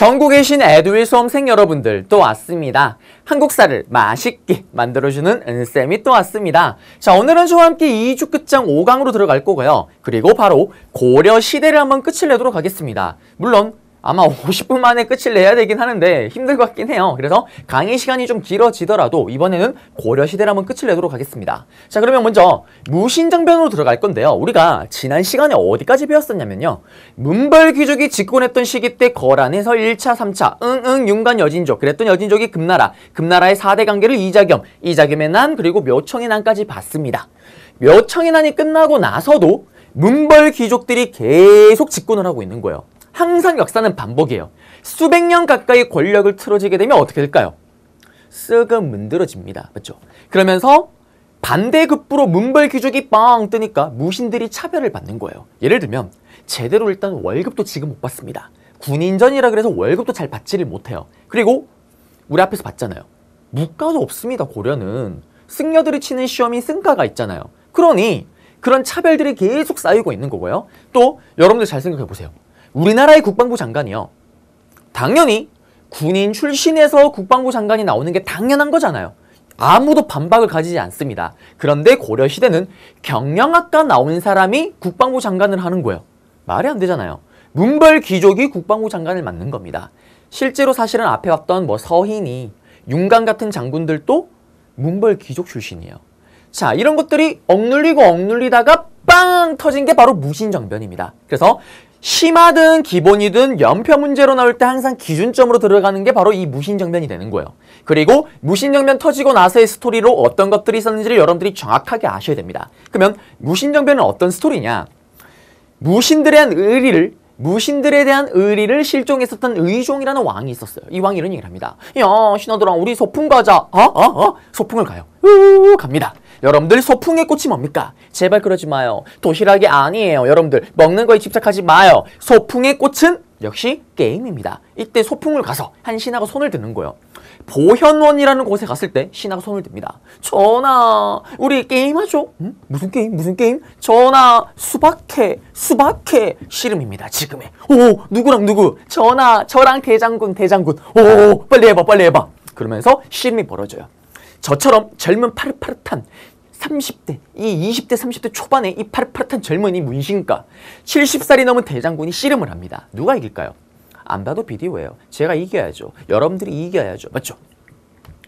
전국에 계신 에드윌 수험생 여러분들 또 왔습니다. 한국사를 맛있게 만들어주는 은쌤이 또 왔습니다. 자 오늘은 저와 함께 2주 끝장 5강으로 들어갈 거고요. 그리고 바로 고려시대를 한번 끝을 내도록 하겠습니다. 물론 아마 50분 만에 끝을 내야 되긴 하는데 힘들 것 같긴 해요. 그래서 강의 시간이 좀 길어지더라도 이번에는 고려시대를 한번 끝을 내도록 하겠습니다. 자 그러면 먼저 무신정변으로 들어갈 건데요. 우리가 지난 시간에 어디까지 배웠었냐면요. 문벌귀족이 집권했던 시기 때 거란에서 1차, 3차, 응응 윤관 여진족, 그랬던 여진족이 금나라, 금나라의 4대 관계를 이자겸, 이자겸의 난, 그리고 묘청의 난까지 봤습니다. 묘청의 난이 끝나고 나서도 문벌 귀족들이 계속 집권을 하고 있는 거예요. 항상 역사는 반복이에요. 수백 년 가까이 권력을 틀어지게 되면 어떻게 될까요? 쓰금 문드러집니다. 그렇죠? 그러면서 반대급부로 문벌 귀족이 빵 뜨니까 무신들이 차별을 받는 거예요. 예를 들면 제대로 일단 월급도 지금 못 받습니다. 군인전이라 그래서 월급도 잘 받지를 못해요. 그리고 우리 앞에서 봤잖아요. 무과도 없습니다. 고려는 승려들이 치는 시험이 승가가 있잖아요. 그러니 그런 차별들이 계속 쌓이고 있는 거고요. 또 여러분들 잘 생각해 보세요. 우리나라의 국방부 장관이요. 당연히 군인 출신에서 국방부 장관이 나오는 게 당연한 거잖아요. 아무도 반박을 가지지 않습니다. 그런데 고려시대는 경영학과 나온 사람이 국방부 장관을 하는 거예요. 말이 안 되잖아요. 문벌 귀족이 국방부 장관을 맡는 겁니다. 실제로 사실은 앞에 왔던 뭐서 h i 이 윤강 같은 장군들도 문벌 귀족 출신이에요. 자 이런 것들이 억눌리고 억눌리다가 빵 터진 게 바로 무신정변입니다. 그래서 심하든 기본이든 연표 문제로 나올 때 항상 기준점으로 들어가는 게 바로 이무신정변이 되는 거예요. 그리고 무신정변 터지고 나서의 스토리로 어떤 것들이 있었는지를 여러분들이 정확하게 아셔야 됩니다. 그러면 무신정변은 어떤 스토리냐? 무신들에 대한 의리를 무신들에 대한 의리를 실종했었던 의종이라는 왕이 있었어요. 이 왕이 이런 얘기를 합니다. 야, 신하들아, 우리 소풍 가자. 어? 어? 어? 소풍을 가요. 우 갑니다. 여러분들 소풍의 꽃이 뭡니까? 제발 그러지 마요. 도시락이 아니에요. 여러분들 먹는 거에 집착하지 마요. 소풍의 꽃은 역시 게임입니다. 이때 소풍을 가서 한 신하가 손을 드는 거예요. 보현원이라는 곳에 갔을 때 신하가 손을 듭니다. 전하, 우리 게임하죠? 음? 무슨 게임? 무슨 게임? 전하, 수박해수박해 씨름입니다, 지금의. 오, 누구랑 누구? 전하, 저랑 대장군, 대장군. 오, 빨리 해봐, 빨리 해봐. 그러면서 씨름이 벌어져요. 저처럼 젊은 파릇파릇한 30대, 이 20대, 30대 초반에 이 파릇파릇한 젊은이 문신과 70살이 넘은 대장군이 씨름을 합니다. 누가 이길까요? 안 봐도 비디오예요. 제가 이겨야죠. 여러분들이 이겨야죠. 맞죠?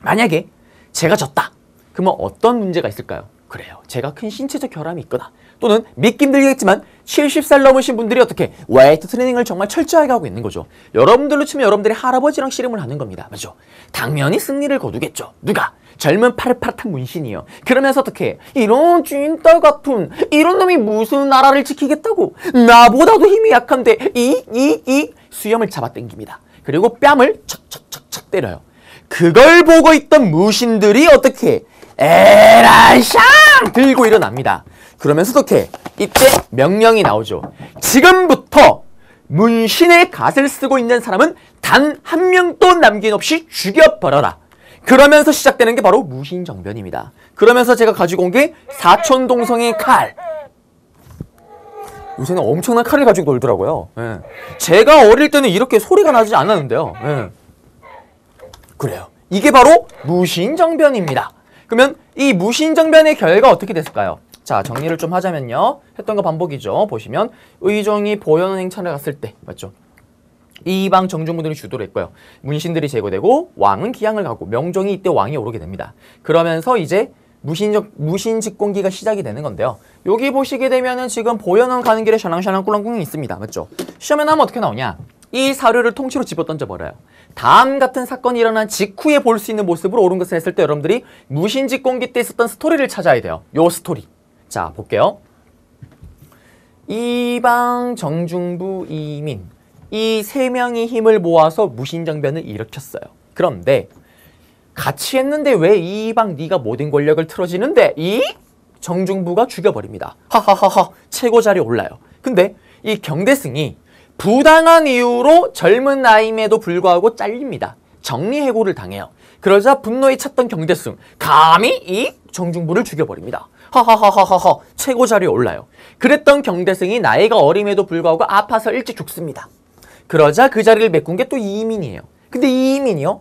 만약에 제가 졌다. 그러면 어떤 문제가 있을까요? 그래요. 제가 큰 신체적 결함이 있거나 또는 믿기 힘들겠지만 70살 넘으신 분들이 어떻게 웨이트 트레이닝을 정말 철저하게 하고 있는 거죠. 여러분들로 치면 여러분들이 할아버지랑 씨름을 하는 겁니다. 맞죠? 당연히 승리를 거두겠죠. 누가? 젊은 파릇파릇한 문신이요. 그러면서 어떻게 이런 찐따 같은 이런 놈이 무슨 나라를 지키겠다고 나보다도 힘이 약한데 이 이 이 수염을 잡아당깁니다. 그리고 뺨을 척척척척 때려요. 그걸 보고 있던 무신들이 어떻게 에라샹 들고 일어납니다. 그러면서 어떻게? 이때 명령이 나오죠. 지금부터 문신의 갓을 쓰고 있는 사람은 단 한 명도 남긴 없이 죽여버려라. 그러면서 시작되는 게 바로 무신정변입니다. 그러면서 제가 가지고 온 게 사촌동성의 칼. 요새는 엄청난 칼을 가지고 놀더라고요. 예. 제가 어릴 때는 이렇게 소리가 나지 않았는데요. 예. 그래요. 이게 바로 무신정변입니다. 그러면 이 무신정변의 결과 어떻게 됐을까요? 자, 정리를 좀 하자면요. 했던 거 반복이죠. 보시면 의정이 보현 행차를 갔을 때, 맞죠? 이방 정중부들이 주도를 했고요. 문신들이 제거되고 왕은 기양을 가고 명종이 이때 왕이 오르게 됩니다. 그러면서 이제 무신적 무신 집공기가 시작이 되는 건데요. 여기 보시게 되면은 지금 보현은 가는 길에 샤랑샤랑 꿀렁꿀렁이 있습니다. 맞죠? 시험에 나면 어떻게 나오냐? 이 사료를 통째로 집어던져 버려요. 다음 같은 사건이 일어난 직후에 볼 수 있는 모습으로 옳은 것을 했을 때 여러분들이 무신 집공기때 있었던 스토리를 찾아야 돼요. 요 스토리. 자, 볼게요. 이방, 정중부, 이민 이 세 명이 힘을 모아서 무신정변을 일으켰어요. 그런데 같이 했는데 왜 이방 네가 모든 권력을 틀어지는데 이 정중부가 죽여버립니다. 하하하하 최고 자리 에 올라요. 근데 이 경대승이 부당한 이유로 젊은 나임에도 불구하고 잘립니다. 정리해고를 당해요. 그러자 분노에 찼던 경대승 감히 이 정중부를 죽여버립니다. 허허허허허 허 최고 자리에 올라요. 그랬던 경대생이 나이가 어림에도 불구하고 아파서 일찍 죽습니다. 그러자 그 자리를 메꾼 게 또이민이에요 근데 이민이요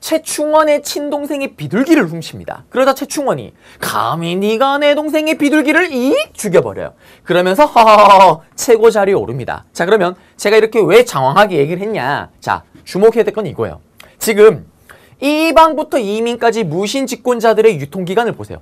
최충원의 친동생의 비둘기를 훔칩니다. 그러다 최충원이 감히 네가 내 동생의 비둘기를 이 죽여버려요. 그러면서 허 허허허 최고 자리에 오릅니다. 자 그러면 제가 이렇게 왜 장황하게 얘기를 했냐. 자 주목해야 될 건 이거예요. 지금 이방부터 이민까지 무신집권자들의 유통기간을 보세요.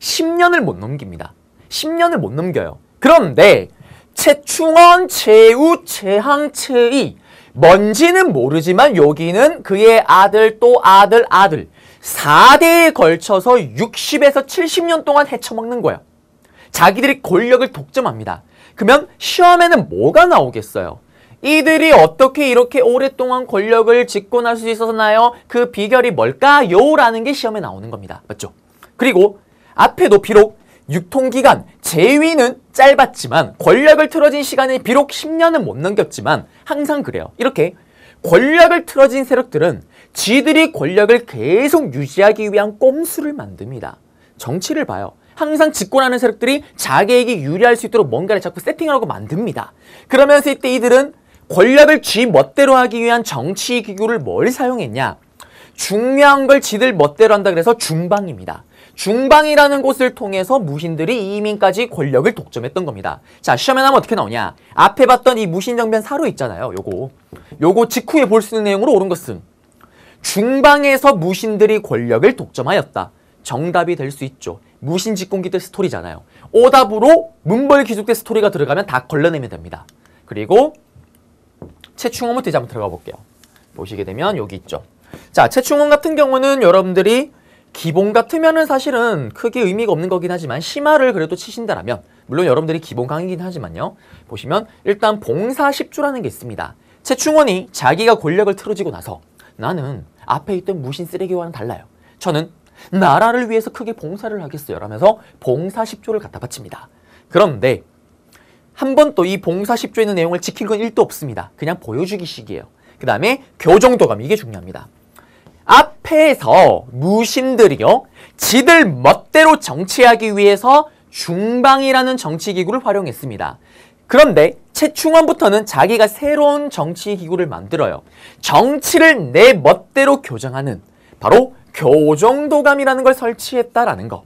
10년을 못 넘깁니다. 10년을 못 넘겨요. 그런데 최충원, 최우, 최항, 최이 뭔지는 모르지만 여기는 그의 아들 또 아들 아들 4대에 걸쳐서 60에서 70년 동안 헤쳐먹는 거예요 자기들이 권력을 독점합니다. 그러면 시험에는 뭐가 나오겠어요? 이들이 어떻게 이렇게 오랫동안 권력을 집권할 수 있었나요? 그 비결이 뭘까요? 라는 게 시험에 나오는 겁니다. 맞죠? 그리고 앞에 높이로 유통기간 제위는 짧았지만 권력을 틀어진 시간이 비록 10년은 못 넘겼지만 항상 그래요. 이렇게 권력을 틀어진 세력들은 지들이 권력을 계속 유지하기 위한 꼼수를 만듭니다. 정치를 봐요. 항상 집권하는 세력들이 자기에게 유리할 수 있도록 뭔가를 자꾸 세팅하고 만듭니다. 그러면서 이때 이들은 권력을 쥐 멋대로 하기 위한 정치 기구를 뭘 사용했냐? 중요한 걸 지들 멋대로 한다 그래서 중방입니다. 중방이라는 곳을 통해서 무신들이 이민까지 권력을 독점했던 겁니다. 자, 시험에 나면 어떻게 나오냐? 앞에 봤던 이 무신정변 사로 있잖아요. 요거. 요거 직후에 볼 수 있는 내용으로 옳은 것은 중방에서 무신들이 권력을 독점하였다. 정답이 될 수 있죠. 무신 직공기 들 스토리잖아요. 오답으로 문벌 기숙 때 스토리가 들어가면 다 걸러내면 됩니다. 그리고 채충원부터 이제 한번 들어가 볼게요. 보시게 되면 여기 있죠. 자, 채충원 같은 경우는 여러분들이 기본 같으면은 사실은 크게 의미가 없는 거긴 하지만 심화를 그래도 치신다라면 물론 여러분들이 기본 강의긴 하지만요. 보시면 일단 봉사 10주라는 게 있습니다. 최충원이 자기가 권력을 틀어지고 나서 나는 앞에 있던 무신 쓰레기와는 달라요. 저는 나라를 위해서 크게 봉사를 하겠어요. 라면서 봉사 10조를 갖다 바칩니다. 그런데 한 번 또 이 봉사 10조에 있는 내용을 지킨 건 1도 없습니다. 그냥 보여주기식이에요. 그 다음에 교정도감 이게 중요합니다. 앞에서 무신들이요. 지들 멋대로 정치하기 위해서 중방이라는 정치기구를 활용했습니다. 그런데 최충원부터는 자기가 새로운 정치기구를 만들어요. 정치를 내 멋대로 교정하는 바로 교정도감이라는 걸 설치했다라는 거.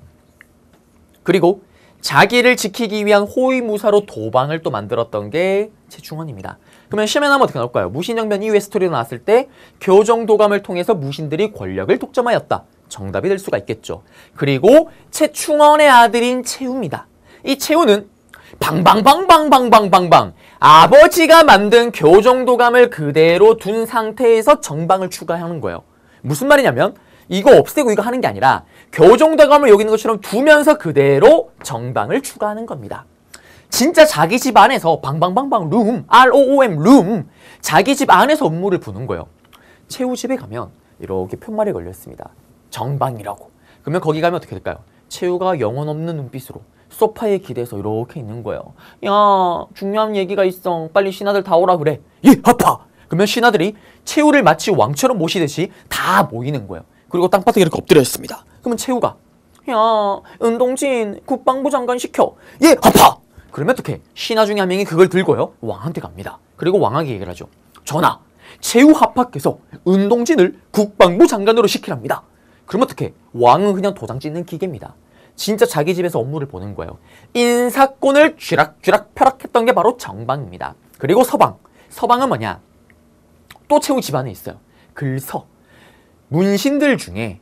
그리고 자기를 지키기 위한 호위무사로 도방을 또 만들었던 게 최충원입니다. 그러면 심해나면 어떻게 나올까요? 무신영변 이후의 스토리로 나왔을 때 교정도감을 통해서 무신들이 권력을 독점하였다. 정답이 될 수가 있겠죠. 그리고 최충원의 아들인 채우입니다. 이 채우는 방방방방방방방방 아버지가 만든 교정도감을 그대로 둔 상태에서 정방을 추가하는 거예요. 무슨 말이냐면 이거 없애고 이거 하는 게 아니라 교정도감을 여기 있는 것처럼 두면서 그대로 정방을 추가하는 겁니다. 진짜 자기 집 안에서 방방방방 룸, ROOM 룸 자기 집 안에서 업무를 부는 거예요. 최우 집에 가면 이렇게 푯말이걸렸습니다 정방이라고. 그러면 거기 가면 어떻게 될까요? 최우가 영혼 없는 눈빛으로 소파에 기대서 이렇게 있는 거예요. 야 중요한 얘기가 있어. 빨리 신하들 다 오라 그래. 예 아파. 그러면 신하들이 최우를 마치 왕처럼 모시듯이 다 모이는 거예요. 그리고 땅바닥에 이렇게 엎드려 있습니다. 그러면 최우가 야 은동진 국방부 장관 시켜. 예 아파. 그러면 어떻게? 신하 중에 한 명이 그걸 들고요. 왕한테 갑니다. 그리고 왕에게 얘기를 하죠. 전하, 최후 하파께서 은동진을 국방부 장관으로 시키랍니다. 그러면 어떻게? 왕은 그냥 도장 찍는 기계입니다. 진짜 자기 집에서 업무를 보는 거예요. 인사권을 쥐락쥐락 펴락했던 게 바로 정방입니다. 그리고 서방. 서방은 뭐냐? 또 채우 집안에 있어요. 글서. 문신들 중에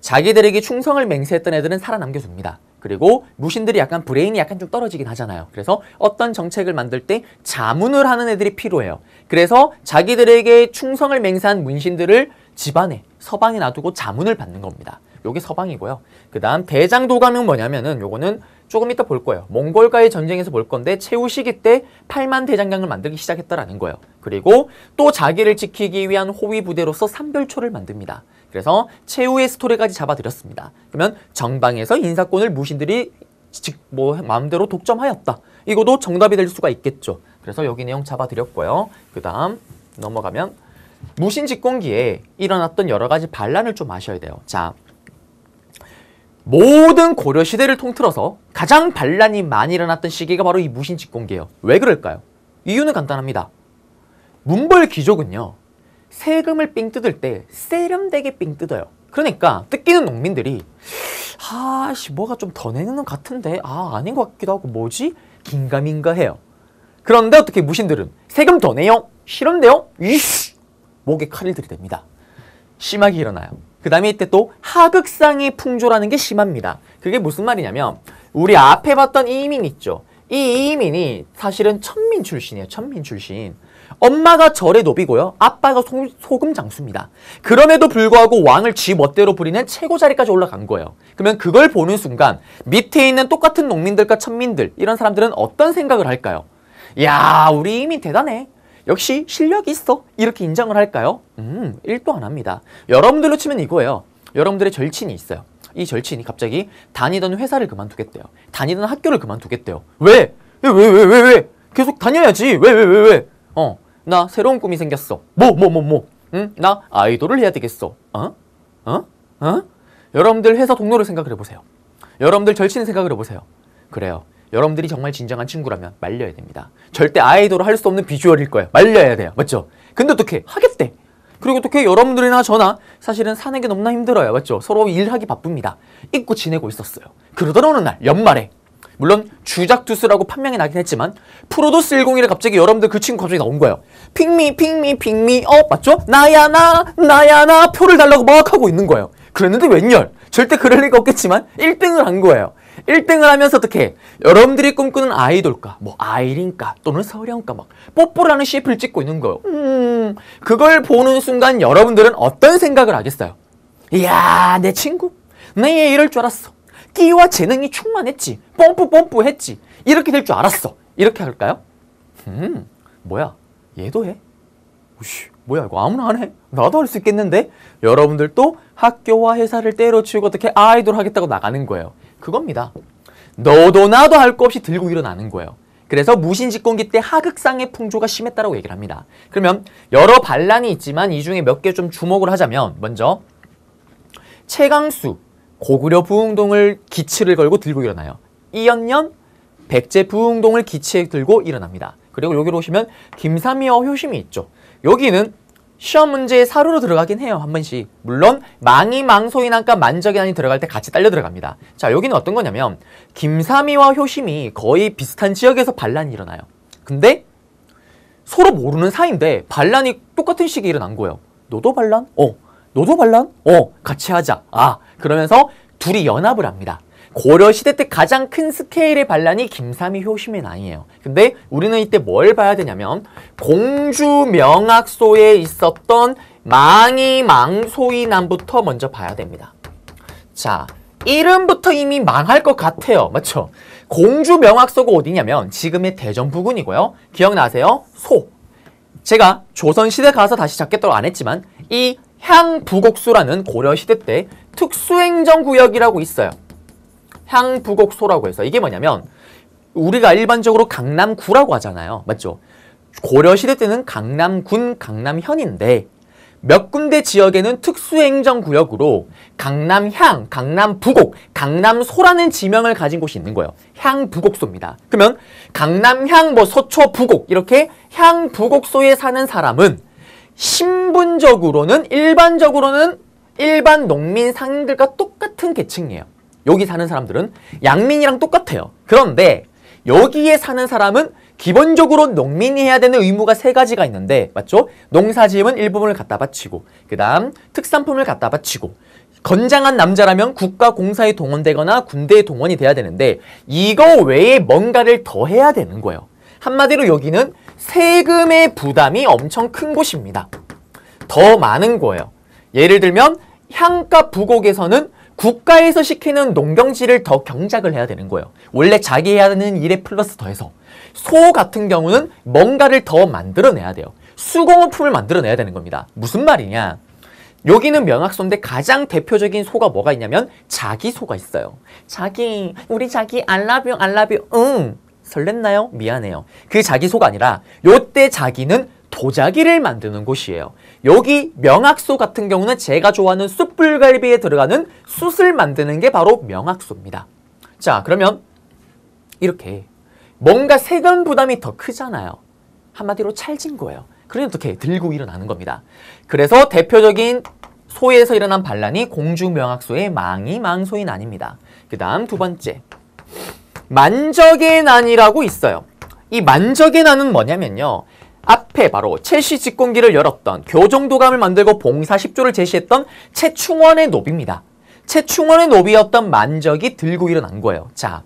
자기들에게 충성을 맹세했던 애들은 살아남겨줍니다. 그리고 무신들이 약간 브레인이 약간 좀 떨어지긴 하잖아요. 그래서 어떤 정책을 만들 때 자문을 하는 애들이 필요해요. 그래서 자기들에게 충성을 맹세한 문신들을 집안에 서방에 놔두고 자문을 받는 겁니다. 요게 서방이고요. 그 다음 대장도감은 뭐냐면은 요거는 조금 이따 볼 거예요. 몽골과의 전쟁에서 볼 건데 최후 시기 때 8만 대장경을 만들기 시작했다라는 거예요. 그리고 또 자기를 지키기 위한 호위 부대로서 삼별초를 만듭니다. 그래서 최후의 스토리까지 잡아드렸습니다. 그러면 정방에서 인사권을 무신들이 뭐 마음대로 독점하였다. 이것도 정답이 될 수가 있겠죠. 그래서 여기 내용 잡아드렸고요. 그 다음 넘어가면 무신 집권기에 일어났던 여러 가지 반란을 좀 아셔야 돼요. 자, 모든 고려 시대를 통틀어서 가장 반란이 많이 일어났던 시기가 바로 이 무신 집권기예요. 왜 그럴까요? 이유는 간단합니다. 문벌 귀족은요. 세금을 삥 뜯을 때 세련되게 삥 뜯어요. 그러니까 뜯기는 농민들이 아씨 뭐가 좀 더 내는 것 같은데 아 아닌 것 같기도 하고 뭐지? 긴가민가 해요. 그런데 어떻게 무신들은 세금 더 내요? 싫은데요? 이씨! 목에 칼을 들이댑니다. 심하게 일어나요. 그 다음에 이때 또 하극상의 풍조라는 게 심합니다. 그게 무슨 말이냐면 우리 앞에 봤던 이민 있죠. 이 이민이 사실은 천민 출신이에요. 천민 출신. 엄마가 절의 노비고요. 아빠가 소, 소금 장수입니다. 그럼에도 불구하고 왕을 쥐 멋대로 부리는 최고 자리까지 올라간 거예요. 그러면 그걸 보는 순간 밑에 있는 똑같은 농민들과 천민들 이런 사람들은 어떤 생각을 할까요? 야 우리 이민 대단해. 역시 실력이 있어. 이렇게 인정을 할까요? 음, 1도 안 합니다. 여러분들로 치면 이거예요. 여러분들의 절친이 있어요. 이 절친이 갑자기 다니던 회사를 그만두겠대요. 다니던 학교를 그만두겠대요. 왜? 왜, 왜, 왜, 왜? 왜? 계속 다녀야지. 왜, 왜, 왜, 왜? 어. 나 새로운 꿈이 생겼어. 뭐, 뭐, 뭐, 뭐. 응? 나 아이돌을 해야 되겠어. 어? 어? 어? 여러분들 회사 동료를 생각을 해보세요. 여러분들 절친을 생각을 해보세요. 그래요. 여러분들이 정말 진정한 친구라면 말려야 됩니다. 절대 아이돌을 할 수 없는 비주얼일 거예요. 말려야 돼요. 맞죠? 근데 어떻게? 하겠대. 그리고 어떻게 여러분들이나 저나 사실은 사는 게 너무나 힘들어요. 맞죠? 서로 일하기 바쁩니다. 잊고 지내고 있었어요. 그러다 어느 날 연말에 물론 주작 투수라고 판명이 나긴 했지만 프로도스 101에 갑자기 여러분들 그 친구 갑자기 나온 거예요. 핑미 핑미 핑미 어 맞죠? 나야 나 나야 나 표를 달라고 막 하고 있는 거예요. 그랬는데 웬열 절대 그럴 그러니까 리가 없겠지만 1등을 한 거예요. 1등을 하면서 어떻게 여러분들이 꿈꾸는 아이돌과 뭐 아이린과 또는 서령과 막 뽀뽀라는 CF를 찍고 있는 거예요. 음, 그걸 보는 순간 여러분들은 어떤 생각을 하겠어요? 이야 내 친구? 내 이럴 줄 알았어. 끼와 재능이 충만했지. 뽐뿌 뽐뿌 했지. 이렇게 될 줄 알았어. 이렇게 할까요? 음, 뭐야. 얘도 해? 오씨, 뭐야 이거 아무나 안 해? 나도 할 수 있겠는데? 여러분들도 학교와 회사를 때려치우고 어떻게 아이돌 하겠다고 나가는 거예요. 그겁니다. 너도 나도 할 거 없이 들고 일어나는 거예요. 그래서 무신직공기 때 하극상의 풍조가 심했다라고 얘기를 합니다. 그러면 여러 반란이 있지만 이 중에 몇 개 좀 주목을 하자면 먼저 최강수, 고구려 부흥동을 기치를 걸고 들고 일어나요. 이연년 백제 부흥동을 기치에 들고 일어납니다. 그리고 여기로 오시면 김삼이와 효심이 있죠. 여기는 시험 문제의 사료로 들어가긴 해요. 한 번씩. 물론 망이 망소인한가 만적이난이 들어갈 때 같이 딸려 들어갑니다. 자 여기는 어떤 거냐면 김삼이와 효심이 거의 비슷한 지역에서 반란이 일어나요. 근데 서로 모르는 사이인데 반란이 똑같은 시기에 일어난 거예요. 너도 반란? 어. 노조 반란? 어, 같이 하자. 아, 그러면서 둘이 연합을 합니다. 고려시대 때 가장 큰 스케일의 반란이 김삼이 효심의 난이에요 근데 우리는 이때 뭘 봐야 되냐면 공주명학소에 있었던 망이 망소이 남부터 먼저 봐야 됩니다. 자, 이름부터 이미 망할 것 같아요. 맞죠? 공주명학소가 어디냐면 지금의 대전 부근이고요. 기억나세요? 소. 제가 조선시대 가서 다시 잡겠다고 안 했지만 이 향부곡소라는 고려시대 때 특수행정구역이라고 있어요. 향부곡소라고 해서 이게 뭐냐면 우리가 일반적으로 강남구라고 하잖아요. 맞죠? 고려시대 때는 강남군, 강남현인데 몇 군데 지역에는 특수행정구역으로 강남향, 강남부곡, 강남소라는 지명을 가진 곳이 있는 거예요. 향부곡소입니다. 그러면 강남향, 뭐 서초부곡 이렇게 향부곡소에 사는 사람은 신분적으로는 일반적으로는 일반 농민 상인들과 똑같은 계층이에요. 여기 사는 사람들은 양민이랑 똑같아요. 그런데 여기에 사는 사람은 기본적으로 농민이 해야 되는 의무가 세 가지가 있는데 맞죠? 농사지음은 일부분을 갖다 바치고 그 다음 특산품을 갖다 바치고 건장한 남자라면 국가공사에 동원되거나 군대에 동원이 돼야 되는데 이거 외에 뭔가를 더 해야 되는 거예요. 한마디로 여기는 세금의 부담이 엄청 큰 곳입니다. 더 많은 거예요. 예를 들면 향가 부곡에서는 국가에서 시키는 농경지를 더 경작을 해야 되는 거예요. 원래 자기 해야 하는 일에 플러스 더해서 소 같은 경우는 뭔가를 더 만들어내야 돼요. 수공업품을 만들어내야 되는 겁니다. 무슨 말이냐? 여기는 명학소인데 가장 대표적인 소가 뭐가 있냐면 자기 소가 있어요. 자기, 우리 자기 알라뷰 알라뷰 응. 설렜나요? 미안해요. 그 자기소가 아니라 요때 자기는 도자기를 만드는 곳이에요. 여기 명학소 같은 경우는 제가 좋아하는 숯불갈비에 들어가는 숯을 만드는 게 바로 명학소입니다. 자 그러면 이렇게 뭔가 세금 부담이 더 크잖아요. 한마디로 찰진 거예요. 그러니 어떻게 들고 일어나는 겁니다. 그래서 대표적인 소에서 일어난 반란이 공주명학소의 망이 망소인 아닙니다. 그 다음 두 번째 만적의 난이라고 있어요. 이 만적의 난은 뭐냐면요. 앞에 바로 첼시 집공기를 열었던 교정도감을 만들고 봉사 10조를 제시했던 최충원의 노비입니다. 최충원의 노비였던 만적이 들고 일어난 거예요. 자,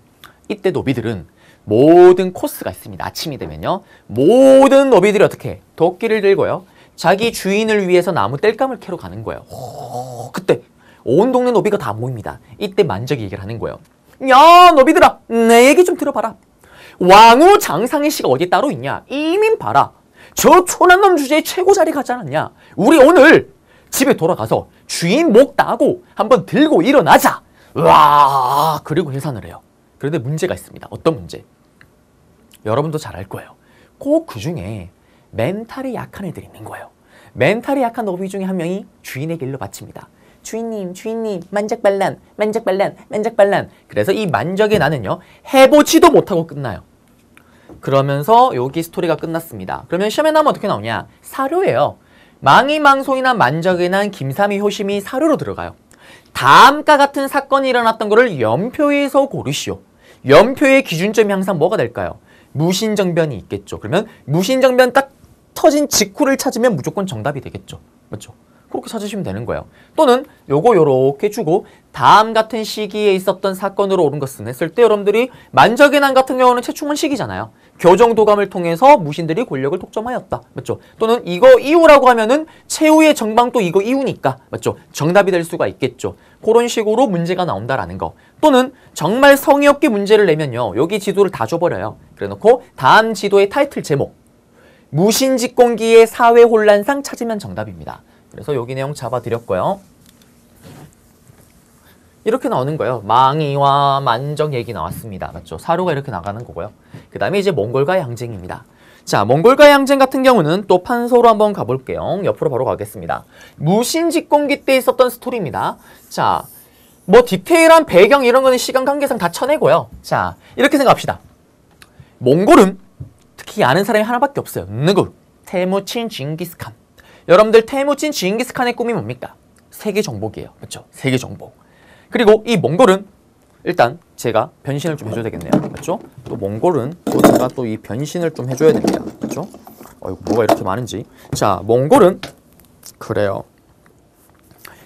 이때 노비들은 모든 코스가 있습니다. 아침이 되면요. 모든 노비들이 어떻게 해? 도끼를 들고요. 자기 주인을 위해서 나무 뗄감을 캐러 가는 거예요. 오, 그때 온 동네 노비가 다 모입니다. 이때 만적이 얘기를 하는 거예요. 야 너비들아 내 얘기 좀 들어봐라. 왕후 장상희 씨가 어디 따로 있냐? 이민 봐라. 저 초난놈 주제에 최고 자리 가지 않았냐? 우리 오늘 집에 돌아가서 주인 목 따고 한번 들고 일어나자. 와 그리고 해산을 해요. 그런데 문제가 있습니다. 어떤 문제? 여러분도 잘 알 거예요. 꼭 그 중에 멘탈이 약한 애들이 있는 거예요. 멘탈이 약한 너비 중에 한 명이 주인에게 일로 바칩니다. 주인님, 주인님, 만작발란만작발란만작발란 그래서 이만적의 나는요. 해보지도 못하고 끝나요. 그러면서 여기 스토리가 끝났습니다. 그러면 시험에 나오면 어떻게 나오냐? 사료예요. 망이망송이나 만적이나 김삼이 효심이 사료로 들어가요. 다음과 같은 사건이 일어났던 것을 연표에서 고르시오. 연표의 기준점이 항상 뭐가 될까요? 무신정변이 있겠죠. 그러면 무신정변 딱 터진 직후를 찾으면 무조건 정답이 되겠죠. 맞죠? 그렇게 찾으시면 되는 거예요. 또는 요거 요렇게 주고 다음 같은 시기에 있었던 사건으로 옳은 것은 했을 때 여러분들이 만적의 난 같은 경우는 최충은 시기잖아요. 교정도감을 통해서 무신들이 권력을 독점하였다. 맞죠? 또는 이거 이후라고 하면은 최후의 정방도 이거 이후니까. 맞죠? 정답이 될 수가 있겠죠. 그런 식으로 문제가 나온다라는 거. 또는 정말 성의 없게 문제를 내면요. 여기 지도를 다 줘버려요. 그래놓고 다음 지도의 타이틀 제목. 무신집공기의 사회혼란상 찾으면 정답입니다. 그래서 여기 내용 잡아드렸고요. 이렇게 나오는 거예요. 망이와 만정 얘기 나왔습니다. 맞죠? 사료가 이렇게 나가는 거고요. 그 다음에 이제 몽골과 양쟁입니다. 자, 몽골과 양쟁 같은 경우는 또 판소로 한번 가볼게요. 옆으로 바로 가겠습니다. 무신집공기 때 있었던 스토리입니다. 자, 뭐 디테일한 배경 이런 거는 시간 관계상 다 쳐내고요. 자, 이렇게 생각합시다. 몽골은 특히 아는 사람이 하나밖에 없어요. 누구? 테무친 징기스칸. 여러분들 태무친 징기스칸의 꿈이 뭡니까? 세계 정복이에요. 그렇죠? 세계 정복. 그리고 이 몽골은 일단 제가 변신을 좀 해줘야 되겠네요. 그렇죠? 또 몽골은 또 제가 또 이 변신을 좀 해줘야 됩니다. 그렇죠? 어이구 뭐가 이렇게 많은지. 자, 몽골은 그래요.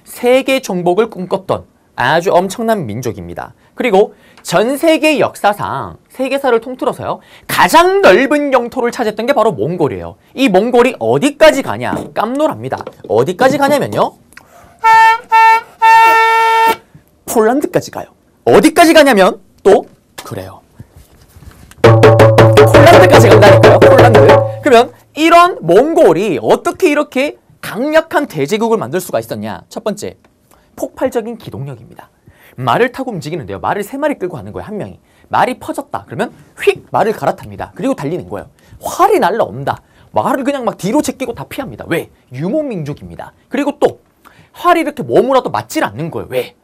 세계 정복을 꿈꿨던 아주 엄청난 민족입니다. 그리고 전 세계 역사상 세계사를 통틀어서요 가장 넓은 영토를 차지했던 게 바로 몽골이에요 이 몽골이 어디까지 가냐 깜놀합니다 어디까지 가냐면요 폴란드까지 가요 어디까지 가냐면 또 그래요 폴란드까지 간다니까요 폴란드 그러면 이런 몽골이 어떻게 이렇게 강력한 대제국을 만들 수가 있었냐 첫 번째 폭발적인 기동력입니다 말을 타고 움직이는데요. 말을 세 마리 끌고 가는 거예요. 한 명이. 말이 퍼졌다. 그러면 휙 말을 갈아탑니다. 그리고 달리는 거예요. 활이 날라온다. 말을 그냥 막 뒤로 제끼고 다 피합니다. 왜? 유목민족입니다. 그리고 또 활이 이렇게 머무라도 맞질 않는 거예요. 왜?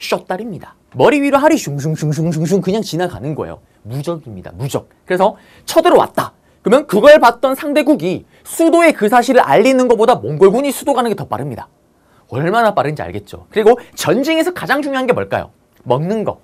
셧딸입니다 머리 위로 활이 슝슝슝슝슝슝 그냥 지나가는 거예요. 무적입니다. 무적. 그래서 쳐들어왔다. 그러면 그걸 봤던 상대국이 수도의 그 사실을 알리는 것보다 몽골군이 수도 가는 게 더 빠릅니다. 얼마나 빠른지 알겠죠. 그리고 전쟁에서 가장 중요한 게 뭘까요? 먹는 거.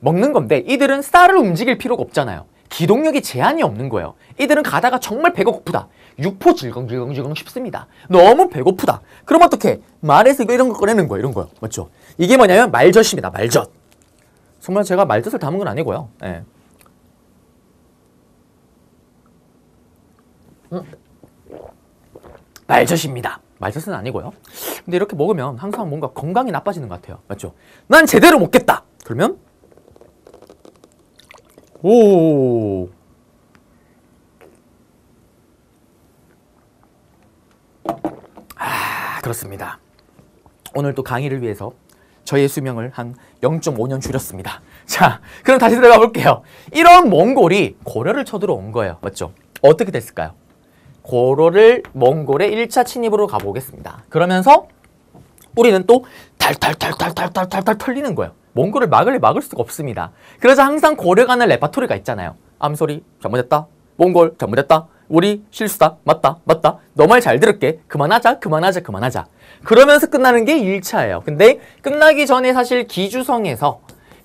먹는 건데 이들은 쌀을 움직일 필요가 없잖아요. 기동력이 제한이 없는 거예요. 이들은 가다가 정말 배가 고프다. 육포 질겅질겅질겅 쉽습니다 너무 배고프다. 그럼 어떻게? 말에서 이거 이런 거 꺼내는 거예요. 이런 거요. 맞죠? 이게 뭐냐면 말젓입니다. 말젓. 정말 제가 말뜻을 담은 건 아니고요. 네. 말젓입니다. 말뜻은 아니고요. 근데 이렇게 먹으면 항상 뭔가 건강이 나빠지는 것 같아요. 맞죠? 난 제대로 먹겠다! 그러면 오 아, 그렇습니다. 오늘 또 강의를 위해서 저의 수명을 한 0.5년 줄였습니다. 자, 그럼 다시 들어가 볼게요. 이런 몽골이 고려를 쳐들어온 거예요. 맞죠? 어떻게 됐을까요? 고로를 몽골의 1차 침입으로 가보겠습니다. 그러면서 우리는 또 탈탈탈탈탈탈탈 털리는 거예요. 몽골을 막을 막을 수가 없습니다. 그래서 항상 고려가는 레파토리가 있잖아요. 암소리 잘못했다. 몽골 잘못했다. 우리 실수다. 맞다. 맞다. 너 말 잘 들을게. 그만하자. 그만하자. 그만하자. 그러면서 끝나는 게 1차예요. 근데 끝나기 전에 사실 기주성에서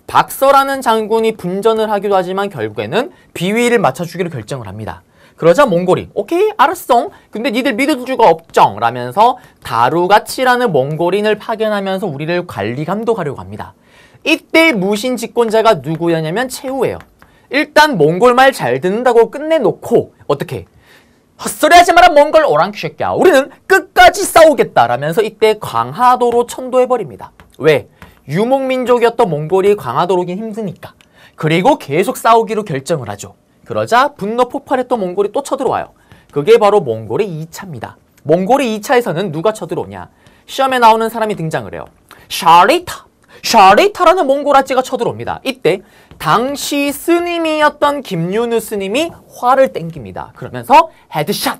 박서라는 장군이 분전을 하기도 하지만 결국에는 비위를 맞춰주기로 결정을 합니다. 그러자 몽골이 오케이 알았어 근데 니들 믿을 줄가 없정 라면서 다루가치라는 몽골인을 파견하면서 우리를 관리 감독하려고 합니다. 이때 무신 집권자가 누구였냐면 최후예요. 일단 몽골 말 잘 듣는다고 끝내놓고 어떻게 헛소리하지 마라 몽골 오랑큐 새끼야 우리는 끝까지 싸우겠다라면서 이때 광하도로 천도해버립니다. 왜? 유목민족이었던 몽골이 광하도로긴 힘드니까. 그리고 계속 싸우기로 결정을 하죠. 그러자 분노 폭발했던 몽골이 또 쳐들어와요. 그게 바로 몽골의 2차입니다. 몽골의 2차에서는 누가 쳐들어오냐? 시험에 나오는 사람이 등장을 해요. 샤리타! 샤리타라는 몽골 아찌가 쳐들어옵니다. 이때 당시 스님이었던 김윤우 스님이 화를 땡깁니다. 그러면서 헤드샷!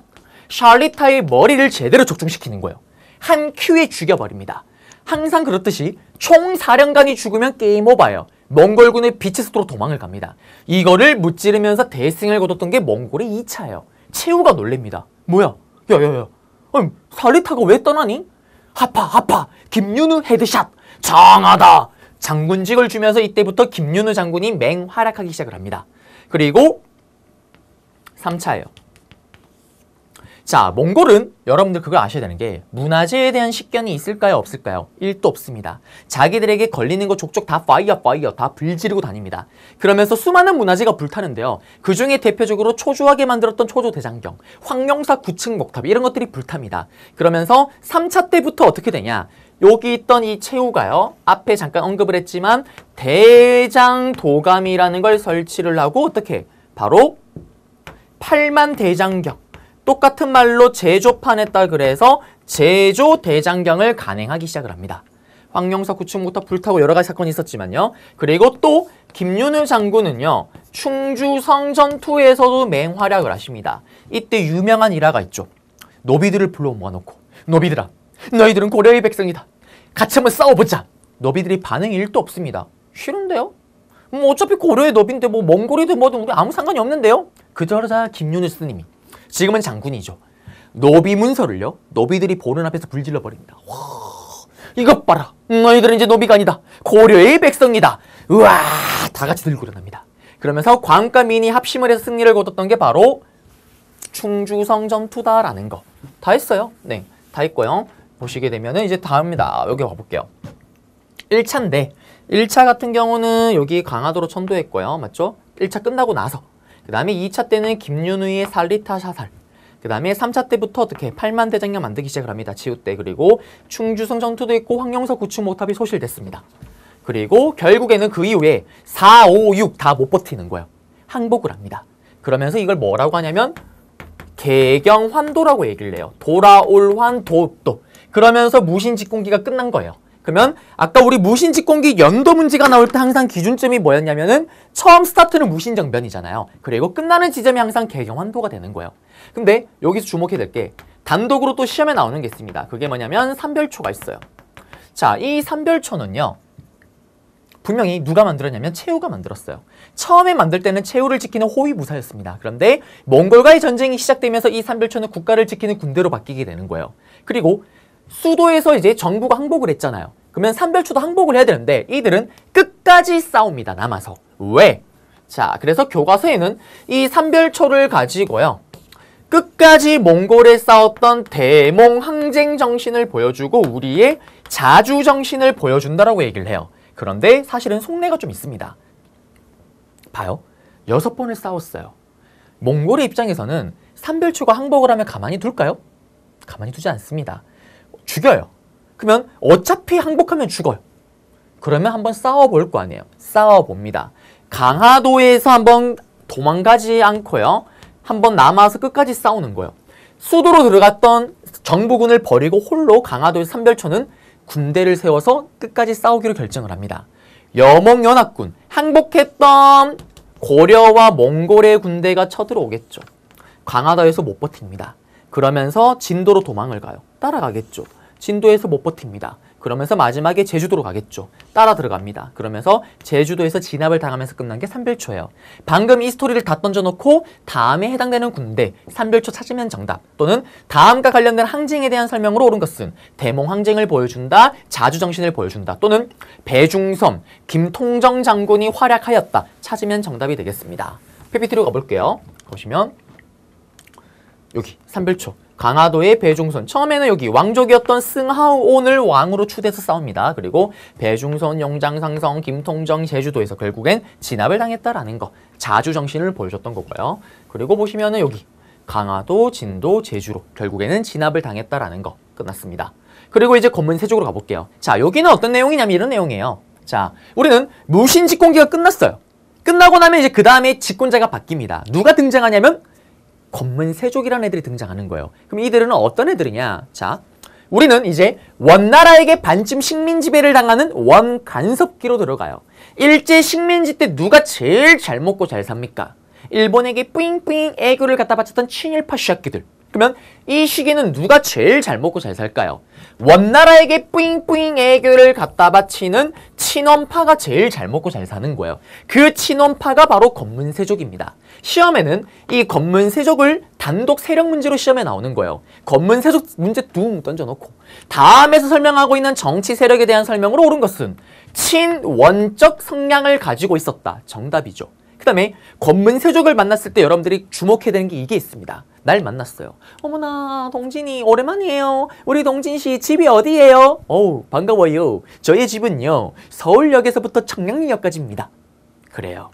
샤리타의 머리를 제대로 적중시키는 거예요. 한 큐에 죽여버립니다. 항상 그렇듯이 총사령관이 죽으면 게임 오버예요. 몽골군의 빛의 속도로 도망을 갑니다. 이거를 무찌르면서 대승을 거뒀던 게 몽골의 2차예요. 최후가 놀랍니다. 뭐야? 야야야. 아 사리타가 왜 떠나니? 하파 하파 김윤우 헤드샷 장하다 장군직을 주면서 이때부터 김윤우 장군이 맹활약하기 시작을 합니다. 그리고 3차예요. 자, 몽골은 여러분들 그걸 아셔야 되는 게 문화재에 대한 식견이 있을까요? 없을까요? 1도 없습니다. 자기들에게 걸리는 거 족족 다 파이어 파이어 다 불지르고 다닙니다. 그러면서 수많은 문화재가 불타는데요. 그중에 대표적으로 초조하게 만들었던 초조대장경, 황룡사 9층 목탑 이런 것들이 불탑니다. 그러면서 3차 때부터 어떻게 되냐? 여기 있던 이 최후가요. 앞에 잠깐 언급을 했지만 대장도감이라는 걸 설치를 하고 어떻게? 바로 8만 대장경 똑같은 말로 제조판했다 그래서 제조 대장경을 간행하기 시작을 합니다. 황영사 구축부터 불타고 여러 가지 사건이 있었지만요. 그리고 또 김윤우 장군은요. 충주 성전투에서도 맹활약을 하십니다. 이때 유명한 일화가 있죠. 노비들을 불러 모아놓고 노비들아 너희들은 고려의 백성이다. 같이 한번 싸워보자. 노비들이 반응이 1도 없습니다. 싫은데요? 뭐 어차피 고려의 노비인데 뭐 몽골이든 뭐든 우리 아무 상관이 없는데요? 그저자 김윤우 스님이 지금은 장군이죠. 노비 문서를요. 노비들이 보는 앞에서 불질러 버립니다. 와, 이것 봐라. 음, 너희들은 이제 노비가 아니다. 고려의 백성이다. 우와, 다 같이 들고 일어납니다. 그러면서 광가민이 합심을 해서 승리를 거뒀던 게 바로 충주성 전투다라는 거. 다 했어요. 네, 다 했고요. 보시게 되면 이제 다음입니다. 여기 와볼게요. 1차인데 1차 같은 경우는 여기 강화도로 천도했고요. 맞죠? 1차 끝나고 나서 그 다음에 2차 때는 김윤우의 살리타 샤살 그 다음에 3차 때부터 어떻게 8만 대장량 만들기 시작 합니다. 치우 때 그리고 충주성 전투도 있고 황영서 구축 모탑이 소실됐습니다. 그리고 결국에는 그 이후에 4, 5, 6 다 못 버티는 거예요. 항복을 합니다. 그러면서 이걸 뭐라고 하냐면 개경환도라고 얘기를 해요. 돌아올 환도도 그러면서 무신집공기가 끝난 거예요. 그러면 아까 우리 무신직공기 연도 문제가 나올 때 항상 기준점이 뭐였냐면은 처음 스타트는 무신정변이잖아요. 그리고 끝나는 지점이 항상 개경환도가 되는 거예요. 근데 여기서 주목해야 될 게 단독으로 또 시험에 나오는 게 있습니다. 그게 뭐냐면 삼별초가 있어요. 자, 이 삼별초는요. 분명히 누가 만들었냐면 최후가 만들었어요. 처음에 만들 때는 최후를 지키는 호위무사였습니다. 그런데 몽골과의 전쟁이 시작되면서 이 삼별초는 국가를 지키는 군대로 바뀌게 되는 거예요. 그리고 수도에서 이제 정부가 항복을 했잖아요. 그러면 삼별추도 항복을 해야 되는데 이들은 끝까지 싸웁니다. 남아서. 왜? 자, 그래서 교과서에는 이 삼별초를 가지고요. 끝까지 몽골에 싸웠던 대몽 항쟁 정신을 보여주고 우리의 자주 정신을 보여준다라고 얘기를 해요. 그런데 사실은 속내가 좀 있습니다. 봐요. 여섯 번을 싸웠어요. 몽골의 입장에서는 삼별초가 항복을 하면 가만히 둘까요? 가만히 두지 않습니다. 죽여요. 그러면 어차피 항복하면 죽어요. 그러면 한번 싸워볼 거 아니에요. 싸워봅니다. 강화도에서 한번 도망가지 않고요. 한번 남아서 끝까지 싸우는 거예요. 수도로 들어갔던 정부군을 버리고 홀로 강화도의 삼별초는 군대를 세워서 끝까지 싸우기로 결정을 합니다. 여몽연합군, 항복했던 고려와 몽골의 군대가 쳐들어오겠죠. 강화도에서 못 버팁니다. 그러면서 진도로 도망을 가요. 따라가겠죠. 진도에서 못 버팁니다. 그러면서 마지막에 제주도로 가겠죠. 따라 들어갑니다. 그러면서 제주도에서 진압을 당하면서 끝난 게 삼별초예요. 방금 이 스토리를 다 던져놓고 다음에 해당되는 군대, 삼별초 찾으면 정답 또는 다음과 관련된 항쟁에 대한 설명으로 옳은 것은 대몽 항쟁을 보여준다, 자주정신을 보여준다 또는 배중섬, 김통정 장군이 활약하였다 찾으면 정답이 되겠습니다. PPT로 가볼게요. 보시면 여기 삼별초 강화도의 배중선 처음에는 여기 왕족이었던 승하오온을 왕으로 추대해서 싸웁니다. 그리고 배중선, 영장상성, 김통정, 제주도에서 결국엔 진압을 당했다라는 거 자주정신을 보여줬던 거고요. 그리고 보시면은 여기 강화도, 진도, 제주로 결국에는 진압을 당했다라는 거 끝났습니다. 그리고 이제 검은 세족으로 가볼게요. 자 여기는 어떤 내용이냐면 이런 내용이에요. 자 우리는 무신 직공기가 끝났어요. 끝나고 나면 이제 그 다음에 집권자가 바뀝니다. 누가 등장하냐면 검문 세족이라는 애들이 등장하는 거예요. 그럼 이들은 어떤 애들이냐? 자, 우리는 이제 원나라에게 반쯤 식민 지배를 당하는 원간섭기로 들어가요. 일제 식민지 때 누가 제일 잘 먹고 잘 삽니까? 일본에게 뿌잉뿌잉 애교를 갖다 바쳤던 친일파 쉐끼들 그러면 이 시기는 누가 제일 잘 먹고 잘 살까요? 원나라에게 뿌잉뿌잉 애교를 갖다 바치는 친원파가 제일 잘 먹고 잘 사는 거예요. 그 친원파가 바로 검문세족입니다. 시험에는 이 검문세족을 단독 세력 문제로 시험에 나오는 거예요. 검문세족 문제 둥 던져놓고 다음에서 설명하고 있는 정치 세력에 대한 설명으로 옳은 것은 친원적 성향을 가지고 있었다. 정답이죠. 그 다음에 검문세족을 만났을 때 여러분들이 주목해야 되는 게 이게 있습니다. 날 만났어요. 어머나 동진이 오랜만이에요. 우리 동진씨 집이 어디예요? 어우 반가워요. 저희 집은요 서울역에서부터 청량리역까지입니다. 그래요.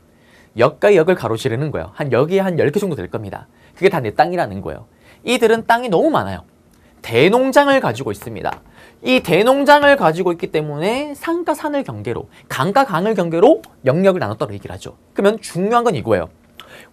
역과 역을 가로지르는 거예요. 한 여기에 한 10개 정도 될 겁니다. 그게 다 내 땅이라는 거예요. 이들은 땅이 너무 많아요. 대농장을 가지고 있습니다. 이 대농장을 가지고 있기 때문에 상가 산을 경계로 강가 강을 경계로 영역을 나눴다고 얘기를 하죠. 그러면 중요한 건 이거예요.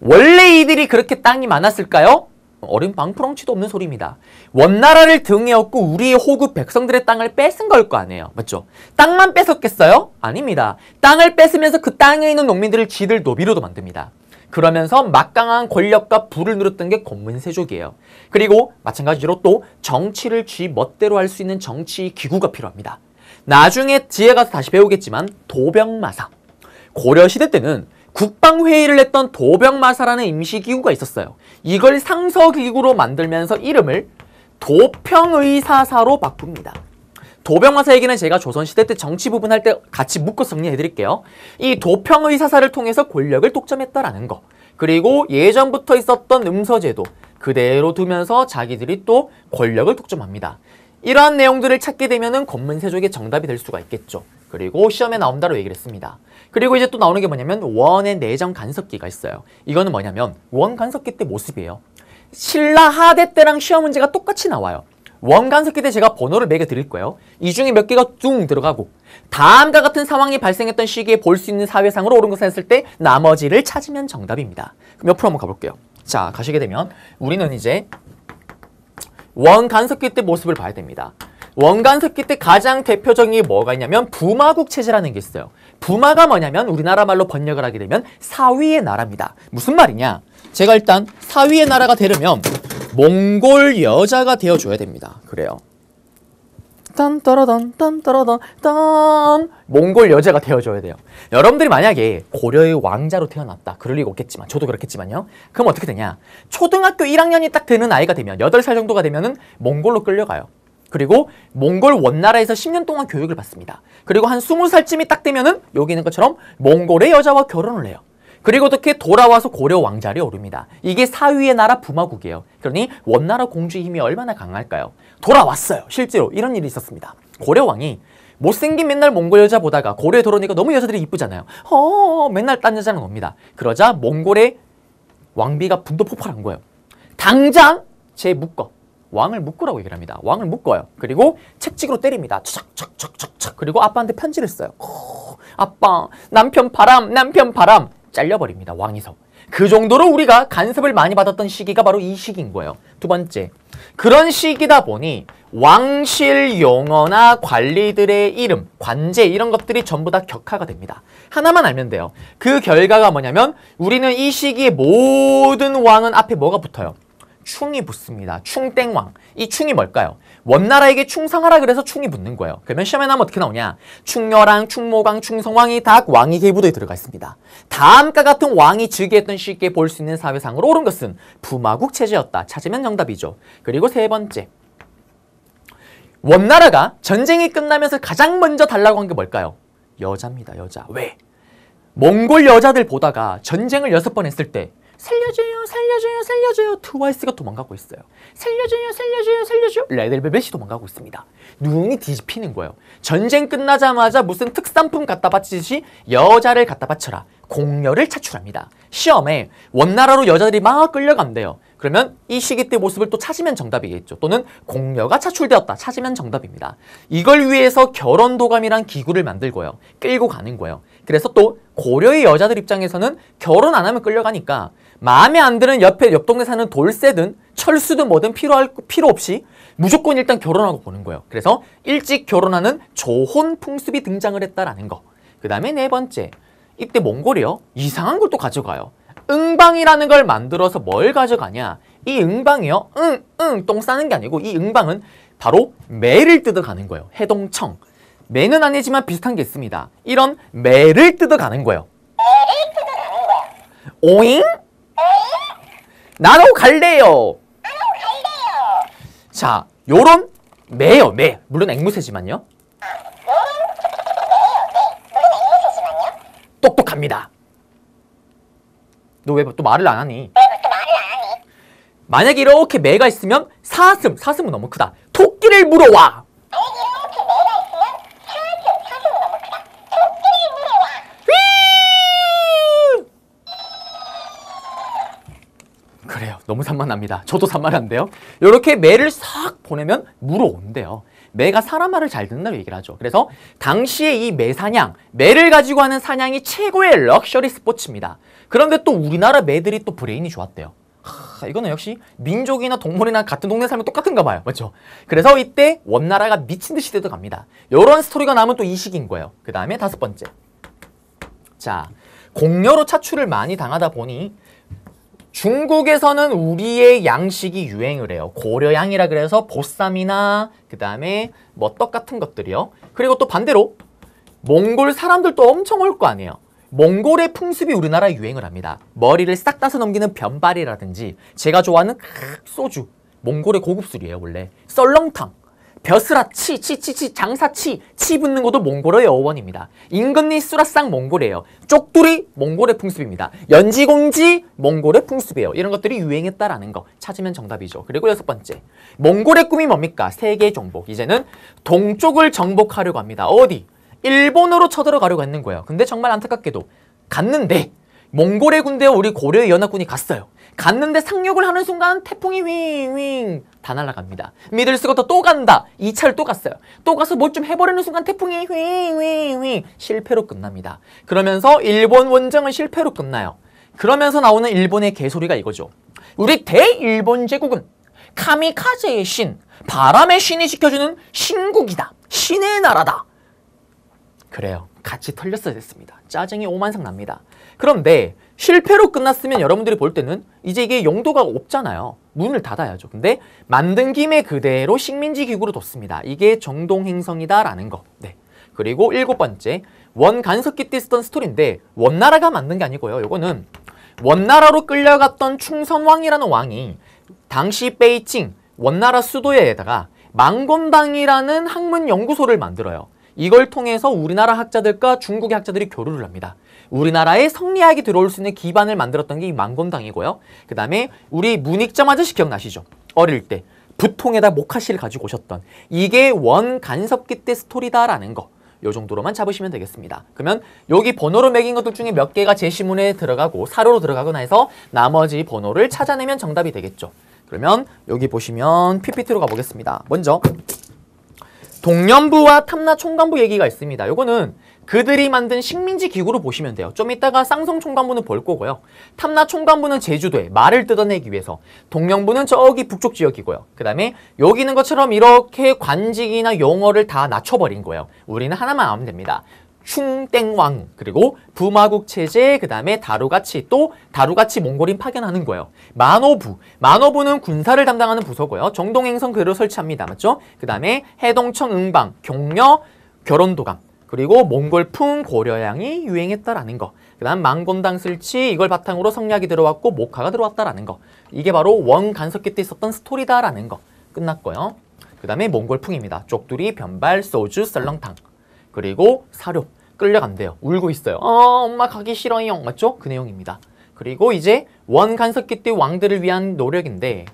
원래 이들이 그렇게 땅이 많았을까요? 어린 방프렁치도 없는 소리입니다. 원나라를 등에 업고 우리의 호국 백성들의 땅을 뺏은 걸 거 아니에요. 맞죠? 땅만 뺏었겠어요? 아닙니다. 땅을 뺏으면서 그 땅에 있는 농민들을 지들 노비로도 만듭니다. 그러면서 막강한 권력과 부를 누렸던 게권문세족이에요 그리고 마찬가지로 또 정치를 쥐 멋대로 할 수 있는 정치 기구가 필요합니다. 나중에 뒤에 가서 다시 배우겠지만 도병마사. 고려시대 때는 국방회의를 했던 도병마사라는 임시기구가 있었어요. 이걸 상서기구로 만들면서 이름을 도평의사사로 바꿉니다. 도병마사 얘기는 제가 조선시대 때 정치 부분 할 때 같이 묶어 정리해드릴게요. 이 도평의사사를 통해서 권력을 독점했다라는 거. 그리고 예전부터 있었던 음서제도 그대로 두면서 자기들이 또 권력을 독점합니다. 이러한 내용들을 찾게 되면 은 권문세족의 정답이 될 수가 있겠죠. 그리고 시험에 나온다로 얘기를 했습니다. 그리고 이제 또 나오는 게 뭐냐면 원의 내장 간섭기가 있어요. 이거는 뭐냐면 원 간섭기 때 모습이에요. 신라 하대 때랑 시험 문제가 똑같이 나와요. 원 간섭기 때 제가 번호를 매겨 드릴 거예요. 이 중에 몇 개가 쭉 들어가고 다음과 같은 상황이 발생했던 시기에 볼 수 있는 사회상으로 옳은 것을 했을 때 나머지를 찾으면 정답입니다. 그럼 옆으로 한번 가볼게요. 자, 가시게 되면 우리는 이제 원 간섭기 때 모습을 봐야 됩니다. 원간석기 때 가장 대표적인 게 뭐가 있냐면 부마국 체제라는 게 있어요. 부마가 뭐냐면 우리나라 말로 번역을 하게 되면 사위의 나라입니다. 무슨 말이냐? 제가 일단 사위의 나라가 되려면 몽골 여자가 되어줘야 됩니다. 그래요. 딴 따라단 딴 따라단 딴 몽골 여자가 되어줘야 돼요. 여러분들이 만약에 고려의 왕자로 태어났다. 그럴 리가 없겠지만 저도 그렇겠지만요. 그럼 어떻게 되냐. 초등학교 1학년이 딱 되는 아이가 되면 8살 정도가 되면 은 몽골로 끌려가요. 그리고 몽골 원나라에서 10년 동안 교육을 받습니다. 그리고 한 20살쯤이 딱 되면은 여기 있는 것처럼 몽골의 여자와 결혼을 해요. 그리고 어떻게 돌아와서 고려 왕자리에 오릅니다. 이게 사위의 나라 부마국이에요. 그러니 원나라 공주의 힘이 얼마나 강할까요? 돌아왔어요. 실제로 이런 일이 있었습니다. 고려 왕이 못생긴 맨날 몽골 여자 보다가 고려에 돌아오니까 너무 여자들이 이쁘잖아요. 어, 맨날 딴 여자는 옵니다. 그러자 몽골의 왕비가 분도 폭발한 거예요. 당장 제 묶어. 왕을 묶으라고 얘기를 합니다. 왕을 묶어요. 그리고 채찍으로 때립니다. 착착착착착. 그리고 아빠한테 편지를 써요. 오, 아빠, 남편 바람, 남편 바람. 잘려버립니다. 왕이서. 그 정도로 우리가 간섭을 많이 받았던 시기가 바로 이 시기인 거예요. 두 번째, 그런 시기다 보니 왕실 용어나 관리들의 이름, 관제 이런 것들이 전부 다격하가 됩니다. 하나만 알면 돼요. 그 결과가 뭐냐면 우리는 이 시기에 모든 왕은 앞에 뭐가 붙어요? 충이 붙습니다. 충땡왕. 이 충이 뭘까요? 원나라에게 충성하라 그래서 충이 붙는 거예요. 그러면 시험에 나면 어떻게 나오냐? 충녀랑 충모강, 충성왕이 다왕이 계보도에 들어가 있습니다. 다음과 같은 왕이 즐위했던 쉽게 볼 수 있는 사회상으로 옳은 것은 부마국 체제였다. 찾으면 정답이죠. 그리고 세 번째. 원나라가 전쟁이 끝나면서 가장 먼저 달라고 한 게 뭘까요? 여자입니다. 여자. 왜? 몽골 여자들 보다가 전쟁을 여섯 번 했을 때 살려줘요 살려줘요 살려줘요 트와이스가 도망가고 있어요 살려줘요 살려줘요 살려줘요 레드벨벳이 도망가고 있습니다 눈이 뒤집히는 거예요 전쟁 끝나자마자 무슨 특산품 갖다 바치듯이 여자를 갖다 바쳐라 공녀를 차출합니다 시험에 원나라로 여자들이 막 끌려간대요 그러면 이 시기 때 모습을 또 찾으면 정답이겠죠. 또는 공녀가 차출되었다. 찾으면 정답입니다. 이걸 위해서 결혼도감이란 기구를 만들고요. 끌고 가는 거예요. 그래서 또 고려의 여자들 입장에서는 결혼 안 하면 끌려가니까 마음에 안 드는 옆에 옆 동네 사는 돌쇠든 철수든 뭐든 필요할 필요 없이 무조건 일단 결혼하고 보는 거예요. 그래서 일찍 결혼하는 조혼 풍습이 등장을 했다라는 거. 그 다음에 네 번째, 이때 몽골이요. 이상한 걸 또 가져가요. 응방이라는 걸 만들어서 뭘 가져가냐. 이 응방이요. 응, 응, 똥 싸는 게 아니고 이 응방은 바로 매를 뜯어가는 거예요. 해동청. 매는 아니지만 비슷한 게 있습니다. 이런 매를 뜯어가는 거예요. 매를 뜯어가는 거야. 오잉? 나도 갈래요. 자, 요런 매요, 매. 물론 앵무새지만요. 똑똑합니다. 너 왜 또 말을 안 하니? 만약에 이렇게 매가 있으면 사슴, 사슴은 너무 크다. 토끼를 물어와. 너무 산만합니다. 저도 산만한데요. 이렇게 매를 싹 보내면 물어온대요. 매가 사람 말을 잘 듣는다고 얘기를 하죠. 그래서 당시에 이 매 사냥, 매를 가지고 하는 사냥이 최고의 럭셔리 스포츠입니다. 그런데 또 우리나라 매들이 또 브레인이 좋았대요. 하, 이거는 역시 민족이나 동물이나 같은 동네 살면 똑같은가 봐요. 맞죠? 그래서 이때 원나라가 미친 듯이 되어갑니다. 이런 스토리가 나면 또 이 시기인 거예요. 그 다음에 다섯 번째. 자, 공녀로 차출을 많이 당하다 보니 중국에서는 우리의 양식이 유행을 해요. 고려양이라 그래서 보쌈이나 그 다음에 뭐 떡 같은 것들이요. 그리고 또 반대로 몽골 사람들도 엄청 올 거 아니에요. 몽골의 풍습이 우리나라에 유행을 합니다. 머리를 싹 따서 넘기는 변발이라든지 제가 좋아하는 소주, 몽골의 고급 술이에요 원래. 썰렁탕, 벼슬아 치, 치, 치, 치, 장사 치, 치 붙는 것도 몽골어의 어원입니다. 임금리 수라쌍 몽골이에요. 쪽두리 몽골의 풍습입니다. 연지공지 몽골의 풍습이에요. 이런 것들이 유행했다라는 거 찾으면 정답이죠. 그리고 여섯 번째, 몽골의 꿈이 뭡니까? 세계 정복. 이제는 동쪽을 정복하려고 합니다. 어디? 일본으로 쳐들어가려고 했는 거예요. 근데 정말 안타깝게도 갔는데 몽골의 군대와 우리 고려의 연합군이 갔어요. 갔는데 상륙을 하는 순간 태풍이 윙윙 다 날아갑니다. 미들 스거터 또 간다. 이차를또 갔어요. 또 가서 뭘좀 뭐 해버리는 순간 태풍이 윙윙윙 실패로 끝납니다. 그러면서 일본 원정은 실패로 끝나요. 그러면서 나오는 일본의 개소리가 이거죠. 우리 대일본 제국은 카미카제의 신, 바람의 신이 지켜주는 신국이다. 신의 나라다. 그래요. 같이 털렸어야 됐습니다. 짜증이 오만상 납니다. 그런데 실패로 끝났으면 여러분들이 볼 때는 이제 이게 용도가 없잖아요. 문을 닫아야죠. 근데 만든 김에 그대로 식민지 기구로 뒀습니다. 이게 정동행성이다라는 거. 네. 그리고 일곱 번째, 원간섭기 띠스던 스토리인데 원나라가 만든 게 아니고요. 이거는 원나라로 끌려갔던 충선왕이라는 왕이 당시 베이징, 원나라 수도에다가 망곤당이라는 학문 연구소를 만들어요. 이걸 통해서 우리나라 학자들과 중국의 학자들이 교류를 합니다. 우리나라에 성리학이 들어올 수 있는 기반을 만들었던 게 이 만건당이고요. 그 다음에 우리 문익점 아저씨 기억나시죠? 어릴 때 부통에다 목화씨를 가지고 오셨던 이게 원간섭기 때 스토리다라는 거. 요 정도로만 잡으시면 되겠습니다. 그러면 여기 번호로 매긴 것들 중에 몇 개가 제시문에 들어가고 사로로 들어가거나 해서 나머지 번호를 찾아내면 정답이 되겠죠. 그러면 여기 보시면 PPT로 가보겠습니다. 먼저 동년부와 탐나 총관부 얘기가 있습니다. 요거는 그들이 만든 식민지 기구로 보시면 돼요. 좀 이따가 쌍성 총관부는 볼 거고요. 탐나 총관부는 제주도에 말을 뜯어내기 위해서 동령부는 저기 북쪽 지역이고요. 그 다음에 여기 있는 것처럼 이렇게 관직이나 용어를 다 낮춰버린 거예요. 우리는 하나만 알면 됩니다. 충땡왕 그리고 부마국 체제 그 다음에 다루같이 또 다루같이 몽골인 파견하는 거예요. 만호부 만호부는 군사를 담당하는 부서고요. 정동행성 그대로 설치합니다. 맞죠? 그 다음에 해동청 응방 경려 결혼도감 그리고 몽골풍 고려양이 유행했다라는 거. 그다음 망곤당 슬치 이걸 바탕으로 성략이 들어왔고 목화가 들어왔다라는 거. 이게 바로 원간섭기 때 있었던 스토리다라는 거. 끝났고요. 그다음에 몽골풍입니다. 쪽두리, 변발, 소주, 썰렁탕. 그리고 사료. 끌려간대요. 울고 있어요. 어, 엄마 가기 싫어요. 맞죠? 그 내용입니다. 그리고 이제 원간섭기 때 왕들을 위한 노력인데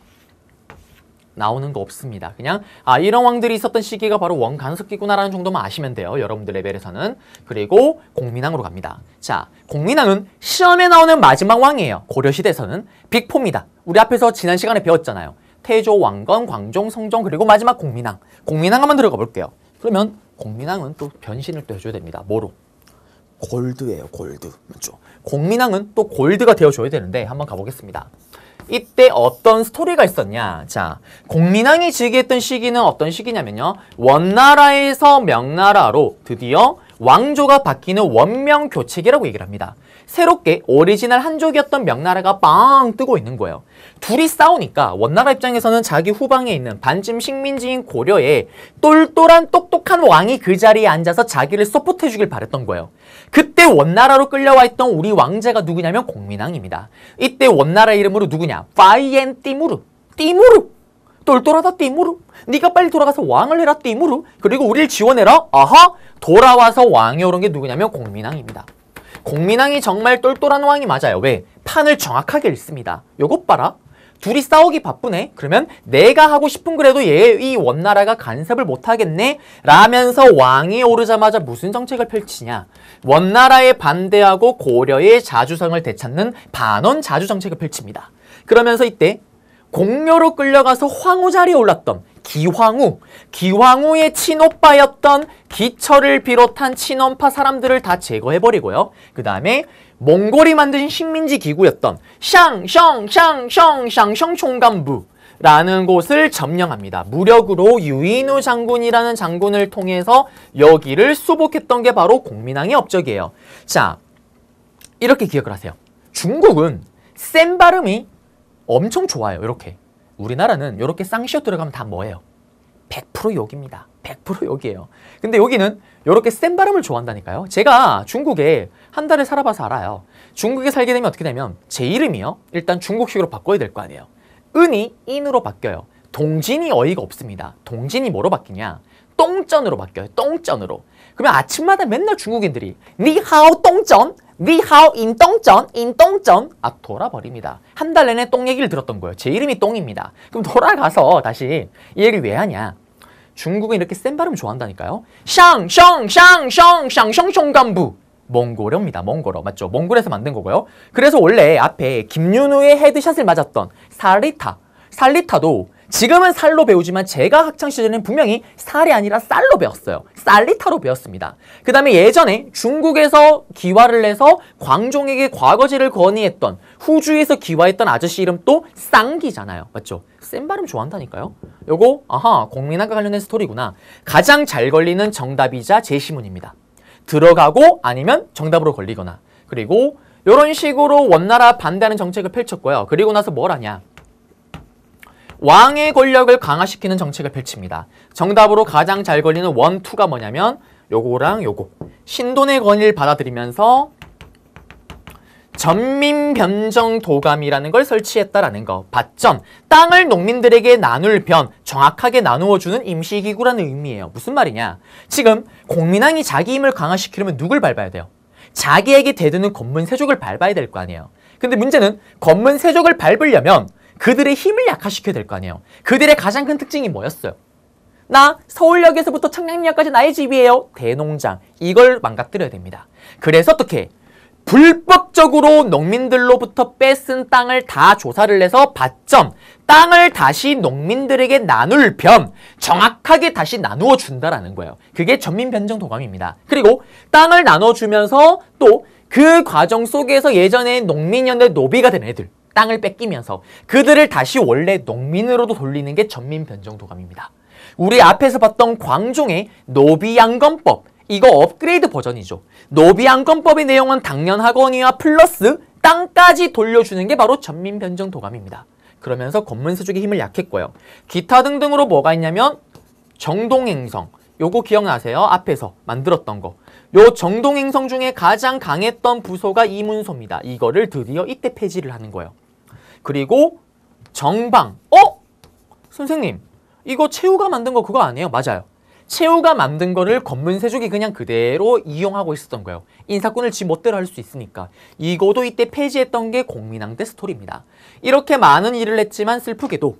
나오는 거 없습니다. 그냥 아 이런 왕들이 있었던 시기가 바로 원간섭기구나라는 정도만 아시면 돼요. 여러분들 레벨에서는. 그리고 공민왕으로 갑니다. 자, 공민왕은 시험에 나오는 마지막 왕이에요. 고려시대에서는 빅포입니다. 우리 앞에서 지난 시간에 배웠잖아요. 태조, 왕건, 광종, 성종 그리고 마지막 공민왕. 공민왕 한번 들어가 볼게요. 그러면 공민왕은 또 변신을 또 해줘야 됩니다. 뭐로? 골드예요, 골드. 맞죠? 그렇죠. 공민왕은 또 골드가 되어줘야 되는데 한번 가보겠습니다. 이때 어떤 스토리가 있었냐. 자, 공민왕이 즐위했던 시기는 어떤 시기냐면요. 원나라에서 명나라로 드디어 왕조가 바뀌는 원명 교체기라고 얘기를 합니다. 새롭게 오리지널 한족이었던 명나라가 빵 뜨고 있는 거예요. 둘이 싸우니까 원나라 입장에서는 자기 후방에 있는 반쯤 식민지인 고려에 똘똘한 똑똑한 왕이 그 자리에 앉아서 자기를 서포트해주길 바랬던 거예요. 그때 원나라로 끌려와 있던 우리 왕제가 누구냐면 공민왕입니다. 이때 원나라 이름으로 누구냐? 파이엔 띠무르. 띠무르! 똘똘하다 띠무르. 네가 빨리 돌아가서 왕을 해라 띠무르 그리고 우리를 지원해라 아하 돌아와서 왕이 오른 게 누구냐면 공민왕입니다 공민왕이 정말 똘똘한 왕이 맞아요 왜? 판을 정확하게 읽습니다 요것 봐라 둘이 싸우기 바쁘네 그러면 내가 하고 싶은 그래도 얘 이 원나라가 간섭을 못하겠네 라면서 왕이 오르자마자 무슨 정책을 펼치냐 원나라에 반대하고 고려의 자주성을 되찾는 반원 자주 정책을 펼칩니다 그러면서 이때 공녀로 끌려가서 황후 자리에 올랐던 기황후, 기황후의 친오빠였던 기철을 비롯한 친원파 사람들을 다 제거해버리고요. 그 다음에 몽골이 만든 식민지 기구였던 샹샹샹샹샹샹 총감부 라는 곳을 점령합니다. 무력으로 유인우 장군이라는 장군을 통해서 여기를 수복했던 게 바로 공민왕의 업적이에요. 자, 이렇게 기억을 하세요. 중국은 센 발음이 엄청 좋아요. 이렇게. 우리나라는 이렇게 쌍시옷 들어가면 다 뭐예요? 100% 욕입니다. 100% 욕이에요. 근데 여기는 이렇게 센바람을 좋아한다니까요. 제가 중국에 한 달을 살아봐서 알아요. 중국에 살게 되면 어떻게 되면 제 이름이요. 일단 중국식으로 바꿔야 될 거 아니에요. 은이 인으로 바뀌어요. 동진이 어이가 없습니다. 동진이 뭐로 바뀌냐? 똥전으로 바뀌어요. 똥전으로. 그러면 아침마다 맨날 중국인들이 니하오 똥전? 위하오 인똥전 인똥전 아 돌아버립니다. 한 달 내내 똥 얘기를 들었던 거예요. 제 이름이 똥입니다. 그럼 돌아가서 다시 이 얘기를 왜 하냐. 중국은 이렇게 센 발음 좋아한다니까요. 샹샹샹샹샹샹샹 간부 몽골어입니다. 몽골어 맞죠? 몽골에서 만든 거고요. 그래서 원래 앞에 김윤우의 헤드샷을 맞았던 살리타 살리타도 지금은 살로 배우지만 제가 학창시절에는 분명히 살이 아니라 쌀로 배웠어요. 쌀리타로 배웠습니다. 그 다음에 예전에 중국에서 기화를 해서 광종에게 과거지를 건의했던 후주에서 기화했던 아저씨 이름 또 쌍기잖아요. 맞죠? 센 발음 좋아한다니까요. 요거 아하 공민학과 관련된 스토리구나. 가장 잘 걸리는 정답이자 제시문입니다. 들어가고 아니면 정답으로 걸리거나 그리고 이런 식으로 원나라 반대하는 정책을 펼쳤고요. 그리고 나서 뭘 하냐. 왕의 권력을 강화시키는 정책을 펼칩니다. 정답으로 가장 잘 걸리는 원, 투가 뭐냐면 요거랑 요거. 신돈의 권위를 받아들이면서 전민변정도감이라는 걸 설치했다라는 거. 받점. 땅을 농민들에게 나눌 변, 정확하게 나누어주는 임시기구라는 의미예요. 무슨 말이냐? 지금 공민왕이 자기 힘을 강화시키려면 누굴 밟아야 돼요? 자기에게 대드는 권문 세족을 밟아야 될 거 아니에요. 근데 문제는 권문 세족을 밟으려면 그들의 힘을 약화시켜야 될 거 아니에요. 그들의 가장 큰 특징이 뭐였어요? 나 서울역에서부터 청량리역까지 나의 집이에요. 대농장. 이걸 망가뜨려야 됩니다. 그래서 어떻게? 불법적으로 농민들로부터 뺏은 땅을 다 조사를 해서 받점, 땅을 다시 농민들에게 나눌 변. 정확하게 다시 나누어 준다라는 거예요. 그게 전민변정 도감입니다. 그리고 땅을 나눠주면서 또 그 과정 속에서 예전에 농민연대 노비가 된 애들, 땅을 뺏기면서 그들을 다시 원래 농민으로도 돌리는 게 전민변정도감입니다. 우리 앞에서 봤던 광종의 노비양건법 이거 업그레이드 버전이죠. 노비양건법의 내용은 당년 학원이와 플러스 땅까지 돌려주는 게 바로 전민변정도감입니다. 그러면서 권문세족의 힘을 약했고요. 기타 등등으로 뭐가 있냐면 정동행성 요거 기억나세요? 앞에서 만들었던 거. 요 정동행성 중에 가장 강했던 부서가 이문소입니다. 이거를 드디어 이때 폐지를 하는 거예요. 그리고 정방. 어? 선생님, 이거 최우가 만든 거 그거 아니에요? 맞아요. 최우가 만든 거를 검문세족이 그냥 그대로 이용하고 있었던 거예요. 인사권을 지 멋대로 할 수 있으니까. 이거도 이때 폐지했던 게 공민왕 때 스토리입니다. 이렇게 많은 일을 했지만 슬프게도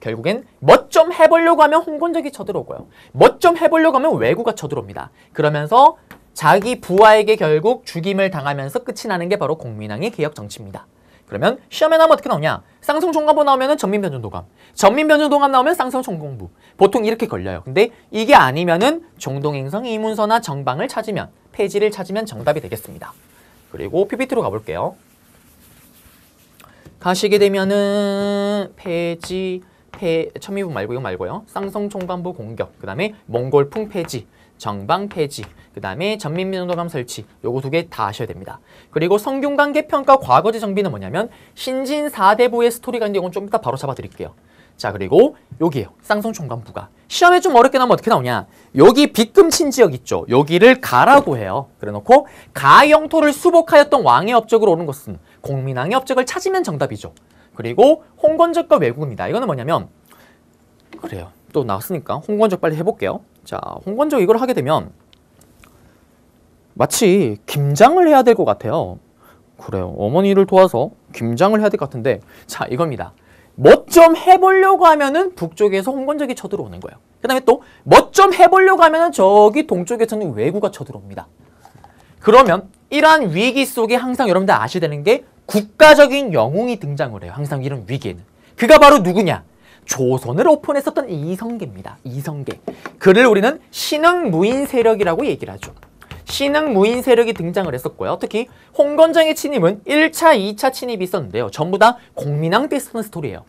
결국엔 멋 좀 해보려고 하면 홍건적이 쳐들어오고요. 멋 좀 해보려고 하면 왜구가 쳐들어옵니다. 그러면서 자기 부하에게 결국 죽임을 당하면서 끝이 나는 게 바로 공민왕의 개혁 정치입니다. 그러면 시험에 나오면 어떻게 나오냐? 쌍성 총감보 나오면 전민 변준 도감, 전민 변준 도감 나오면 쌍성 총공부. 보통 이렇게 걸려요. 근데 이게 아니면은 종동행성 이문서나 정방을 찾으면 페지를 찾으면 정답이 되겠습니다. 그리고 PPT로 가볼게요. 가시게 되면은 페지 페, 첨미분 말고 이거 말고요. 쌍성 총감보 공격, 그 다음에 몽골풍 페지 정방 폐지, 그 다음에 전민민노감 설치 요거 두 개 다 하셔야 됩니다. 그리고 성균관계평가 과거제 정비는 뭐냐면 신진 4대부의 스토리 같은 경우는 좀 이따 바로 잡아드릴게요. 자 그리고 여기에요. 쌍성총관부가. 시험에 좀 어렵게 나오면 어떻게 나오냐. 여기 빚금친 지역 있죠. 여기를 가라고 해요. 그래놓고 가 영토를 수복하였던 왕의 업적으로 오는 것은 공민왕의 업적을 찾으면 정답이죠. 그리고 홍건적과 외국입니다. 이거는 뭐냐면 그래요. 또 나왔으니까 홍건적 빨리 해볼게요. 자, 홍건조 이걸 하게 되면 마치 김장을 해야 될 것 같아요. 그래요. 어머니를 도와서 김장을 해야 될 것 같은데 자, 이겁니다. 멋 좀 해보려고 하면은 북쪽에서 홍건적이 쳐들어오는 거예요. 그 다음에 또멋 좀 해보려고 하면은 저기 동쪽에서는 외구가 쳐들어옵니다. 그러면 이러한 위기 속에 항상 여러분들 아셔야 되는 게 국가적인 영웅이 등장을 해요. 항상 이런 위기에는. 그가 바로 누구냐? 조선을 오픈했었던 이성계입니다. 이성계. 그를 우리는 신흥 무인 세력이라고 얘기를 하죠. 신흥 무인 세력이 등장을 했었고요. 특히 홍건장의 침입은 1차, 2차 침입이 있었는데요. 전부 다 공민왕 때 쓰는 스토리예요.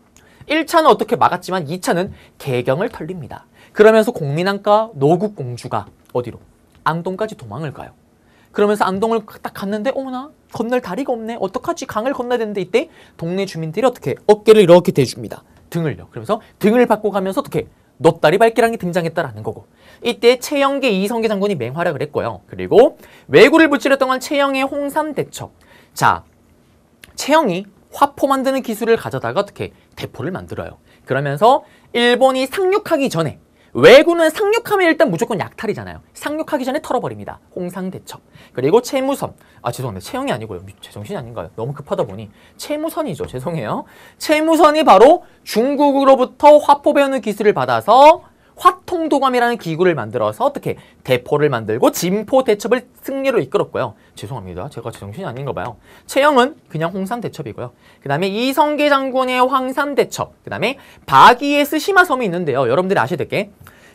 1차는 어떻게 막았지만 2차는 개경을 털립니다. 그러면서 공민왕과 노국공주가 어디로? 앙동까지 도망을 가요. 그러면서 앙동을 딱 갔는데 어머나 건널 다리가 없네 어떡하지 강을 건너야 되는데 이때 동네 주민들이 어떻게 어깨를 이렇게 대줍니다 등을요. 그러면서 등을 바꿔가면서 어떻게 넛다리 발기랑이 등장했다라는 거고 이때 최영계 이성계 장군이 맹활약을 했고요. 그리고 왜구를 무찌렸던 건 최영의 홍삼대첩 자, 최영이 화포 만드는 기술을 가져다가 어떻게 대포를 만들어요. 그러면서 일본이 상륙하기 전에 외구는 상륙하면 일단 무조건 약탈이잖아요. 상륙하기 전에 털어버립니다. 홍상대첩. 그리고 채무선. 아 죄송합니다. 채용이 아니고요. 제정신 아닌가요? 너무 급하다 보니. 채무선이죠. 죄송해요. 채무선이 바로 중국으로부터 화포 배우는 기술을 받아서 화통도감이라는 기구를 만들어서 어떻게 대포를 만들고 진포 대첩을 승리로 이끌었고요. 죄송합니다. 제가 제정신이 아닌가 봐요. 최영은 그냥 홍산 대첩이고요. 그 다음에 이성계 장군의 황산 대첩, 그 다음에 바기에스심화 섬이 있는데요. 여러분들이 아셔야 될 게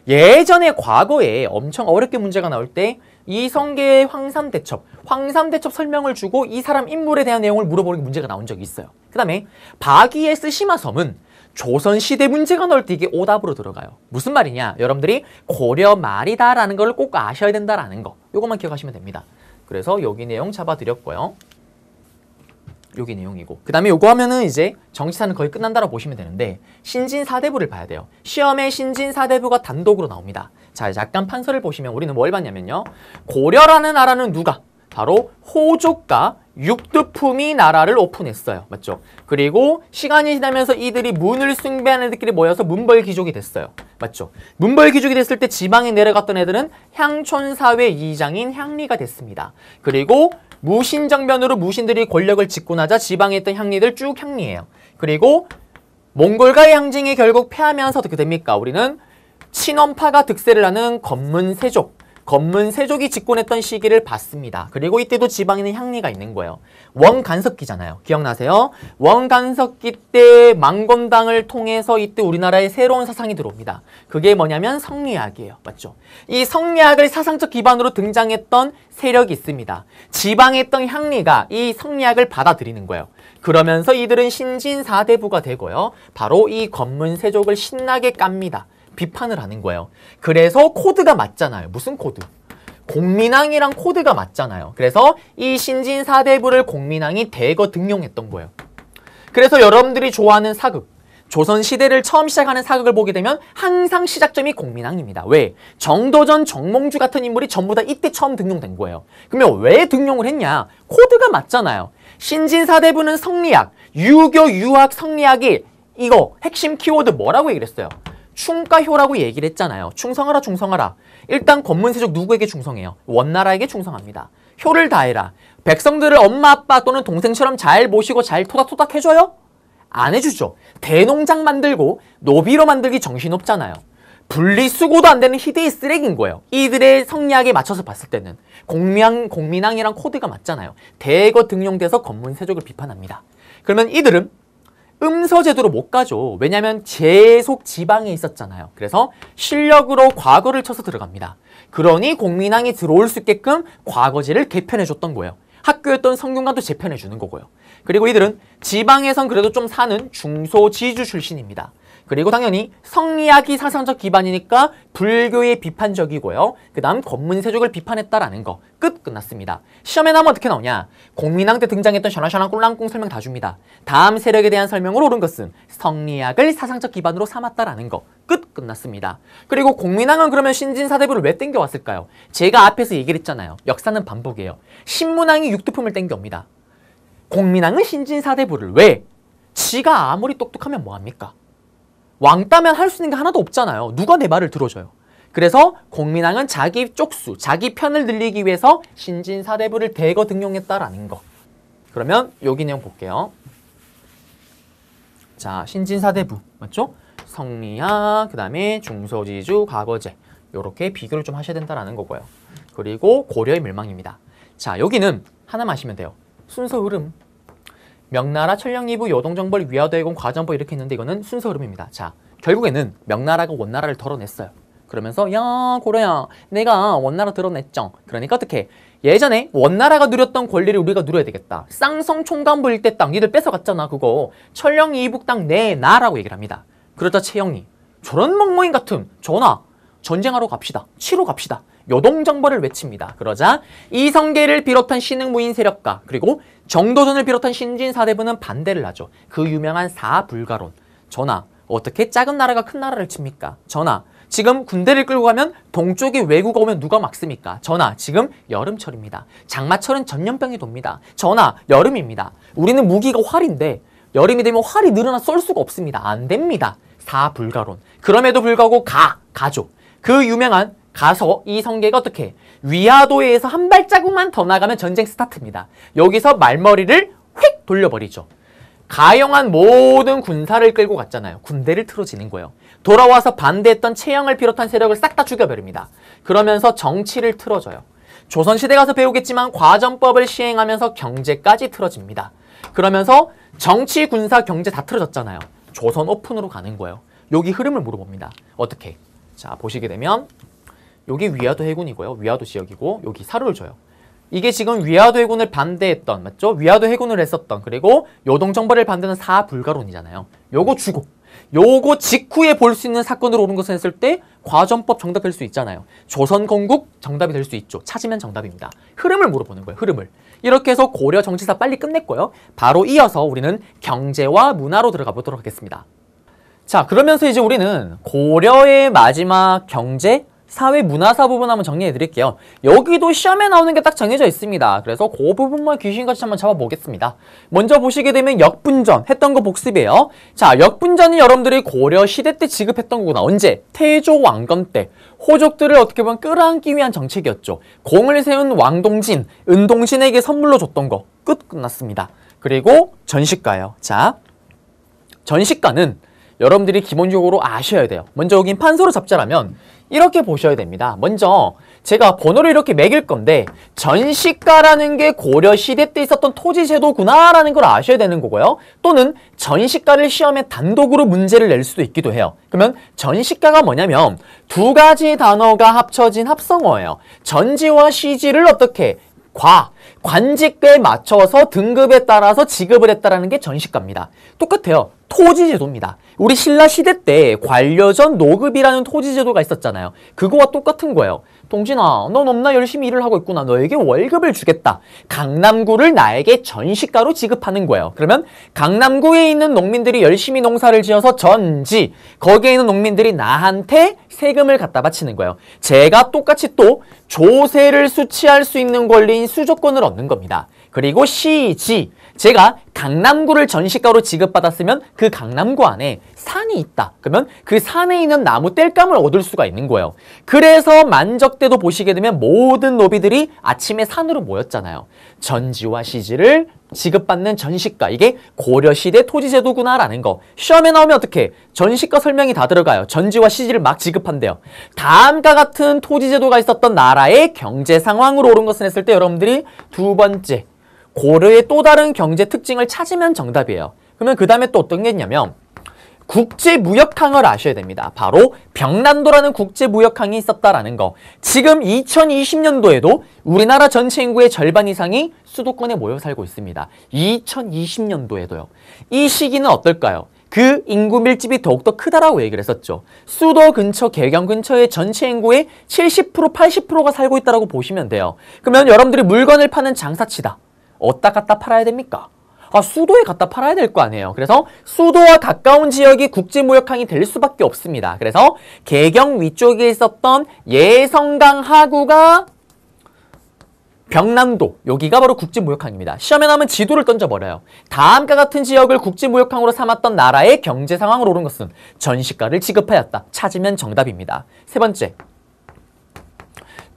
예전에 과거에 엄청 어렵게 문제가 나올 때 이성계의 황산 대첩, 황산 대첩 설명을 주고 이 사람 인물에 대한 내용을 물어보는 문제가 나온 적이 있어요. 그 다음에 바기에스심화 섬은 조선시대 문제가 나올 때 이게 오답으로 들어가요. 무슨 말이냐? 여러분들이 고려 말이다라는 걸 꼭 아셔야 된다라는 거. 요것만 기억하시면 됩니다. 그래서 여기 내용 잡아드렸고요. 여기 내용이고 그 다음에 요거 하면은 이제 정치사는 거의 끝난다라고 보시면 되는데 신진사대부를 봐야 돼요 시험에 신진사대부가 단독으로 나옵니다 자 잠깐 판서를 보시면 우리는 뭘 봤냐면요 고려라는 나라는 누가 바로 호족과 육두품이 나라를 오픈했어요. 맞죠? 그리고 시간이 지나면서 이들이 문을 숭배하는 애들끼리 모여서 문벌귀족이 됐어요. 맞죠? 문벌귀족이 됐을 때 지방에 내려갔던 애들은 향촌사회 이장인 향리가 됐습니다. 그리고 무신정변으로 무신들이 권력을 집고나자 지방에 있던 향리들 쭉 향리예요. 그리고 몽골과의 항쟁이 결국 패하면서 어떻게 됩니까? 우리는 친원파가 득세를 하는 검문세족 검문 세족이 집권했던 시기를 봤습니다. 그리고 이때도 지방에는 향리가 있는 거예요. 원간석기잖아요. 기억나세요? 원간석기 때 망건당을 통해서 이때 우리나라에 새로운 사상이 들어옵니다. 그게 뭐냐면 성리학이에요. 맞죠? 이 성리학을 사상적 기반으로 등장했던 세력이 있습니다. 지방에 있던 향리가 이 성리학을 받아들이는 거예요. 그러면서 이들은 신진사대부가 되고요. 바로 이 검문 세족을 신나게 깝니다. 비판을 하는 거예요. 그래서 코드가 맞잖아요. 무슨 코드? 공민왕이랑 코드가 맞잖아요. 그래서 이 신진 사대부를 공민왕이 대거 등용했던 거예요. 그래서 여러분들이 좋아하는 사극, 조선시대를 처음 시작하는 사극을 보게 되면 항상 시작점이 공민왕입니다. 왜? 정도전, 정몽주 같은 인물이 전부 다 이때 처음 등용된 거예요. 그러면 왜 등용을 했냐? 코드가 맞잖아요. 신진사대부는 성리학, 유교, 유학, 성리학이 이거 핵심 키워드 뭐라고 얘기를 했어요? 충가효라고 얘기를 했잖아요. 충성하라 충성하라. 일단 권문세족 누구에게 충성해요? 원나라에게 충성합니다. 효를 다해라. 백성들을 엄마 아빠 또는 동생처럼 잘 모시고 잘 토닥토닥 해줘요? 안 해주죠. 대농장 만들고 노비로 만들기 정신없잖아요. 분리수고도안 되는 희대의 쓰레기인 거예요. 이들의 성리학에 맞춰서 봤을 때는 공명, 공민왕이랑 코드가 맞잖아요. 대거 등용돼서 권문세족을 비판합니다. 그러면 이들은 음서 제도로 못 가죠. 왜냐하면 계속 지방에 있었잖아요. 그래서 실력으로 과거를 쳐서 들어갑니다. 그러니 공민왕이 들어올 수 있게끔 과거제를 개편해줬던 거예요. 학교였던 성균관도 재편해주는 거고요. 그리고 이들은 지방에선 그래도 좀 사는 중소지주 출신입니다. 그리고 당연히 성리학이 사상적 기반이니까 불교의 비판적이고요. 그 다음 권문세족을 비판했다라는 거. 끝 끝났습니다. 시험에 나면 어떻게 나오냐. 공민왕 때 등장했던 샤나샤나 꼴랑꿍 설명 다 줍니다. 다음 세력에 대한 설명으로 옳은 것은 성리학을 사상적 기반으로 삼았다라는 거. 끝 끝났습니다. 그리고 공민왕은 그러면 신진사대부를 왜 땡겨왔을까요? 제가 앞에서 얘기를 했잖아요. 역사는 반복이에요. 신문왕이 육두품을 땡겨옵니다. 공민왕은 신진사대부를 왜? 지가 아무리 똑똑하면 뭐합니까? 왕따면 할 수 있는 게 하나도 없잖아요. 누가 내 말을 들어줘요. 그래서 공민왕은 자기 쪽수, 자기 편을 늘리기 위해서 신진사대부를 대거 등용했다라는 거. 그러면 여기 내용 볼게요. 자, 신진사대부 맞죠? 성리학, 그 다음에 중소지주, 과거제 이렇게 비교를 좀 하셔야 된다라는 거고요. 그리고 고려의 멸망입니다. 자, 여기는 하나만 아시면 돼요. 순서 흐름. 명나라, 천령이부여동정벌 위화대공, 과전벌 이렇게 있는데 이거는 순서 흐름입니다. 자, 결국에는 명나라가 원나라를 덜어냈어요. 그러면서 야 고려야 내가 원나라 드러냈죠. 그러니까 어떻게 예전에 원나라가 누렸던 권리를 우리가 누려야 되겠다. 쌍성 총감부 일때 땅 니들 뺏어갔잖아 그거. 천령 이북 땅 내 나라고 얘기를 합니다. 그러자 채영이 저런 멍멍이 같은 전하 전쟁하러 갑시다. 치러 갑시다. 요동정벌을 외칩니다. 그러자 이성계를 비롯한 신흥무인 세력과 그리고 정도전을 비롯한 신진 사대부는 반대를 하죠. 그 유명한 사불가론. 전하, 어떻게 작은 나라가 큰 나라를 칩니까? 전하, 지금 군대를 끌고 가면 동쪽에 외국 오면 누가 막습니까? 전하, 지금 여름철입니다. 장마철은 전염병이 돕니다. 전하, 여름입니다. 우리는 무기가 활인데 여름이 되면 활이 늘어나 쏠 수가 없습니다. 안 됩니다. 사불가론. 그럼에도 불구하고 가, 가죠. 그 유명한 가서 이 성계가 어떻게 위아도에서한 발자국만 더 나가면 전쟁 스타트입니다. 여기서 말머리를 휙 돌려버리죠. 가영한 모든 군사를 끌고 갔잖아요. 군대를 틀어지는 거예요. 돌아와서 반대했던 채영을 비롯한 세력을 싹 다 죽여버립니다. 그러면서 정치를 틀어줘요. 조선시대 가서 배우겠지만 과전법을 시행하면서 경제까지 틀어집니다. 그러면서 정치, 군사, 경제 다 틀어졌잖아요. 조선 오픈으로 가는 거예요. 여기 흐름을 물어봅니다. 어떻게? 자, 보시게 되면 여기 위아도 해군이고요. 위아도 지역이고 여기 사루를 줘요. 이게 지금 위아도 해군을 반대했던 맞죠? 위아도 해군을 했었던 그리고 요동정벌을 반대는 하 사불가론이잖아요. 요거 주고 요거 직후에 볼 수 있는 사건으로 오는 것을 했을 때과전법정답될 수 있잖아요. 조선건국 정답이 될 수 있죠. 찾으면 정답입니다. 흐름을 물어보는 거예요. 흐름을. 이렇게 해서 고려 정치사 빨리 끝냈고요. 바로 이어서 우리는 경제와 문화로 들어가 보도록 하겠습니다. 자 그러면서 이제 우리는 고려의 마지막 경제 사회 문화사 부분 한번 정리해 드릴게요. 여기도 시험에 나오는 게 딱 정해져 있습니다. 그래서 그 부분만 귀신같이 한번 잡아보겠습니다. 먼저 보시게 되면 역분전 했던 거 복습이에요. 자, 역분전이 여러분들이 고려 시대 때 지급했던 거구나. 언제? 태조 왕건 때. 호족들을 어떻게 보면 끌어안기 위한 정책이었죠. 공을 세운 왕동진, 은동신에게 선물로 줬던 거. 끝 끝났습니다. 그리고 전시가요. 자, 전시가는 여러분들이 기본적으로 아셔야 돼요. 먼저 여긴 판소로 잡자라면 이렇게 보셔야 됩니다. 먼저 제가 번호를 이렇게 매길 건데 전시가라는 게 고려시대 때 있었던 토지제도구나라는 걸 아셔야 되는 거고요. 또는 전시가를 시험에 단독으로 문제를 낼 수도 있기도 해요. 그러면 전시가가 뭐냐면 두 가지 단어가 합쳐진 합성어예요. 전지와 시지를 어떻게 과, 관직에 맞춰서 등급에 따라서 지급을 했다라는 게 전시가입니다. 똑같아요. 토지제도입니다. 우리 신라 시대 때 관려전 노급이라는 토지제도가 있었잖아요. 그거와 똑같은 거예요. 동진아, 넌 없나 열심히 일을 하고 있구나. 너에게 월급을 주겠다. 강남구를 나에게 전시가로 지급하는 거예요. 그러면 강남구에 있는 농민들이 열심히 농사를 지어서 전지, 거기에 있는 농민들이 나한테 세금을 갖다 바치는 거예요. 제가 똑같이 또 조세를 수취할 수 있는 권리인 수조권을 얻는 겁니다. 그리고 시지, 제가 강남구를 전시가로 지급받았으면 그 강남구 안에 산이 있다. 그러면 그 산에 있는 나무 땔감을 얻을 수가 있는 거예요. 그래서 만적 대도 보시게 되면 모든 노비들이 아침에 산으로 모였잖아요. 전지와 시지를 지급받는 전시가 이게 고려시대 토지제도구나라는 거 시험에 나오면 어떻게 전시가 설명이 다 들어가요 전지와 시지를 막 지급한대요 다음과 같은 토지제도가 있었던 나라의 경제 상황으로 옳은 것은 했을 때 여러분들이 두 번째 고려의 또 다른 경제 특징을 찾으면 정답이에요. 그러면 그 다음에 또 어떤 게 있냐면 국제무역항을 아셔야 됩니다. 바로 병난도라는 국제무역항이 있었다라는 거. 지금 2020년도에도 우리나라 전체 인구의 절반 이상이 수도권에 모여 살고 있습니다. 2020년도에도요. 이 시기는 어떨까요? 그 인구 밀집이 더욱더 크다라고 얘기를 했었죠. 수도 근처, 개경 근처의 전체 인구의 70%, 80%가 살고 있다고 라 보시면 돼요. 그러면 여러분들이 물건을 파는 장사치다. 어디다 갖다 팔아야 됩니까? 아, 수도에 갖다 팔아야 될 거 아니에요. 그래서 수도와 가까운 지역이 국제무역항이 될 수밖에 없습니다. 그래서 개경 위쪽에 있었던 예성강 하구가 경남도 여기가 바로 국제무역항입니다. 시험에 나면 지도를 던져버려요. 다음과 같은 지역을 국제무역항으로 삼았던 나라의 경제 상황을 오른 것은 전시가를 지급하였다. 찾으면 정답입니다. 세 번째,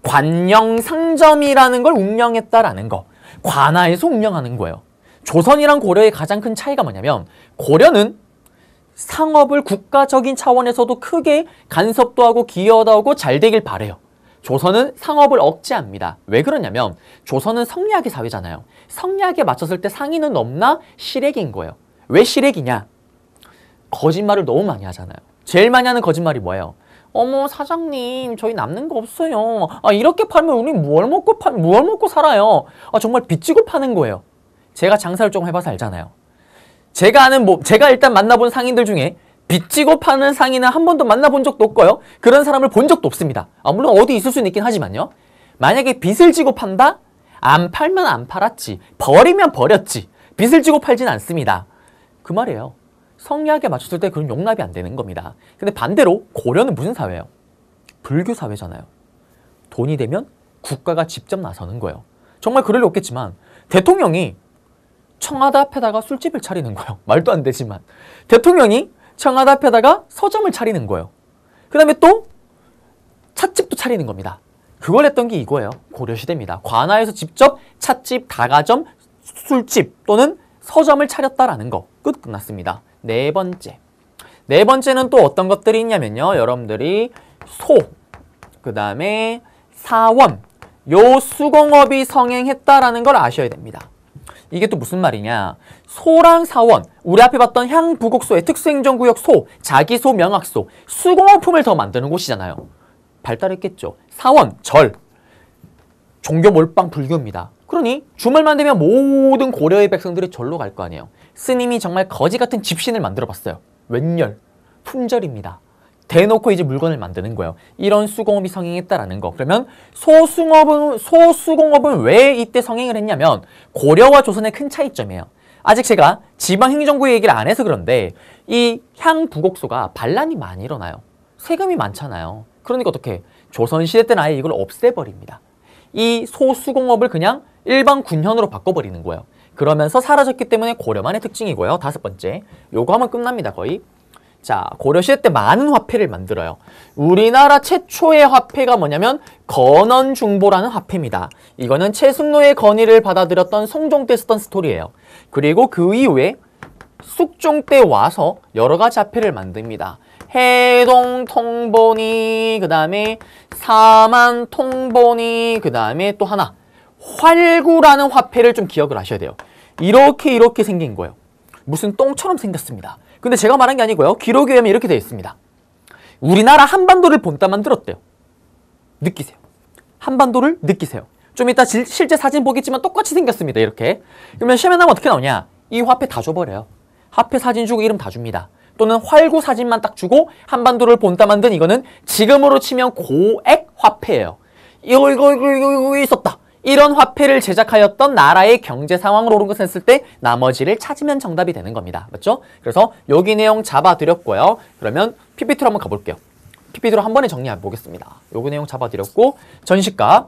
관영상점이라는 걸 운영했다라는 거. 관하에서 운영하는 거예요. 조선이랑 고려의 가장 큰 차이가 뭐냐면 고려는 상업을 국가적인 차원에서도 크게 간섭도 하고 기여도 하고 잘 되길 바래요. 조선은 상업을 억제합니다. 왜 그러냐면 조선은 성리학의 사회잖아요. 성리학에 맞췄을 때 상인은 없나시래기인 거예요. 왜시래기냐 거짓말을 너무 많이 하잖아요. 제일 많이 하는 거짓말이 뭐예요? 어머 사장님 저희 남는 거 없어요. 아 이렇게 팔면 우리 뭘 먹고 팔, 뭘 먹고 살아요. 아 정말 빚지고 파는 거예요. 제가 장사를 좀 해봐서 알잖아요. 제가 아는 뭐 제가 일단 만나본 상인들 중에 빚지고 파는 상인은 한 번도 만나본 적도 없고요. 그런 사람을 본 적도 없습니다. 아, 물론 어디 있을 수는 있긴 하지만요. 만약에 빚을 지고 판다? 안 팔면 안 팔았지. 버리면 버렸지. 빚을 지고 팔진 않습니다. 그 말이에요. 성리학에 맞췄을 때 그건 용납이 안 되는 겁니다. 근데 반대로 고려는 무슨 사회예요? 불교 사회잖아요. 돈이 되면 국가가 직접 나서는 거예요. 정말 그럴 리 없겠지만 대통령이 청와대 앞에다가 술집을 차리는 거예요. 말도 안 되지만 대통령이 청와대 앞에다가 서점을 차리는 거예요. 그 다음에 또 찻집도 차리는 겁니다. 그걸 했던 게 이거예요. 고려시대입니다. 관아에서 직접 찻집, 다가점, 술집 또는 서점을 차렸다라는 거. 끝 끝났습니다. 네 번째. 네 번째는 또 어떤 것들이 있냐면요. 여러분들이 소, 그 다음에 사원, 요 수공업이 성행했다라는 걸 아셔야 됩니다. 이게 또 무슨 말이냐. 소랑 사원, 우리 앞에 봤던 향부곡소의 특수행정구역 소, 자기소, 명학소, 수공업품을 더 만드는 곳이잖아요. 발달했겠죠. 사원, 절, 종교 몰빵 불교입니다. 그러니 주말만 되면 모든 고려의 백성들이 절로 갈 거 아니에요. 스님이 정말 거지 같은 집신을 만들어 봤어요. 웬열, 품절입니다. 대놓고 이제 물건을 만드는 거예요. 이런 수공업이 성행했다라는 거. 그러면 소수공업은 소수공업은 왜 이때 성행을 했냐면 고려와 조선의 큰 차이점이에요. 아직 제가 지방행정구의 얘기를 안 해서 그런데 이 향부곡소가 반란이 많이 일어나요. 세금이 많잖아요. 그러니까 어떻게 조선시대 때는 아예 이걸 없애버립니다. 이 소수공업을 그냥 일반 군현으로 바꿔버리는 거예요. 그러면서 사라졌기 때문에 고려만의 특징이고요. 다섯 번째, 요거 하면 끝납니다, 거의. 자, 고려시대 때 많은 화폐를 만들어요. 우리나라 최초의 화폐가 뭐냐면 건원중보라는 화폐입니다. 이거는 최승로의 건의를 받아들였던 송종 때 쓰던 스토리예요. 그리고 그 이후에 숙종 때 와서 여러 가지 화폐를 만듭니다. 해동 통보니, 그 다음에 사만 통보니, 그 다음에 또 하나 활구라는 화폐를 좀 기억을 하셔야 돼요. 이렇게 이렇게 생긴 거예요. 무슨 똥처럼 생겼습니다. 근데 제가 말한 게 아니고요. 기록에 의하면 이렇게 되어 있습니다. 우리나라 한반도를 본따 만들었대요. 느끼세요. 한반도를 느끼세요. 좀 이따 질, 실제 사진 보겠지만 똑같이 생겼습니다. 이렇게. 그러면 시험에 나면 어떻게 나오냐? 이 화폐 다 줘버려요. 화폐 사진 주고 이름 다 줍니다. 또는 활구 사진만 딱 주고 한반도를 본따 만든 이거는 지금으로 치면 고액 화폐예요. 이거 이거 이거 이거, 이거 있었다. 이런 화폐를 제작하였던 나라의 경제 상황을 옳은 것을했을때 나머지를 찾으면 정답이 되는 겁니다. 맞죠? 그래서 여기 내용 잡아드렸고요. 그러면 PPT로 한번 가볼게요. PPT로 한 번에 정리해 보겠습니다. 여기 내용 잡아드렸고 전시가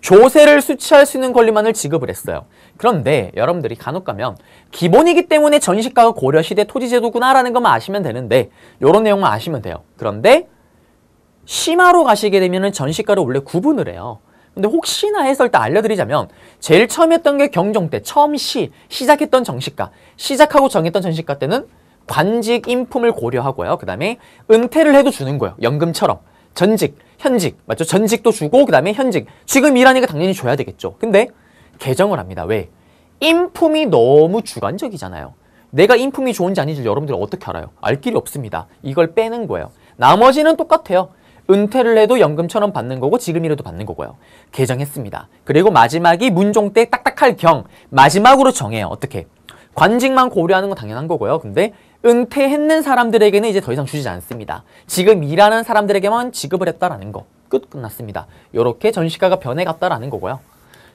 조세를 수취할 수 있는 권리만을 지급을 했어요. 그런데 여러분들이 간혹 가면 기본이기 때문에 전시가가 고려시대 토지제도구나라는 것만 아시면 되는데 이런 내용만 아시면 돼요. 그런데 심화로 가시게 되면 전시가를 원래 구분을 해요. 근데 혹시나 해서 일단 알려드리자면 제일 처음 했던 게 경종 때 처음 시 시작했던 정식가 시작하고 정했던 정식가 때는 관직 인품을 고려하고요. 그 다음에 은퇴를 해도 주는 거예요. 연금처럼. 전직, 현직, 맞죠? 전직도 주고 그 다음에 현직. 지금 일하니까 당연히 줘야 되겠죠. 근데 개정을 합니다. 왜? 인품이 너무 주관적이잖아요. 내가 인품이 좋은지 아닌지 여러분들 어떻게 알아요? 알 길이 없습니다. 이걸 빼는 거예요. 나머지는 똑같아요. 은퇴를 해도 연금처럼 받는 거고 지금이라도 받는 거고요. 개정했습니다. 그리고 마지막이 문종 때 딱딱할 경 마지막으로 정해요. 어떻게? 관직만 고려하는 건 당연한 거고요. 근데 은퇴했는 사람들에게는 이제 더 이상 주지 않습니다. 지금 일하는 사람들에게만 지급을 했다라는 거. 끝 끝났습니다. 이렇게 전시가가 변해갔다라는 거고요.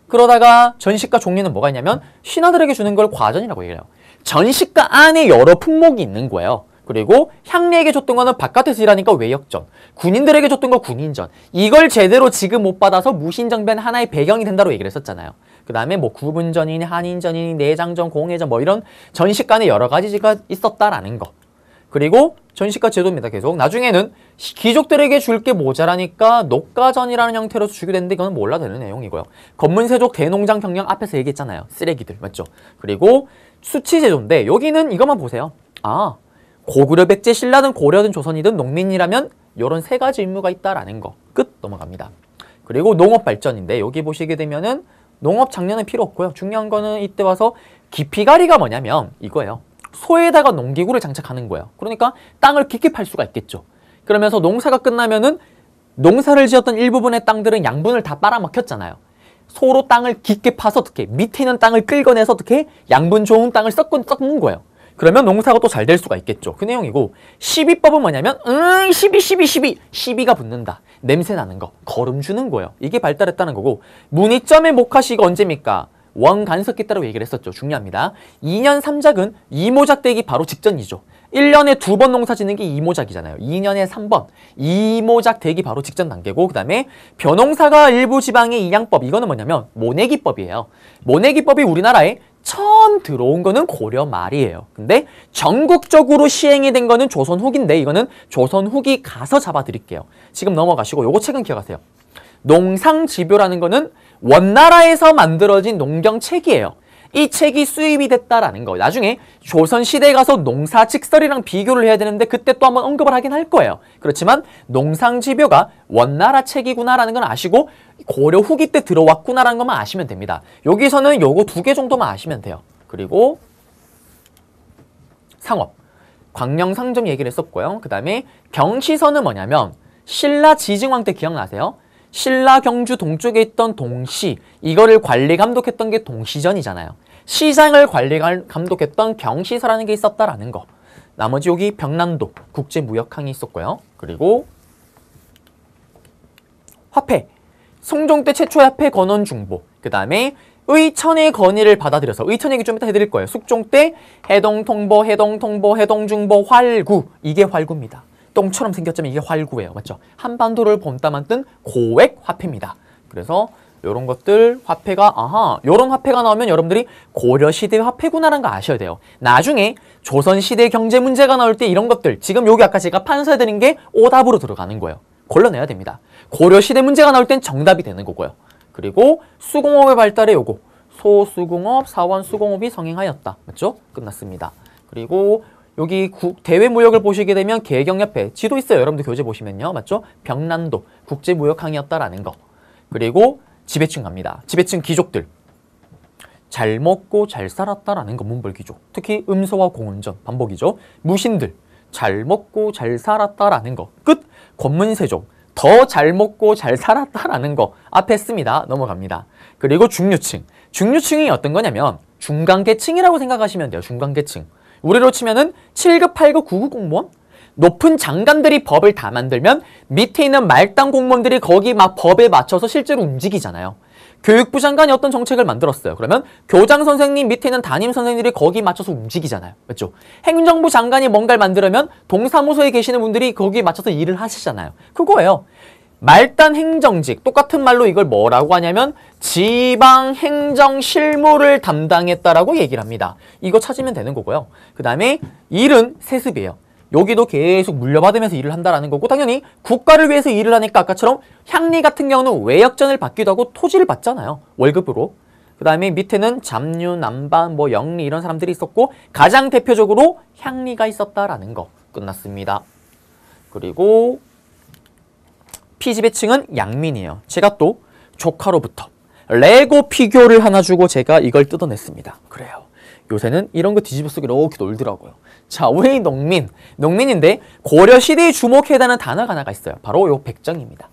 그러다가 전시가 종류는 뭐가 있냐면 신하들에게 주는 걸 과전이라고 얘기해요. 전시가 안에 여러 품목이 있는 거예요. 그리고 향리에게 줬던 거는 바깥에서 일하니까 외역전, 군인들에게 줬던 거 군인전. 이걸 제대로 지금 못 받아서 무신정변 하나의 배경이 된다고 얘기를 했었잖아요. 그 다음에 뭐 구분전이니 한인전이니 내장전, 공해전 뭐 이런 전식 간에 여러 가지가 있었다라는 거. 그리고 전시가 제도입니다. 계속 나중에는 귀족들에게 줄 게 모자라니까 녹가전이라는 형태로 주게 되는데 이건 몰라 되는 내용이고요. 검문세족 대농장 경영 앞에서 얘기했잖아요. 쓰레기들 맞죠? 그리고 수치제도인데 여기는 이것만 보세요. 아 고구려 백제 신라든 고려든 조선이든 농민이라면 이런 세 가지 임무가 있다라는 거 끝 넘어갑니다. 그리고 농업 발전인데 여기 보시게 되면은 농업 작년은 필요 없고요. 중요한 거는 이때 와서 깊이가리가 뭐냐면 이거예요. 소에다가 농기구를 장착하는 거예요. 그러니까 땅을 깊이 팔 수가 있겠죠. 그러면서 농사가 끝나면은 농사를 지었던 일부분의 땅들은 양분을 다 빨아먹혔잖아요. 소로 땅을 깊게 파서 어떻게 밑에 있는 땅을 끌어내서 어떻게 양분 좋은 땅을 섞은 섞는 거예요. 그러면 농사가 또 잘 될 수가 있겠죠. 그 내용이고 12법은 뭐냐면 응 12, 12, 12, 12가 붙는다. 냄새 나는 거, 걸음 주는 거예요. 이게 발달했다는 거고 문이점에 목화시가 언제입니까? 원간석기따라고 얘기를 했었죠. 중요합니다. 2년 3작은 이모작 되기 바로 직전이죠. 1년에 두 번 농사 짓는 게 이모작이잖아요. 2년에 3번. 이모작 되기 바로 직전 단계고 그다음에 벼농사가 일부 지방의 이양법 이거는 뭐냐면 모내기법이에요. 모내기법이 우리나라에 처음 들어온 거는 고려 말이에요. 근데 전국적으로 시행이 된 거는 조선 후기인데 이거는 조선 후기 가서 잡아드릴게요. 지금 넘어가시고 요거 책은 기억하세요. 농상지묘라는 거는 원나라에서 만들어진 농경책이에요. 이 책이 수입이 됐다라는 거. 나중에 조선시대에 가서 농사 직설이랑 비교를 해야 되는데 그때 또 한번 언급을 하긴 할 거예요. 그렇지만 농상지묘가 원나라 책이구나라는 건 아시고 고려 후기 때 들어왔구나라는 것만 아시면 됩니다. 여기서는 요거 두 개 정도만 아시면 돼요. 그리고 상업. 광령상점 얘기를 했었고요. 그 다음에 경시선은 뭐냐면 신라 지증왕 때 기억나세요? 신라 경주 동쪽에 있던 동시 이거를 관리 감독했던 게 동시전이잖아요. 시장을 관리 감독했던 경시서라는 게 있었다라는 거. 나머지 여기 병남도 국제무역항이 있었고요. 그리고 화폐, 성종 때 최초의 화폐 건원 중보, 그 다음에 의천의 건의를 받아들여서 의천 얘기 좀 이따 해드릴 거예요. 숙종 때 해동통보, 해동통보, 해동중보, 활구 이게 활구입니다. 똥처럼 생겼지만 이게 활구예요. 맞죠? 한반도를 본따만 뜬 고액 화폐입니다. 그래서 이런 것들 화폐가 아하 이런 화폐가 나오면 여러분들이 고려시대 화폐구나라는 거 아셔야 돼요. 나중에 조선시대 경제 문제가 나올 때 이런 것들 지금 여기 아까 제가 판서해드린 게 오답으로 들어가는 거예요. 걸러내야 됩니다. 고려시대 문제가 나올 땐 정답이 되는 거고요. 그리고 수공업의 발달에 요거 소수공업, 사원수공업이 성행하였다. 맞죠? 끝났습니다. 그리고 여기 국, 대외무역을 보시게 되면 개경협회 지도 있어요. 여러분들 교재 보시면요. 맞죠? 병난도 국제무역항이었다라는 거. 그리고 지배층 갑니다. 지배층 귀족들. 잘 먹고 잘 살았다라는 건 문벌 귀족. 특히 음소와 공음전 반복이죠. 무신들. 잘 먹고 잘 살았다라는 거. 끝. 권문세종. 더잘 먹고 잘 살았다라는 거. 앞에 씁니다. 넘어갑니다. 그리고 중류층. 중류층이 어떤 거냐면 중간계층이라고 생각하시면 돼요. 중간계층. 우리로 치면은 7급, 8급, 9급 공무원? 높은 장관들이 법을 다 만들면 밑에 있는 말단 공무원들이 거기 막 법에 맞춰서 실제로 움직이잖아요. 교육부 장관이 어떤 정책을 만들었어요. 그러면 교장 선생님 밑에 있는 담임 선생님들이 거기 맞춰서 움직이잖아요. 그렇죠? 행정부 장관이 뭔가를 만들면 동사무소에 계시는 분들이 거기에 맞춰서 일을 하시잖아요. 그거예요. 말단 행정직, 똑같은 말로 이걸 뭐라고 하냐면 지방 행정 실무를 담당했다라고 얘기를 합니다. 이거 찾으면 되는 거고요. 그 다음에 일은 세습이에요. 여기도 계속 물려받으면서 일을 한다라는 거고 당연히 국가를 위해서 일을 하니까 아까처럼 향리 같은 경우는 외역전을 받기도 하고 토지를 받잖아요. 월급으로. 그 다음에 밑에는 잡류, 남반, 뭐 영리 이런 사람들이 있었고 가장 대표적으로 향리가 있었다라는 거 끝났습니다. 그리고 피지배층은 양민이에요. 제가 또 조카로부터 레고 피규어를 하나 주고 제가 이걸 뜯어냈습니다. 그래요. 요새는 이런 거 뒤집어 쓰기 이렇게 놀더라고요. 자, 왜 농민? 농민인데 고려 시대에 주목해야 되는 단어가 하나가 있어요. 바로 요 백정입니다.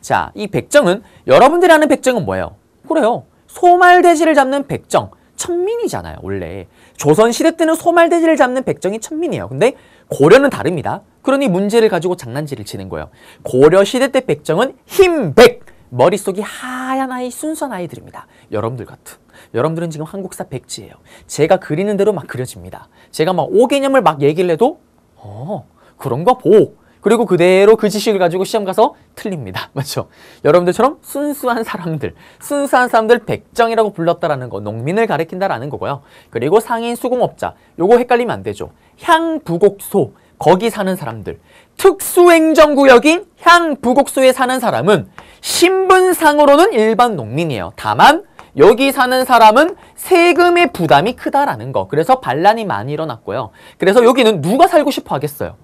자, 이 백정은 여러분들이 아는 백정은 뭐예요? 그래요. 소말돼지를 잡는 백정, 천민이잖아요, 원래. 조선시대 때는 소말돼지를 잡는 백정이 천민이에요. 근데 고려는 다릅니다. 그러니 문제를 가지고 장난질을 치는 거예요. 고려시대 때 백정은 흰백! 머릿속이 하얀 아이, 순수한 아이들입니다. 여러분들 같은. 여러분들은 지금 한국사 백지예요. 제가 그리는 대로 막 그려집니다. 제가 막 5개념을 막 얘기를 해도 어 그런 거 보. 그리고 그대로 그 지식을 가지고 시험 가서 틀립니다. 맞죠? 여러분들처럼 순수한 사람들, 순수한 사람들 백정이라고 불렀다라는 거, 농민을 가리킨다라는 거고요. 그리고 상인 수공업자, 요거 헷갈리면 안 되죠. 향부곡소, 거기 사는 사람들, 특수행정구역인 향부곡소에 사는 사람은 신분상으로는 일반 농민이에요. 다만 여기 사는 사람은 세금의 부담이 크다라는 거. 그래서 반란이 많이 일어났고요. 그래서 여기는 누가 살고 싶어 하겠어요?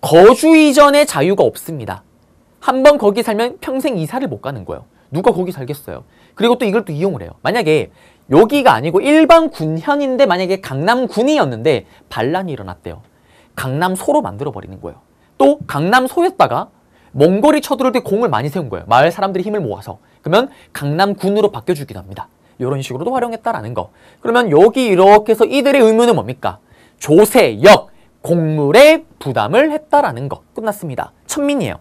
거주 이전의 자유가 없습니다. 한번 거기 살면 평생 이사를 못 가는 거예요. 누가 거기 살겠어요? 그리고 또 이걸 또 이용을 해요. 만약에 여기가 아니고 일반 군현인데 만약에 강남군이었는데 반란이 일어났대요. 강남소로 만들어버리는 거예요. 또 강남소였다가 몽골이 쳐들어올 때 공을 많이 세운 거예요. 마을 사람들이 힘을 모아서. 그러면 강남군으로 바뀌어주기도 합니다. 이런 식으로도 활용했다라는 거. 그러면 여기 이렇게 해서 이들의 의무는 뭡니까? 조세역, 공물의 부담을 했다라는 거. 끝났습니다. 천민이에요.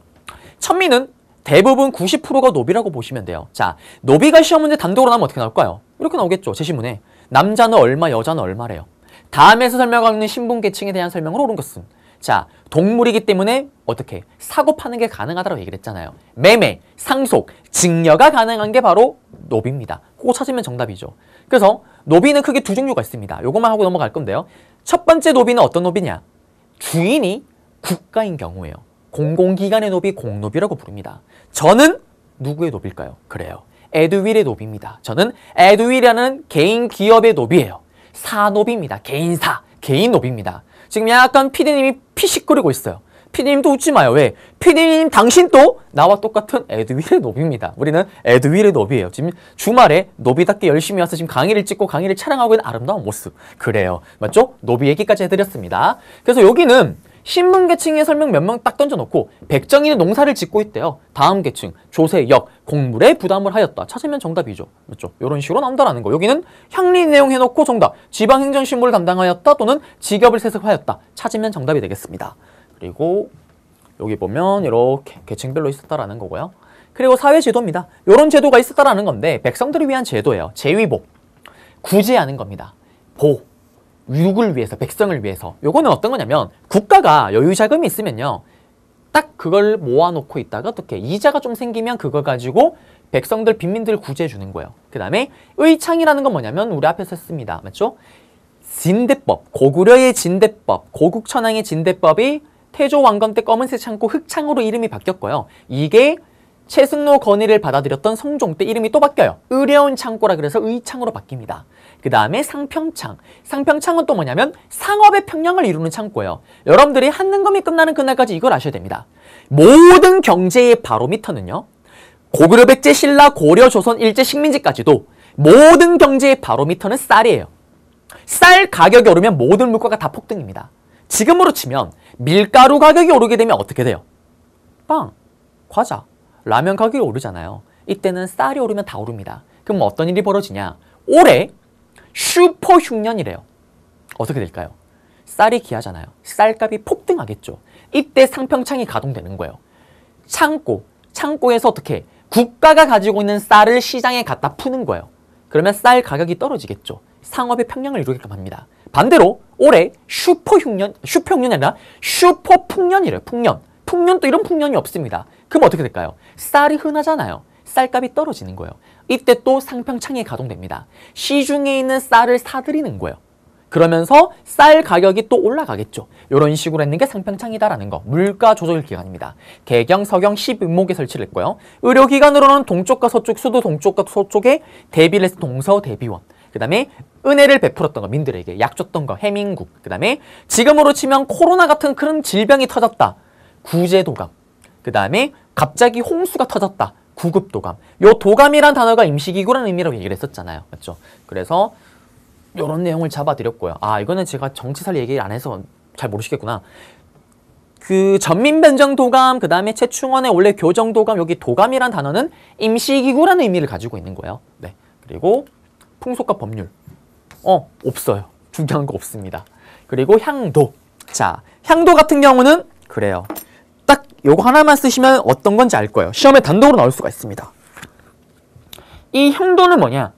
천민은 대부분 90%가 노비라고 보시면 돼요. 자, 노비가 시험 문제 단독으로 나면 어떻게 나올까요? 이렇게 나오겠죠. 제시문에. 남자는 얼마, 여자는 얼마래요. 다음에서 설명하는 신분 계층에 대한 설명을 으 옳은 것은 자, 동물이기 때문에 어떻게 사고 파는 게 가능하다고 얘기를 했잖아요. 매매, 상속, 증여가 가능한 게 바로 노비입니다. 그거 찾으면 정답이죠. 그래서 노비는 크게 두 종류가 있습니다. 요것만 하고 넘어갈 건데요. 첫 번째 노비는 어떤 노비냐? 주인이 국가인 경우에요. 공공기관의 노비, 공노비라고 부릅니다. 저는 누구의 노비일까요? 그래요. 에드윌의 노비입니다. 저는 에드윌이라는 개인 기업의 노비예요. 사노비입니다. 개인사, 개인 노비입니다. 지금 약간 피디님이 피식거리고 있어요. 피디님도 웃지 마요. 왜? 피디님 당신도 나와 똑같은 에드윌의 노비입니다. 우리는 에드윌의 노비예요. 지금 주말에 노비답게 열심히 와서 지금 강의를 찍고 강의를 촬영하고 있는 아름다운 모습. 그래요. 맞죠? 노비 얘기까지 해드렸습니다. 그래서 여기는 신문 계층의 설명 몇 명 딱 던져놓고 백정이는 농사를 짓고 있대요. 다음 계층, 조세역, 공물에 부담을 하였다. 찾으면 정답이죠. 맞죠? 그렇죠? 이런 식으로 나온다라는 거. 여기는 향리 내용 해놓고 정답. 지방행정실무를 담당하였다 또는 직업을 세습하였다. 찾으면 정답이 되겠습니다. 그리고 여기 보면 이렇게 계층별로 있었다라는 거고요. 그리고 사회제도입니다. 이런 제도가 있었다라는 건데 백성들을 위한 제도예요. 제위복. 구제하는 겁니다. 보. 유국을 위해서, 백성을 위해서. 요거는 어떤 거냐면 국가가 여유 자금이 있으면요. 딱 그걸 모아놓고 있다가 어떻게 이자가 좀 생기면 그걸 가지고 백성들, 빈민들 을 구제해 주는 거예요. 그 다음에 의창이라는 건 뭐냐면 우리 앞에서 했습니다. 맞죠? 진대법, 고구려의 진대법, 고국천왕의 진대법이 태조 왕건 때 검은색 창고 흑창으로 이름이 바뀌었고요. 이게 최승로 건의를 받아들였던 성종 때 이름이 또 바뀌어요. 의려운 창고라 그래서 의창으로 바뀝니다. 그 다음에 상평창. 상평창은 또 뭐냐면 상업의 평양을 이루는 창고예요. 여러분들이 한능금이 끝나는 그날까지 이걸 아셔야 됩니다. 모든 경제의 바로미터는요. 고구려 백제 신라 고려 조선 일제 식민지까지도 모든 경제의 바로미터는 쌀이에요. 쌀 가격이 오르면 모든 물가가 다 폭등입니다. 지금으로 치면 밀가루 가격이 오르게 되면 어떻게 돼요? 빵, 과자, 라면 가격이 오르잖아요. 이때는 쌀이 오르면 다 오릅니다. 그럼 어떤 일이 벌어지냐? 올해 슈퍼 흉년이래요. 어떻게 될까요? 쌀이 귀하잖아요. 쌀값이 폭등하겠죠. 이때 상평창이 가동되는 거예요. 창고, 창고에서 어떻게 국가가 가지고 있는 쌀을 시장에 갖다 푸는 거예요. 그러면 쌀 가격이 떨어지겠죠. 상업의 평양을 이루게끔 합니다. 반대로 올해 슈퍼 흉년, 슈퍼 흉년이 아니라 슈퍼 풍년이래요. 풍년. 풍년도 이런 풍년이 없습니다. 그럼 어떻게 될까요? 쌀이 흔하잖아요. 쌀값이 떨어지는 거예요. 이때 또 상평창이 가동됩니다. 시중에 있는 쌀을 사들이는 거예요. 그러면서 쌀 가격이 또 올라가겠죠. 이런 식으로 했는 게 상평창이다라는 거. 물가 조절 기간입니다. 개경, 서경, 시음목에 설치를 했고요. 의료기관으로는 동쪽과 서쪽, 수도 동쪽과 서쪽에 대비를 해서 동서 대비원. 그 다음에 은혜를 베풀었던 거, 민들에게 약 줬던 거, 해민국. 그 다음에 지금으로 치면 코로나 같은 그런 질병이 터졌다. 구제도감. 그 다음에 갑자기 홍수가 터졌다. 구급 도감. 요 도감이란 단어가 임시기구라는 의미라 얘기를 했었잖아요. 맞죠? 그래서 요런 내용을 잡아드렸고요. 아 이거는 제가 정치사 얘기를 안 해서 잘 모르시겠구나. 그 전민변정 도감, 그 다음에 최충원의 원래 교정 도감, 여기 도감이란 단어는 임시기구라는 의미를 가지고 있는 거예요. 네. 그리고 풍속과 법률. 어, 없어요. 중요한 거 없습니다. 그리고 향도. 자, 향도 같은 경우는 그래요. 딱 요거 하나만 쓰시면 어떤 건지 알 거예요. 시험에 단독으로 나올 수가 있습니다. 이 향도는 뭐냐?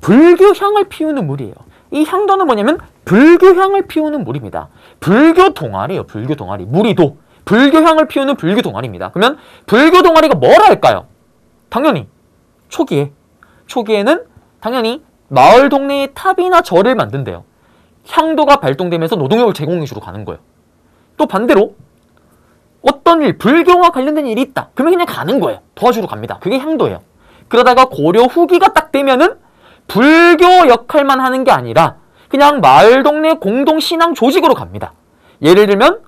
불교향을 피우는 물이에요. 이 향도는 뭐냐면 불교향을 피우는 물입니다. 불교 동아리예요. 불교 동아리. 물이도. 불교향을 피우는 불교 동아리입니다. 그러면 불교 동아리가 뭘 할까요? 당연히 초기에. 초기에는 당연히 마을 동네에 탑이나 절을 만든대요. 향도가 발동되면서 노동력을 제공해주러 가는 거예요. 또 반대로 어떤 일, 불교와 관련된 일이 있다. 그러면 그냥 가는 거예요. 도와주러 갑니다. 그게 향도예요. 그러다가 고려 후기가 딱 되면은 불교 역할만 하는 게 아니라 그냥 마을 동네 공동 신앙 조직으로 갑니다. 예를 들면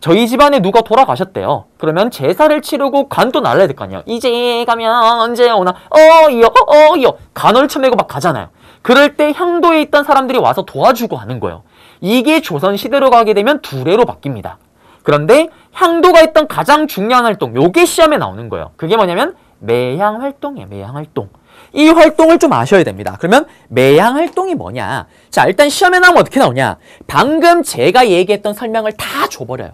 저희 집안에 누가 돌아가셨대요. 그러면 제사를 치르고 간도 날라야 될 거 아니에요. 이제 가면 언제 오나 어이어어이어 어, 간을 쳐내고막 가잖아요. 그럴 때 향도에 있던 사람들이 와서 도와주고 하는 거예요. 이게 조선시대로 가게 되면 두레로 바뀝니다. 그런데 향도가 했던 가장 중요한 활동, 요게 시험에 나오는 거예요. 그게 뭐냐면 매향 활동이에요. 매향 활동. 이 활동을 좀 아셔야 됩니다. 그러면 매양 활동이 뭐냐? 자, 일단 시험에 나오면 어떻게 나오냐? 방금 제가 얘기했던 설명을 다 줘버려요.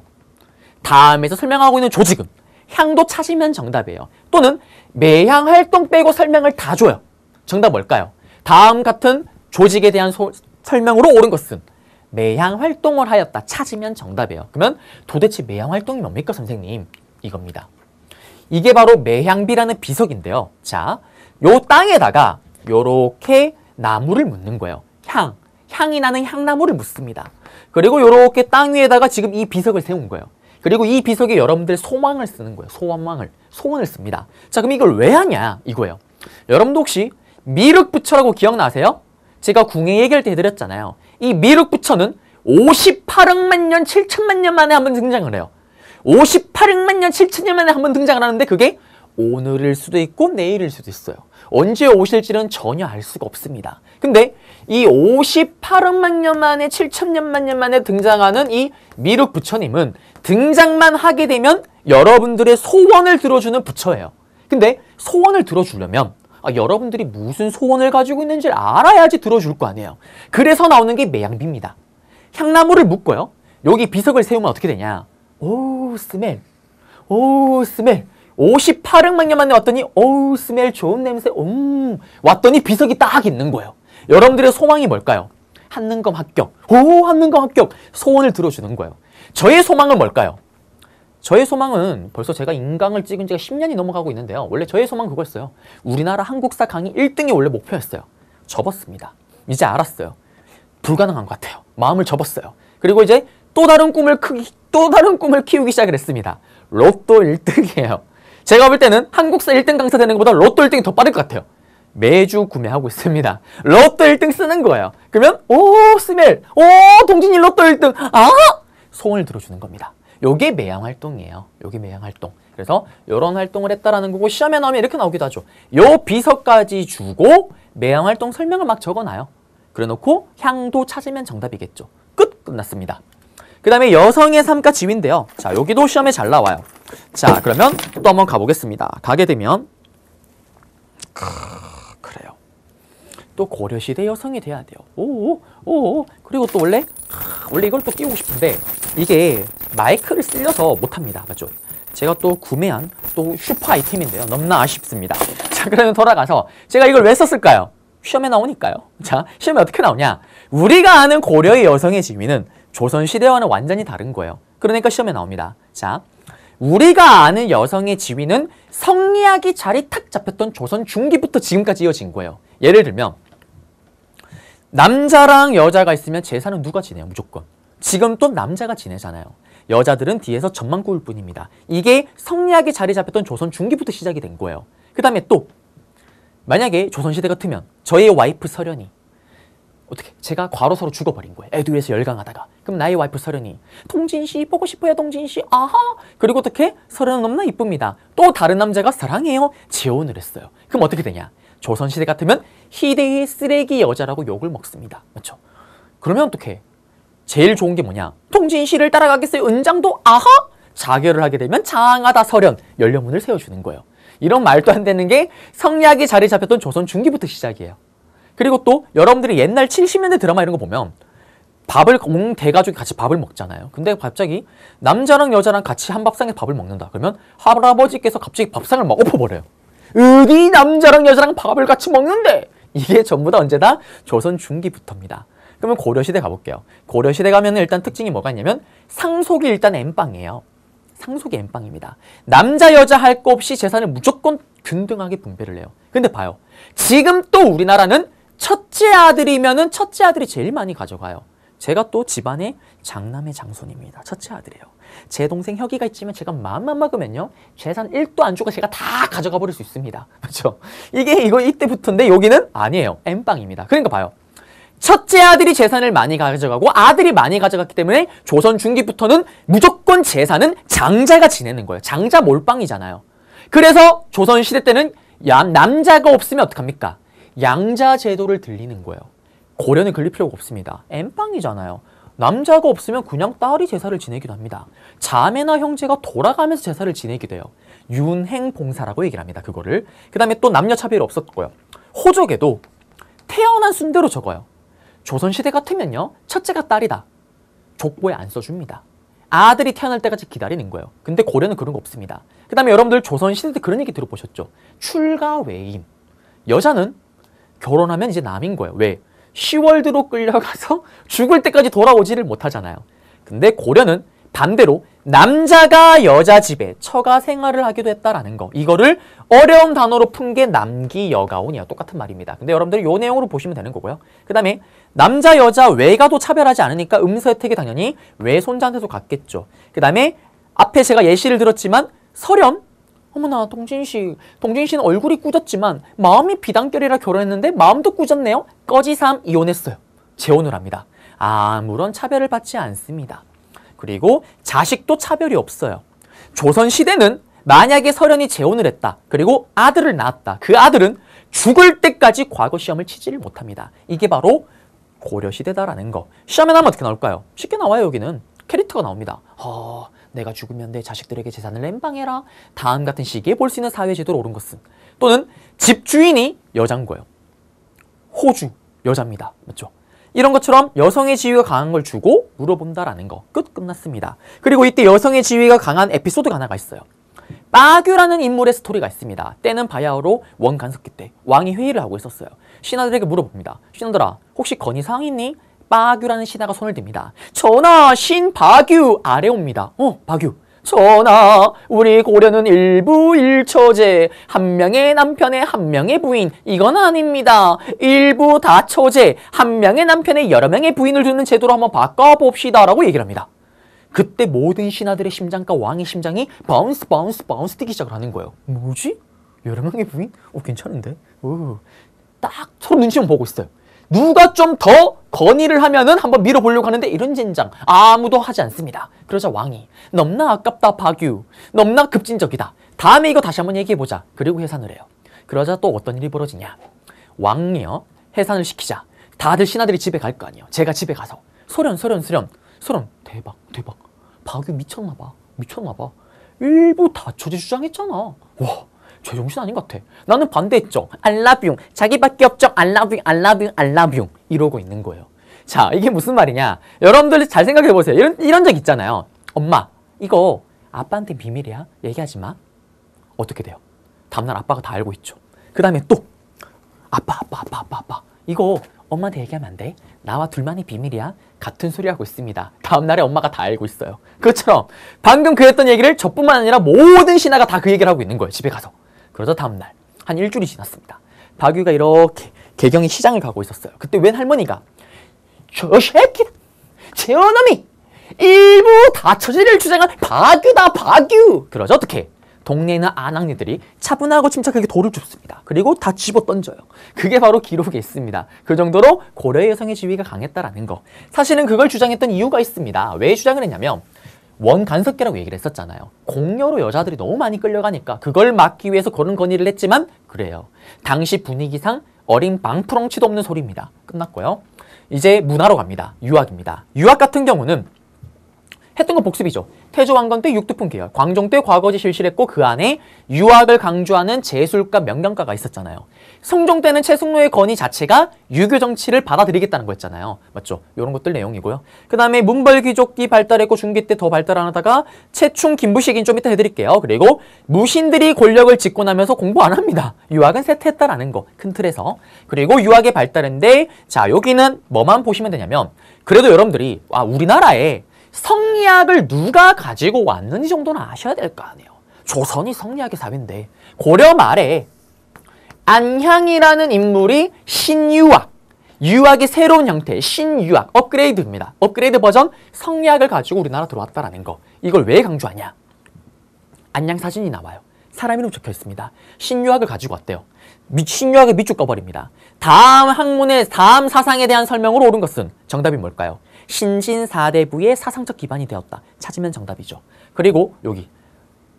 다음에서 설명하고 있는 조직은 향도 찾으면 정답이에요. 또는 매향 활동 빼고 설명을 다 줘요. 정답 뭘까요? 다음 같은 조직에 대한 소, 설명으로 옳은 것은 매향 활동을 하였다 찾으면 정답이에요. 그러면 도대체 매향 활동이 뭡니까 선생님? 이겁니다. 이게 바로 매향비라는 비석인데요. 자, 요 땅에다가 요렇게 나무를 묻는 거예요. 향, 향이 나는 향나무를 묻습니다. 그리고 요렇게 땅 위에다가 지금 이 비석을 세운 거예요. 그리고 이 비석에 여러분들 소망을 쓰는 거예요. 소원망을, 소원을 씁니다. 자, 그럼 이걸 왜 하냐? 이거예요. 여러분도 혹시 미륵부처라고 기억나세요? 제가 궁예 얘기할 때 해드렸잖아요. 이 미륵부처는 58억만 년 7천만 년 만에 한번 등장을 해요. 58억만 년 7천년 만에 한번 등장을 하는데 그게 오늘일 수도 있고 내일일 수도 있어요. 언제 오실지는 전혀 알 수가 없습니다. 근데 이 58억만 년 만에 7천년 만 년 만에 등장하는 이 미륵 부처님은 등장만 하게 되면 여러분들의 소원을 들어주는 부처예요. 근데 소원을 들어주려면 아, 여러분들이 무슨 소원을 가지고 있는지를 알아야지 들어줄 거 아니에요. 그래서 나오는 게 매양비입니다. 향나무를 묶어요. 여기 비석을 세우면 어떻게 되냐. 오 스멜 오 스멜 58억 만년만에 왔더니 오 스멜 좋은 냄새 오 왔더니 비석이 딱 있는 거예요. 여러분들의 소망이 뭘까요? 한능검 합격 오 한능검 합격 소원을 들어주는 거예요. 저의 소망은 뭘까요? 저의 소망은 벌써 제가 인강을 찍은 지가 10년이 넘어가고 있는데요. 원래 저의 소망 그거였어요. 우리나라 한국사 강의 1등이 원래 목표였어요. 접었습니다. 이제 알았어요. 불가능한 것 같아요. 마음을 접었어요. 그리고 이제 또 다른 꿈을 크기, 또 다른 꿈을 키우기 시작을 했습니다. 로또 1등이에요. 제가 볼 때는 한국사 1등 강사 되는 것보다 로또 1등이 더 빠를 것 같아요. 매주 구매하고 있습니다. 로또 1등 쓰는 거예요. 그러면 오 스멜, 오 동진이 로또 1등, 아 소원을 들어주는 겁니다. 요게 매양 활동이에요. 요게 매양 활동. 그래서 요런 활동을 했다라는 거고 시험에 나오면 이렇게 나오기도 하죠. 요 비서까지 주고 매양 활동 설명을 막 적어놔요. 그래놓고 향도 찾으면 정답이겠죠. 끝! 끝났습니다. 그 다음에 여성의 삼가 지위인데요. 자, 여기도 시험에 잘 나와요. 자, 그러면 또 한번 가보겠습니다. 가게 되면 또 고려시대 여성이 돼야 돼요. 오, 오, 그리고 또 원래 원래 이걸 또 끼우고 싶은데 이게 마이크를 쓸려서 못합니다. 맞죠? 제가 또 구매한 또 슈퍼 아이템인데요. 너무나 아쉽습니다. 자, 그러면 돌아가서 제가 이걸 왜 썼을까요? 시험에 나오니까요. 자, 시험에 어떻게 나오냐? 우리가 아는 고려의 여성의 지위는 조선시대와는 완전히 다른 거예요. 그러니까 시험에 나옵니다. 자, 우리가 아는 여성의 지위는 성리학이 자리 탁 잡혔던 조선 중기부터 지금까지 이어진 거예요. 예를 들면 남자랑 여자가 있으면 제사는 누가 지내요? 무조건. 지금 또 남자가 지내잖아요. 여자들은 뒤에서 전망 꾸울 뿐입니다. 이게 성리학이 자리 잡혔던 조선 중기부터 시작이 된 거예요. 그 다음에 또 만약에 조선시대 같으면 저의 와이프 서련이 어떻게 제가 과로서로 죽어버린 거예요. 애도 위해서 열강하다가 그럼 나의 와이프 서련이 동진씨 보고 싶어요 동진씨 아하 그리고 어떻게 서련은 너무나 이쁩니다. 또 다른 남자가 사랑해요 재혼을 했어요. 그럼 어떻게 되냐 조선시대 같으면 희대의 쓰레기 여자라고 욕을 먹습니다. 맞죠? 그렇죠? 그러면 어떻게? 제일 좋은 게 뭐냐? 통진시를 따라가겠어요. 은장도 아하! 자결을 하게 되면 장하다 서련, 연려문을 세워주는 거예요. 이런 말도 안 되는 게 성리학이 자리 잡혔던 조선 중기부터 시작이에요. 그리고 또 여러분들이 옛날 70년대 드라마 이런 거 보면 밥을 온 대가족이 같이 밥을 먹잖아요. 근데 갑자기 남자랑 여자랑 같이 한 밥상에 밥을 먹는다. 그러면 할아버지께서 갑자기 밥상을 막 엎어버려요. 어디 남자랑 여자랑 밥을 같이 먹는데 이게 전부 다 언제다? 조선 중기부터입니다. 그러면 고려시대 가볼게요. 고려시대 가면 일단 특징이 뭐가 있냐면 상속이 일단 엠빵이에요. 상속이 엠빵입니다. 남자 여자 할 거 없이 재산을 무조건 균등하게 분배를 해요. 근데 봐요. 지금 또 우리나라는 첫째 아들이면은 첫째 아들이 제일 많이 가져가요. 제가 또 집안의 장남의 장손입니다. 첫째 아들이에요. 제 동생 혁이가 있지만 제가 마음만 먹으면요. 재산 1도 안 주고 제가 다 가져가 버릴 수 있습니다. 그렇죠? 이게 이거 이때부터인데 여기는 아니에요. 엠빵입니다. 그러니까 봐요. 첫째 아들이 재산을 많이 가져가고 아들이 많이 가져갔기 때문에 조선 중기부터는 무조건 재산은 장자가 지내는 거예요. 장자 몰빵이잖아요. 그래서 조선 시대 때는 남자가 없으면 어떡합니까? 양자 제도를 들리는 거예요. 고려는 걸릴 필요가 없습니다. 엠빵이잖아요. 남자가 없으면 그냥 딸이 제사를 지내기도 합니다. 자매나 형제가 돌아가면서 제사를 지내기도 해요. 윤행봉사라고 얘기를 합니다. 그거를. 그 다음에 또 남녀 차별이 없었고요. 호적에도 태어난 순대로 적어요. 조선시대 같으면요. 첫째가 딸이다. 족보에 안 써줍니다. 아들이 태어날 때까지 기다리는 거예요. 근데 고려는 그런 거 없습니다. 그 다음에 여러분들 조선시대 때 그런 얘기 들어보셨죠? 출가 외인. 여자는 결혼하면 이제 남인 거예요. 왜? 시월드로 끌려가서 죽을 때까지 돌아오지를 못하잖아요. 근데 고려는 반대로 남자가 여자 집에 처가 생활을 하기도 했다라는 거. 이거를 어려운 단어로 푼 게 남기 여가온이야. 똑같은 말입니다. 근데 여러분들 요 내용으로 보시면 되는 거고요. 그 다음에 남자 여자 외가도 차별하지 않으니까 음서 혜택이 당연히 외손자한테도 갔겠죠. 그 다음에 앞에 제가 예시를 들었지만 서렴 어머나 동진 씨. 동진 씨는 얼굴이 꾸졌지만 마음이 비단결이라 결혼했는데 마음도 꾸졌네요. 꺼지삼 이혼했어요. 재혼을 합니다. 아무런 차별을 받지 않습니다. 그리고 자식도 차별이 없어요. 조선시대는 만약에 서련이 재혼을 했다. 그리고 아들을 낳았다. 그 아들은 죽을 때까지 과거 시험을 치지를 못합니다. 이게 바로 고려시대다라는 거. 시험에 나면 어떻게 나올까요? 쉽게 나와요, 여기는. 캐릭터가 나옵니다. 어, 내가 죽으면 내 자식들에게 재산을 엠방해라. 다음 같은 시기에 볼 수 있는 사회제도를 오른 것은 또는 집주인이 여잔 거예요. 호주 여자입니다. 맞죠? 이런 것처럼 여성의 지위가 강한 걸 주고 물어본다라는 거. 끝 끝났습니다. 그리고 이때 여성의 지위가 강한 에피소드가 하나가 있어요. 빠규라는 인물의 스토리가 있습니다. 때는 바야흐로 원간섭기 때 왕이 회의를 하고 있었어요. 신하들에게 물어봅니다. 신하들아 혹시 건의사항 있니? 빠규라는 신하가 손을 댑니다. 전하 신바규 아래옵니다. 어 바규. 전하 우리 고려는 일부일처제 한 명의 남편의 한 명의 부인 이건 아닙니다. 일부 다처제 한 명의 남편의 여러 명의 부인을 두는 제도로 한번 바꿔봅시다 라고 얘기를 합니다. 그때 모든 신하들의 심장과 왕의 심장이 바운스 바운스 바운스 뛰기 시작을 하는 거예요. 뭐지? 여러 명의 부인? 어 괜찮은데? 오. 딱 서로 눈치만 보고 있어요. 누가 좀 더 건의를 하면은 한번 밀어보려고 하는데 이런 젠장 아무도 하지 않습니다. 그러자 왕이 넘나 아깝다 박유 넘나 급진적이다. 다음에 이거 다시 한번 얘기해보자. 그리고 해산을 해요. 그러자 또 어떤 일이 벌어지냐. 왕이요. 해산을 시키자. 다들 신하들이 집에 갈 거 아니에요. 제가 집에 가서 소련 소련 소련 소련 대박 대박 박유 미쳤나 봐 미쳤나 봐 일부 다 저지 주장했잖아. 와 제정신 아닌 것 같아. 나는 반대했죠. I love you. 자기밖에 없죠. I love you. I love you. I love you. 이러고 있는 거예요. 자, 이게 무슨 말이냐. 여러분들 잘 생각해 보세요. 이런, 이런 적 있잖아요. 엄마, 이거 아빠한테 비밀이야. 얘기하지 마. 어떻게 돼요? 다음날 아빠가 다 알고 있죠. 그 다음에 또 아빠, 아빠, 아빠, 아빠, 아빠. 이거 엄마한테 얘기하면 안 돼. 나와 둘만의 비밀이야. 같은 소리 하고 있습니다. 다음날에 엄마가 다 알고 있어요. 그것처럼 그렇죠? 방금 그랬던 얘기를 저뿐만 아니라 모든 신하가 다 그 얘기를 하고 있는 거예요. 집에 가서. 그러자 다음날 한 일주일이 지났습니다. 박유가 이렇게 개경이 시장을 가고 있었어요. 그때 웬 할머니가 저 새끼 제어놈이 일부 다처지를 주장한 박유다 박유 그러자 어떻게 동네에 있는 안학니들이 차분하고 침착하게 돌을 줍습니다. 그리고 다 집어 던져요. 그게 바로 기록에 있습니다. 그 정도로 고려 여성의 지위가 강했다라는 거. 사실은 그걸 주장했던 이유가 있습니다. 왜 주장을 했냐면 원간섭계라고 얘기를 했었잖아요. 공녀로 여자들이 너무 많이 끌려가니까 그걸 막기 위해서 그런 건의를 했지만 그래요. 당시 분위기상 어린 방프렁치도 없는 소리입니다. 끝났고요. 이제 문화로 갑니다. 유학입니다. 유학 같은 경우는 했던 건 복습이죠. 태조왕건 때 육두품 계열, 광종 때 과거지 실실했고그 안에 유학을 강조하는 제술가 명량가가 있었잖아요. 성종 때는 최승로의 권위 자체가 유교 정치를 받아들이겠다는 거였잖아요. 맞죠? 이런 것들 내용이고요. 그 다음에 문벌귀족기 발달했고 중기 때 더 발달하다가 채충 김부식 인좀 이따 해드릴게요. 그리고 무신들이 권력을 집권하면서 공부 안 합니다. 유학은 세퇴했다라는 거, 큰 틀에서. 그리고 유학의 발달인데 자 여기는 뭐만 보시면 되냐면 그래도 여러분들이 아 우리나라에 성리학을 누가 가지고 왔는지 정도는 아셔야 될 거 아니에요. 조선이 성리학의 사인데 고려 말에 안향이라는 인물이 신유학, 유학의 새로운 형태, 신유학, 업그레이드입니다. 업그레이드 버전 성리학을 가지고 우리나라 들어왔다라는 거. 이걸 왜 강조하냐? 안양 사진이 나와요. 사람 이름 적혀 있습니다. 신유학을 가지고 왔대요. 미, 신유학을 밑줄 꺼버립니다. 다음 학문의 다음 사상에 대한 설명으로 옳은 것은 정답이 뭘까요? 신진사대부의 사상적 기반이 되었다. 찾으면 정답이죠. 그리고 여기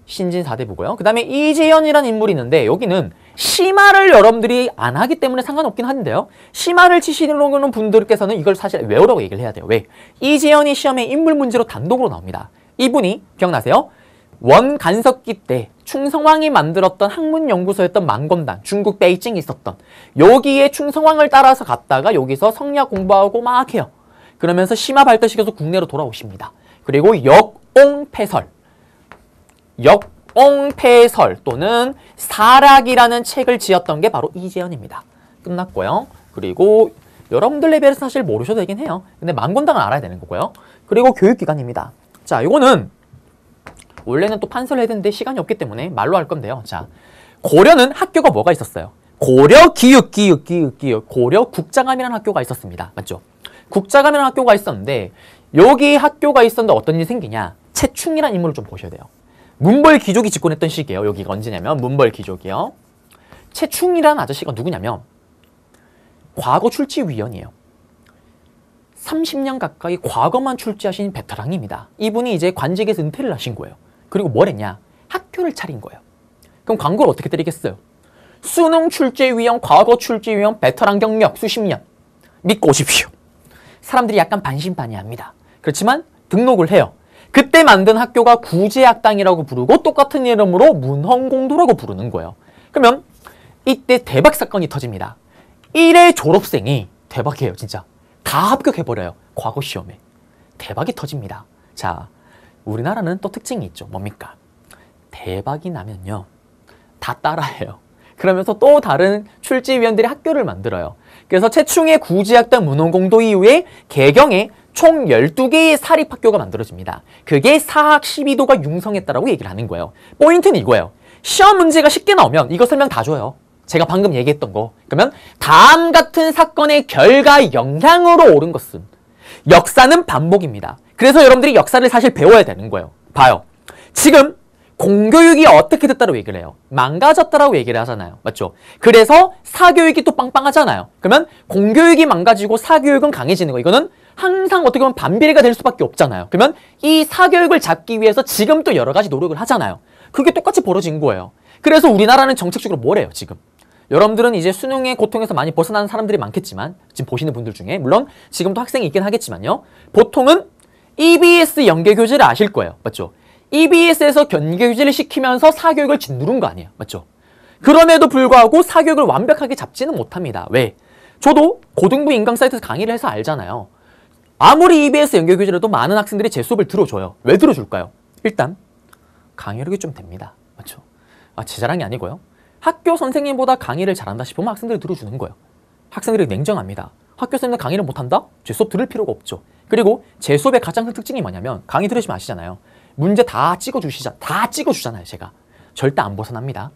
신진사대부고요. 그 다음에 이재현이라는 인물이 있는데 여기는 심화를 여러분들이 안 하기 때문에 상관없긴 한데요. 심화를 치시는 분들께서는 이걸 사실 외우라고 얘기를 해야 돼요. 왜? 이재현이 시험에 인물 문제로 단독으로 나옵니다. 이분이 기억나세요? 원간석기 때 충성왕이 만들었던 학문연구소였던 만건단, 중국 베이징에 있었던 여기에 충성왕을 따라서 갔다가 여기서 성리학 공부하고 막 해요. 그러면서 심화 발달시켜서 국내로 돌아오십니다. 그리고 역옹패설역옹패설 또는 사락이라는 책을 지었던 게 바로 이재현입니다. 끝났고요. 그리고 여러분들 레벨은 사실 모르셔도 되긴 해요. 근데 만권당은 알아야 되는 거고요. 그리고 교육기관입니다. 자, 이거는 원래는 또 판서를 해야 되는데 시간이 없기 때문에 말로 할 건데요. 자, 고려는 학교가 뭐가 있었어요? 고려 기육, 기육, 기육, 기육, 고려 국장함이라는 학교가 있었습니다. 맞죠? 국자가이는 학교가 있었는데 여기 학교가 있었는데 어떤 일이 생기냐 채충이라는 인물을 좀 보셔야 돼요. 문벌 귀족이 집권했던 시기예요. 여기가 언제냐면 문벌 귀족이요. 채충이라는 아저씨가 누구냐면 과거 출제위원이에요. 30년 가까이 과거만 출제하신 베테랑입니다. 이분이 이제 관직에서 은퇴를 하신 거예요. 그리고 뭘 했냐? 학교를 차린 거예요. 그럼 광고를 어떻게 때리겠어요? 수능 출제위원, 과거 출제위원, 베테랑 경력 수십 년. 믿고 오십시오. 사람들이 약간 반신반의합니다. 그렇지만 등록을 해요. 그때 만든 학교가 구제학당이라고 부르고 똑같은 이름으로 문헌공도라고 부르는 거예요. 그러면 이때 대박 사건이 터집니다. 1회 졸업생이 대박이에요 진짜. 다 합격해버려요. 과거 시험에. 대박이 터집니다. 자, 우리나라는 또 특징이 있죠. 뭡니까? 대박이 나면요. 다 따라해요. 그러면서 또 다른 출제위원들이 학교를 만들어요. 그래서 최충의 구지학당 문헌공도 이후에 개경에 총 12개의 사립학교가 만들어집니다. 그게 사학 12도가 융성했다라고 얘기를 하는 거예요. 포인트는 이거예요. 시험 문제가 쉽게 나오면 이거 설명 다 줘요. 제가 방금 얘기했던 거. 그러면 다음 같은 사건의 결과 의 영향으로 오른 것은 역사는 반복입니다. 그래서 여러분들이 역사를 사실 배워야 되는 거예요. 봐요. 지금 공교육이 어떻게 됐다고 얘기를 해요. 망가졌다라고 얘기를 하잖아요. 맞죠? 그래서 사교육이 또 빵빵하잖아요. 그러면 공교육이 망가지고 사교육은 강해지는 거. 이거는 항상 어떻게 보면 반비례가 될 수밖에 없잖아요. 그러면 이 사교육을 잡기 위해서 지금 또 여러 가지 노력을 하잖아요. 그게 똑같이 벌어진 거예요. 그래서 우리나라는 정책적으로 뭘 해요, 지금? 여러분들은 이제 수능의 고통에서 많이 벗어나는 사람들이 많겠지만 지금 보시는 분들 중에 물론 지금도 학생이 있긴 하겠지만요. 보통은 EBS 연계 교재를 아실 거예요. 맞죠? EBS에서 경계 유지를 시키면서 사교육을 짓누른 거 아니에요. 맞죠? 그럼에도 불구하고 사교육을 완벽하게 잡지는 못합니다. 왜? 저도 고등부 인강 사이트에서 강의를 해서 알잖아요. 아무리 EBS 연계 교재라도 많은 학생들이 제 수업을 들어줘요. 왜 들어줄까요? 일단 강의력이 좀 됩니다. 맞죠? 아, 제 자랑이 아니고요. 학교 선생님보다 강의를 잘한다 싶으면 학생들이 들어주는 거예요. 학생들이 냉정합니다. 학교 선생님 강의를 못한다? 제 수업 들을 필요가 없죠. 그리고 제 수업의 가장 큰 특징이 뭐냐면 강의 들으시면 아시잖아요. 문제 다 찍어주시자, 다 찍어주잖아요, 제가. 절대 안 벗어납니다.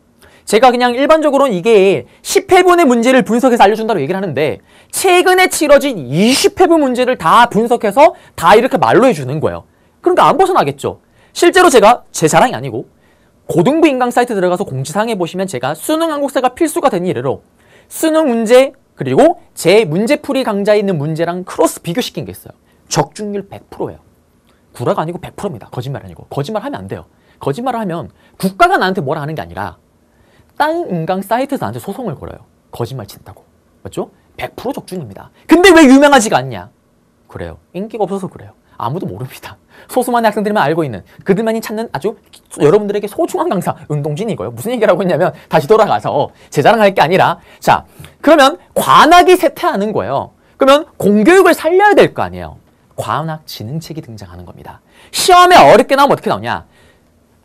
제가 그냥 일반적으로는 이게 10회분의 문제를 분석해서 알려준다고 얘기를 하는데 최근에 치러진 20회분 문제를 다 분석해서 다 이렇게 말로 해주는 거예요. 그러니까 안 벗어나겠죠. 실제로 제가 제 자랑이 아니고 고등부 인강 사이트 들어가서 공지사항에 보시면 제가 수능 한국사가 필수가 된 이래로 수능 문제 그리고 제 문제풀이 강좌에 있는 문제랑 크로스 비교시킨 게 있어요. 적중률 100%예요. 구라가 아니고 100%입니다. 거짓말 아니고. 거짓말 하면 안 돼요. 거짓말을 하면 국가가 나한테 뭐라 하는 게 아니라 딴 인강 사이트에서 나한테 소송을 걸어요. 거짓말 친다고. 맞죠? 100% 적중입니다. 근데 왜 유명하지가 않냐? 그래요. 인기가 없어서 그래요. 아무도 모릅니다. 소수만의 학생들만 알고 있는 그들만이 찾는 아주 여러분들에게 소중한 강사 은동진이고요. 무슨 얘기라고했냐면 다시 돌아가서 제 자랑할 게 아니라 자 그러면 관악이 쇠퇴하는 거예요. 그러면 공교육을 살려야 될 거 아니에요. 과학 지능책이 등장하는 겁니다. 시험에 어렵게 나오면 어떻게 나오냐?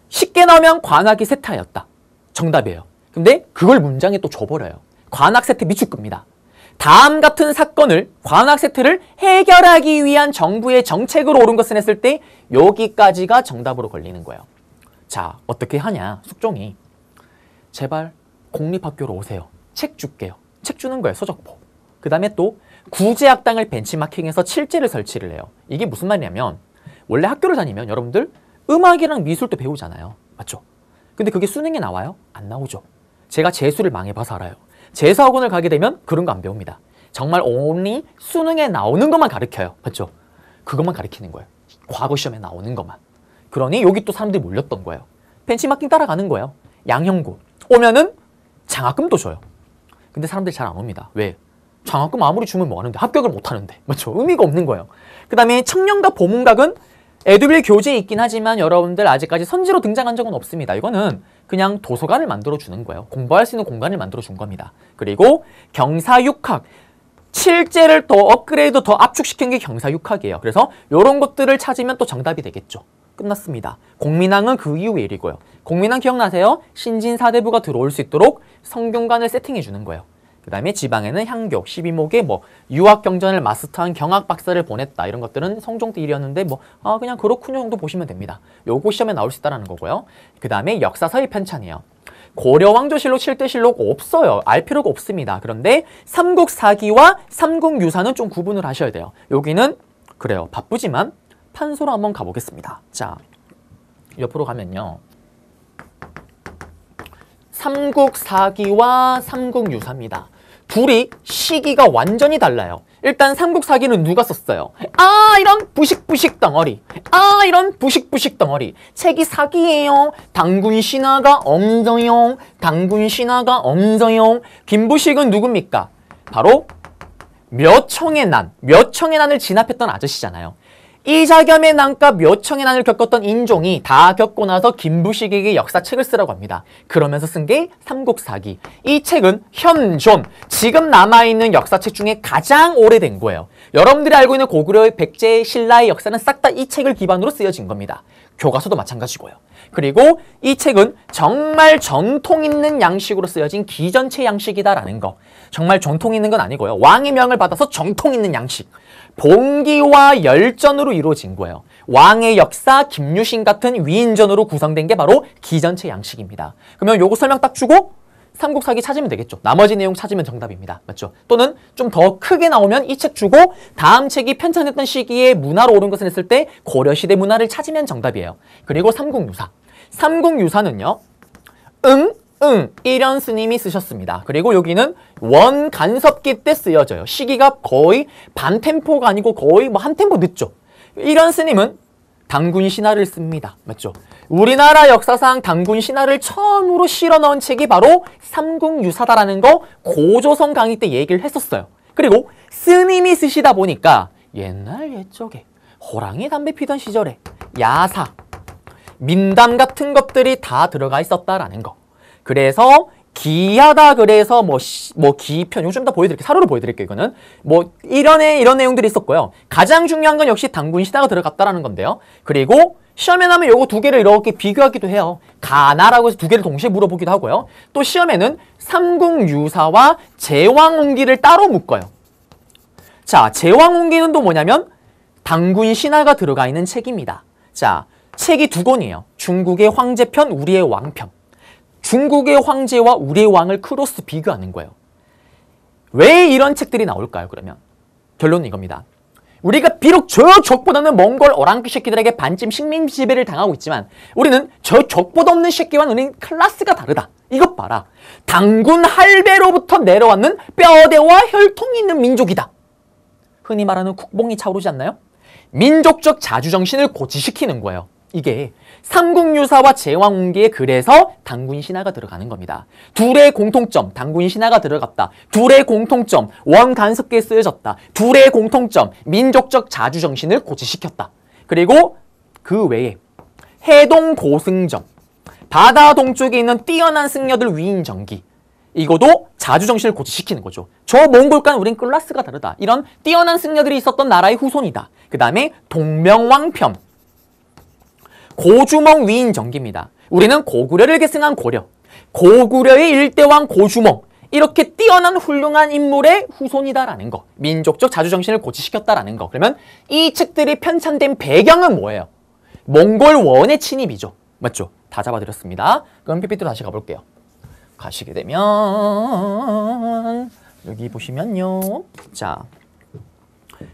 쉽게 나오면 관악이 세타였다. 정답이에요. 근데 그걸 문장에 또 줘버려요. 관악 세트 미칠 겁니다. 다음 같은 사건을 관악 세트를 해결하기 위한 정부의 정책으로 옳은 것을 했을 때 여기까지가 정답으로 걸리는 거예요. 자 어떻게 하냐 숙종이 제발 공립학교로 오세요. 책 줄게요. 책 주는 거예요 소적포. 그 다음에 또 구제학당을 벤치마킹해서 실제를 설치를 해요. 이게 무슨 말이냐면 원래 학교를 다니면 여러분들 음악이랑 미술도 배우잖아요. 맞죠? 근데 그게 수능에 나와요? 안 나오죠. 제가 재수를 망해봐서 알아요. 재수학원을 가게 되면 그런 거 안 배웁니다. 정말 온리 수능에 나오는 것만 가르켜요. 맞죠? 그것만 가르치는 거예요. 과거 시험에 나오는 것만. 그러니 여기 또 사람들이 몰렸던 거예요. 벤치마킹 따라가는 거예요. 양형고. 오면은 장학금도 줘요. 근데 사람들이 잘 안 옵니다. 왜? 장학금 아무리 주면 뭐하는데 합격을 못하는데 맞죠? 의미가 없는 거예요. 그 다음에 청년과 보문각은 에드빌 교재에 있긴 하지만 여러분들 아직까지 선지로 등장한 적은 없습니다. 이거는 그냥 도서관을 만들어주는 거예요. 공부할 수 있는 공간을 만들어준 겁니다. 그리고 경사 6학 7제를 더 업그레이드 더 압축시킨 게 경사 6학이에요. 그래서 이런 것들을 찾으면 또 정답이 되겠죠. 끝났습니다. 공민왕은 그 이후의 일이고요. 공민왕 기억나세요? 신진 사대부가 들어올 수 있도록 성균관을 세팅해 주는 거예요. 그 다음에 지방에는 향교, 12목에 뭐 유학경전을 마스터한 경학박사를 보냈다. 이런 것들은 성종 때 일이었는데 뭐 아, 그냥 그렇군요 정도 보시면 됩니다. 요거 시험에 나올 수 있다는 거고요. 그 다음에 역사서의 편찬이에요. 고려 왕조실록, 칠대실록 없어요. 알 필요가 없습니다. 그런데 삼국사기와 삼국유사는 좀 구분을 하셔야 돼요. 여기는 그래요. 바쁘지만 판소로 한번 가보겠습니다. 자, 옆으로 가면요. 삼국사기와 삼국유사입니다. 둘이 시기가 완전히 달라요. 일단 삼국사기는 누가 썼어요? 아 이런 부식부식 덩어리 아 이런 부식부식 덩어리 책이 사기예요 당군 신하가 엄서영 당군 신하가 엄서영 김부식은 누굽니까? 바로 몇 청의 난, 몇 청의 난을 진압했던 아저씨잖아요. 이자겸의 난과 묘청의 난을 겪었던 인종이 다 겪고 나서 김부식에게 역사책을 쓰라고 합니다. 그러면서 쓴 게 삼국사기. 이 책은 현존, 지금 남아있는 역사책 중에 가장 오래된 거예요. 여러분들이 알고 있는 고구려의 백제, 의 신라의 역사는 싹 다 이 책을 기반으로 쓰여진 겁니다. 교과서도 마찬가지고요. 그리고 이 책은 정말 전통 있는 양식으로 쓰여진 기전체 양식이다라는 거. 정말 전통 있는 건 아니고요. 왕의 명을 받아서 정통 있는 양식. 봉기와 열전으로 이루어진 거예요. 왕의 역사, 김유신 같은 위인전으로 구성된 게 바로 기전체 양식입니다. 그러면 요거 설명 딱 주고 삼국사기 찾으면 되겠죠. 나머지 내용 찾으면 정답입니다. 맞죠? 또는 좀 더 크게 나오면 이 책 주고 다음 책이 편찬됐던 시기에 문화로 오른 것을 했을 때 고려시대 문화를 찾으면 정답이에요. 그리고 삼국유사. 삼국유사는요. 응? 응, 이런 스님이 쓰셨습니다. 그리고 여기는 원 간섭기 때 쓰여져요. 시기가 거의 반 템포가 아니고 거의 뭐 한 템포 늦죠. 이런 스님은 당군 신화를 씁니다. 맞죠? 우리나라 역사상 당군 신화를 처음으로 실어 넣은 책이 바로 삼국유사다라는 거 고조선 강의 때 얘기를 했었어요. 그리고 스님이 쓰시다 보니까 옛날 옛적에 호랑이 담배 피던 시절에 야사, 민담 같은 것들이 다 들어가 있었다라는 거. 그래서 기하다 그래서 뭐, 뭐 기편 요즘 다보여드릴게 사료로 보여드릴게요. 이거는 뭐 이런 의 이런 내용들이 있었고요. 가장 중요한 건 역시 당군 시다가 들어갔다라는 건데요. 그리고 시험에 나면 요거 두 개를 이렇게 비교하기도 해요. 가나라고 해서 두 개를 동시에 물어보기도 하고요. 또 시험에는 삼국유사와 제왕운기를 따로 묶어요. 자, 제왕운기는또 뭐냐면 당군 신화가 들어가 있는 책입니다. 자, 책이 두 권이에요. 중국의 황제편, 우리의 왕편. 중국의 황제와 우리의 왕을 크로스 비교하는 거예요. 왜 이런 책들이 나올까요, 그러면? 결론은 이겁니다. 우리가 비록 저 적보다는 몽골 어랑기 새끼들에게 반쯤 식민 지배를 당하고 있지만 우리는 저 적보다 없는 새끼와는 우리 클라스가 다르다. 이것 봐라. 당군 할배로부터 내려왔는 뼈대와 혈통이 있는 민족이다. 흔히 말하는 국뽕이 차오르지 않나요? 민족적 자주정신을 고지시키는 거예요. 이게 삼국유사와 제왕운기에 그래서 당군 신화가 들어가는 겁니다. 둘의 공통점, 당군 신화가 들어갔다. 둘의 공통점, 원간섭기 쓰여졌다. 둘의 공통점, 민족적 자주정신을 고지시켰다. 그리고 그 외에 해동 고승정, 바다 동쪽에 있는 뛰어난 승려들 위인 정기, 이거도 자주정신을 고치시키는 거죠. 저몽골과 우린 클라스가 다르다. 이런 뛰어난 승려들이 있었던 나라의 후손이다. 그 다음에 동명왕편, 고주몽 위인 전기입니다 우리는 고구려를 계승한 고려, 고구려의 일대왕 고주몽 이렇게 뛰어난 훌륭한 인물의 후손이다라는 거 민족적 자주정신을 고치시켰다라는 거 그러면 이 책들이 편찬된 배경은 뭐예요? 몽골 원의 침입이죠 맞죠? 다 잡아드렸습니다 그럼 PPT로 다시 가볼게요 가시게 되면 여기 보시면요 자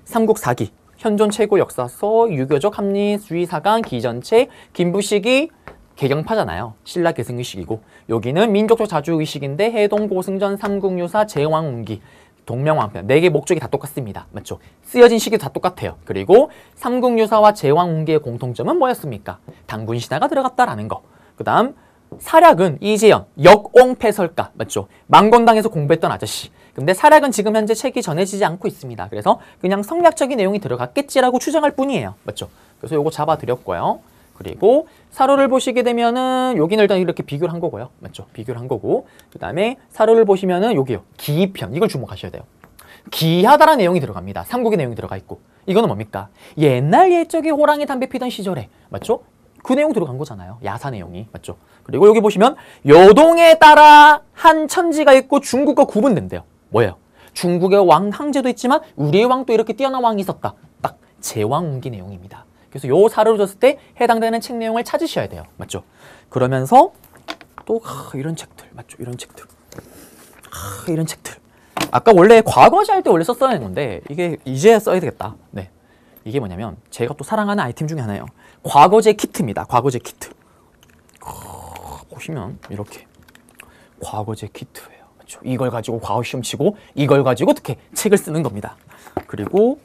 삼국사기 현존 최고 역사서, 유교적 합리주의 사강, 기전체, 김부식이 개경파잖아요. 신라 계승의식이고 여기는 민족적 자주의식인데 해동고 승전 삼국유사 제왕운기 동명왕편 네 개 목적이 다 똑같습니다. 맞죠? 쓰여진 시기도 다 똑같아요. 그리고 삼국유사와 제왕운기의 공통점은 뭐였습니까? 당군 신화가 들어갔다라는 거. 그 다음 사략은 이재현, 역옹패설가 맞죠? 망건당에서 공부했던 아저씨. 근데 사락은 지금 현재 책이 전해지지 않고 있습니다. 그래서 그냥 성략적인 내용이 들어갔겠지라고 추정할 뿐이에요. 맞죠? 그래서 요거 잡아드렸고요. 그리고 사료를 보시게 되면은 여기는 일단 이렇게 비교를 한 거고요. 맞죠? 비교를 한 거고 그 다음에 사료를 보시면은 여기요. 기편 이걸 주목하셔야 돼요. 기하다라는 내용이 들어갑니다. 삼국의 내용이 들어가 있고 이거는 뭡니까? 옛날 옛적에 호랑이 담배 피던 시절에 맞죠? 그 내용 들어간 거잖아요. 야사 내용이 맞죠? 그리고 여기 보시면 요동에 따라 한 천지가 있고 중국과 구분된대요. 뭐예요? 중국의 왕항제도 있지만 우리의 왕도 이렇게 뛰어난 왕이 있었다. 딱 제왕운기 내용입니다. 그래서 요 사례로 줬을 때 해당되는 책 내용을 찾으셔야 돼요. 맞죠? 그러면서 또 하, 이런 책들 맞죠? 이런 책들 하, 이런 책들 아까 원래 과거시 할때 원래 썼어야 했는데 이게 이제 써야 되겠다. 네. 이게 뭐냐면 제가 또 사랑하는 아이템 중에 하나예요. 과거제 키트입니다. 과거제 키트. 보시면 이렇게 과거제 키트 그렇죠. 이걸 가지고 과학 시험 치고 이걸 가지고 어떻게 책을 쓰는 겁니다. 그리고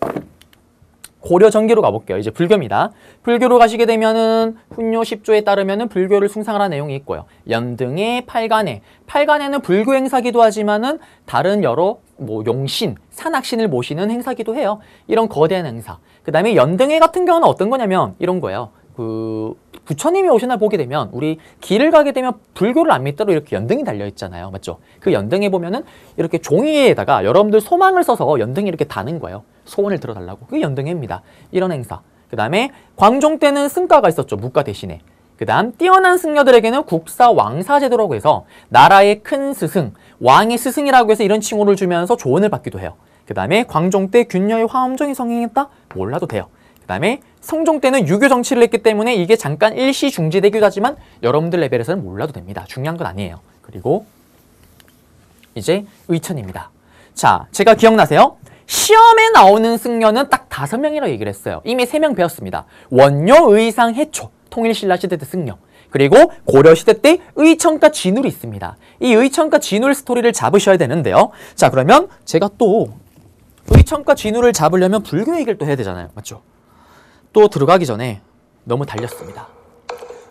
고려 전기로 가볼게요. 이제 불교입니다. 불교로 가시게 되면은 훈요 10조에 따르면은 불교를 숭상하는 내용이 있고요. 연등의 팔간에 팔간에는 불교 행사기도 하지만은 다른 여러 뭐 용신, 산악신을 모시는 행사기도 해요. 이런 거대한 행사. 그 다음에 연등회 같은 경우는 어떤 거냐면 이런 거예요. 그 부처님이 오신 날 보게 되면 우리 길을 가게 되면 불교를 안 믿도록 이렇게 연등이 달려 있잖아요. 맞죠? 그 연등에 보면은 이렇게 종이에다가 여러분들 소망을 써서 연등에 이렇게 다는 거예요. 소원을 들어달라고. 그게 연등회입니다. 이런 행사. 그 다음에 광종 때는 승가가 있었죠. 무가 대신에. 그 다음 뛰어난 승려들에게는 국사 왕사 제도라고 해서 나라의 큰 스승, 왕의 스승이라고 해서 이런 칭호를 주면서 조언을 받기도 해요. 그 다음에 광종 때 균녀의 화엄정이 성행했다? 몰라도 돼요. 그다음에 성종 때는 유교 정치를 했기 때문에 이게 잠깐 일시 중지되기도 하지만 여러분들 레벨에서는 몰라도 됩니다. 중요한 건 아니에요. 그리고 이제 의천입니다. 자, 제가 기억나세요? 시험에 나오는 승려는 딱 다섯 명이라고 얘기를 했어요. 이미 세 명 배웠습니다. 원효, 의상, 해초, 통일신라 시대 때 승려. 그리고 고려시대 때 의천과 진울이 있습니다. 이 의천과 진울 스토리를 잡으셔야 되는데요. 자, 그러면 제가 또 의천과 진울을 잡으려면 불교 얘기를 또 해야 되잖아요. 맞죠? 또 들어가기 전에 너무 달렸습니다.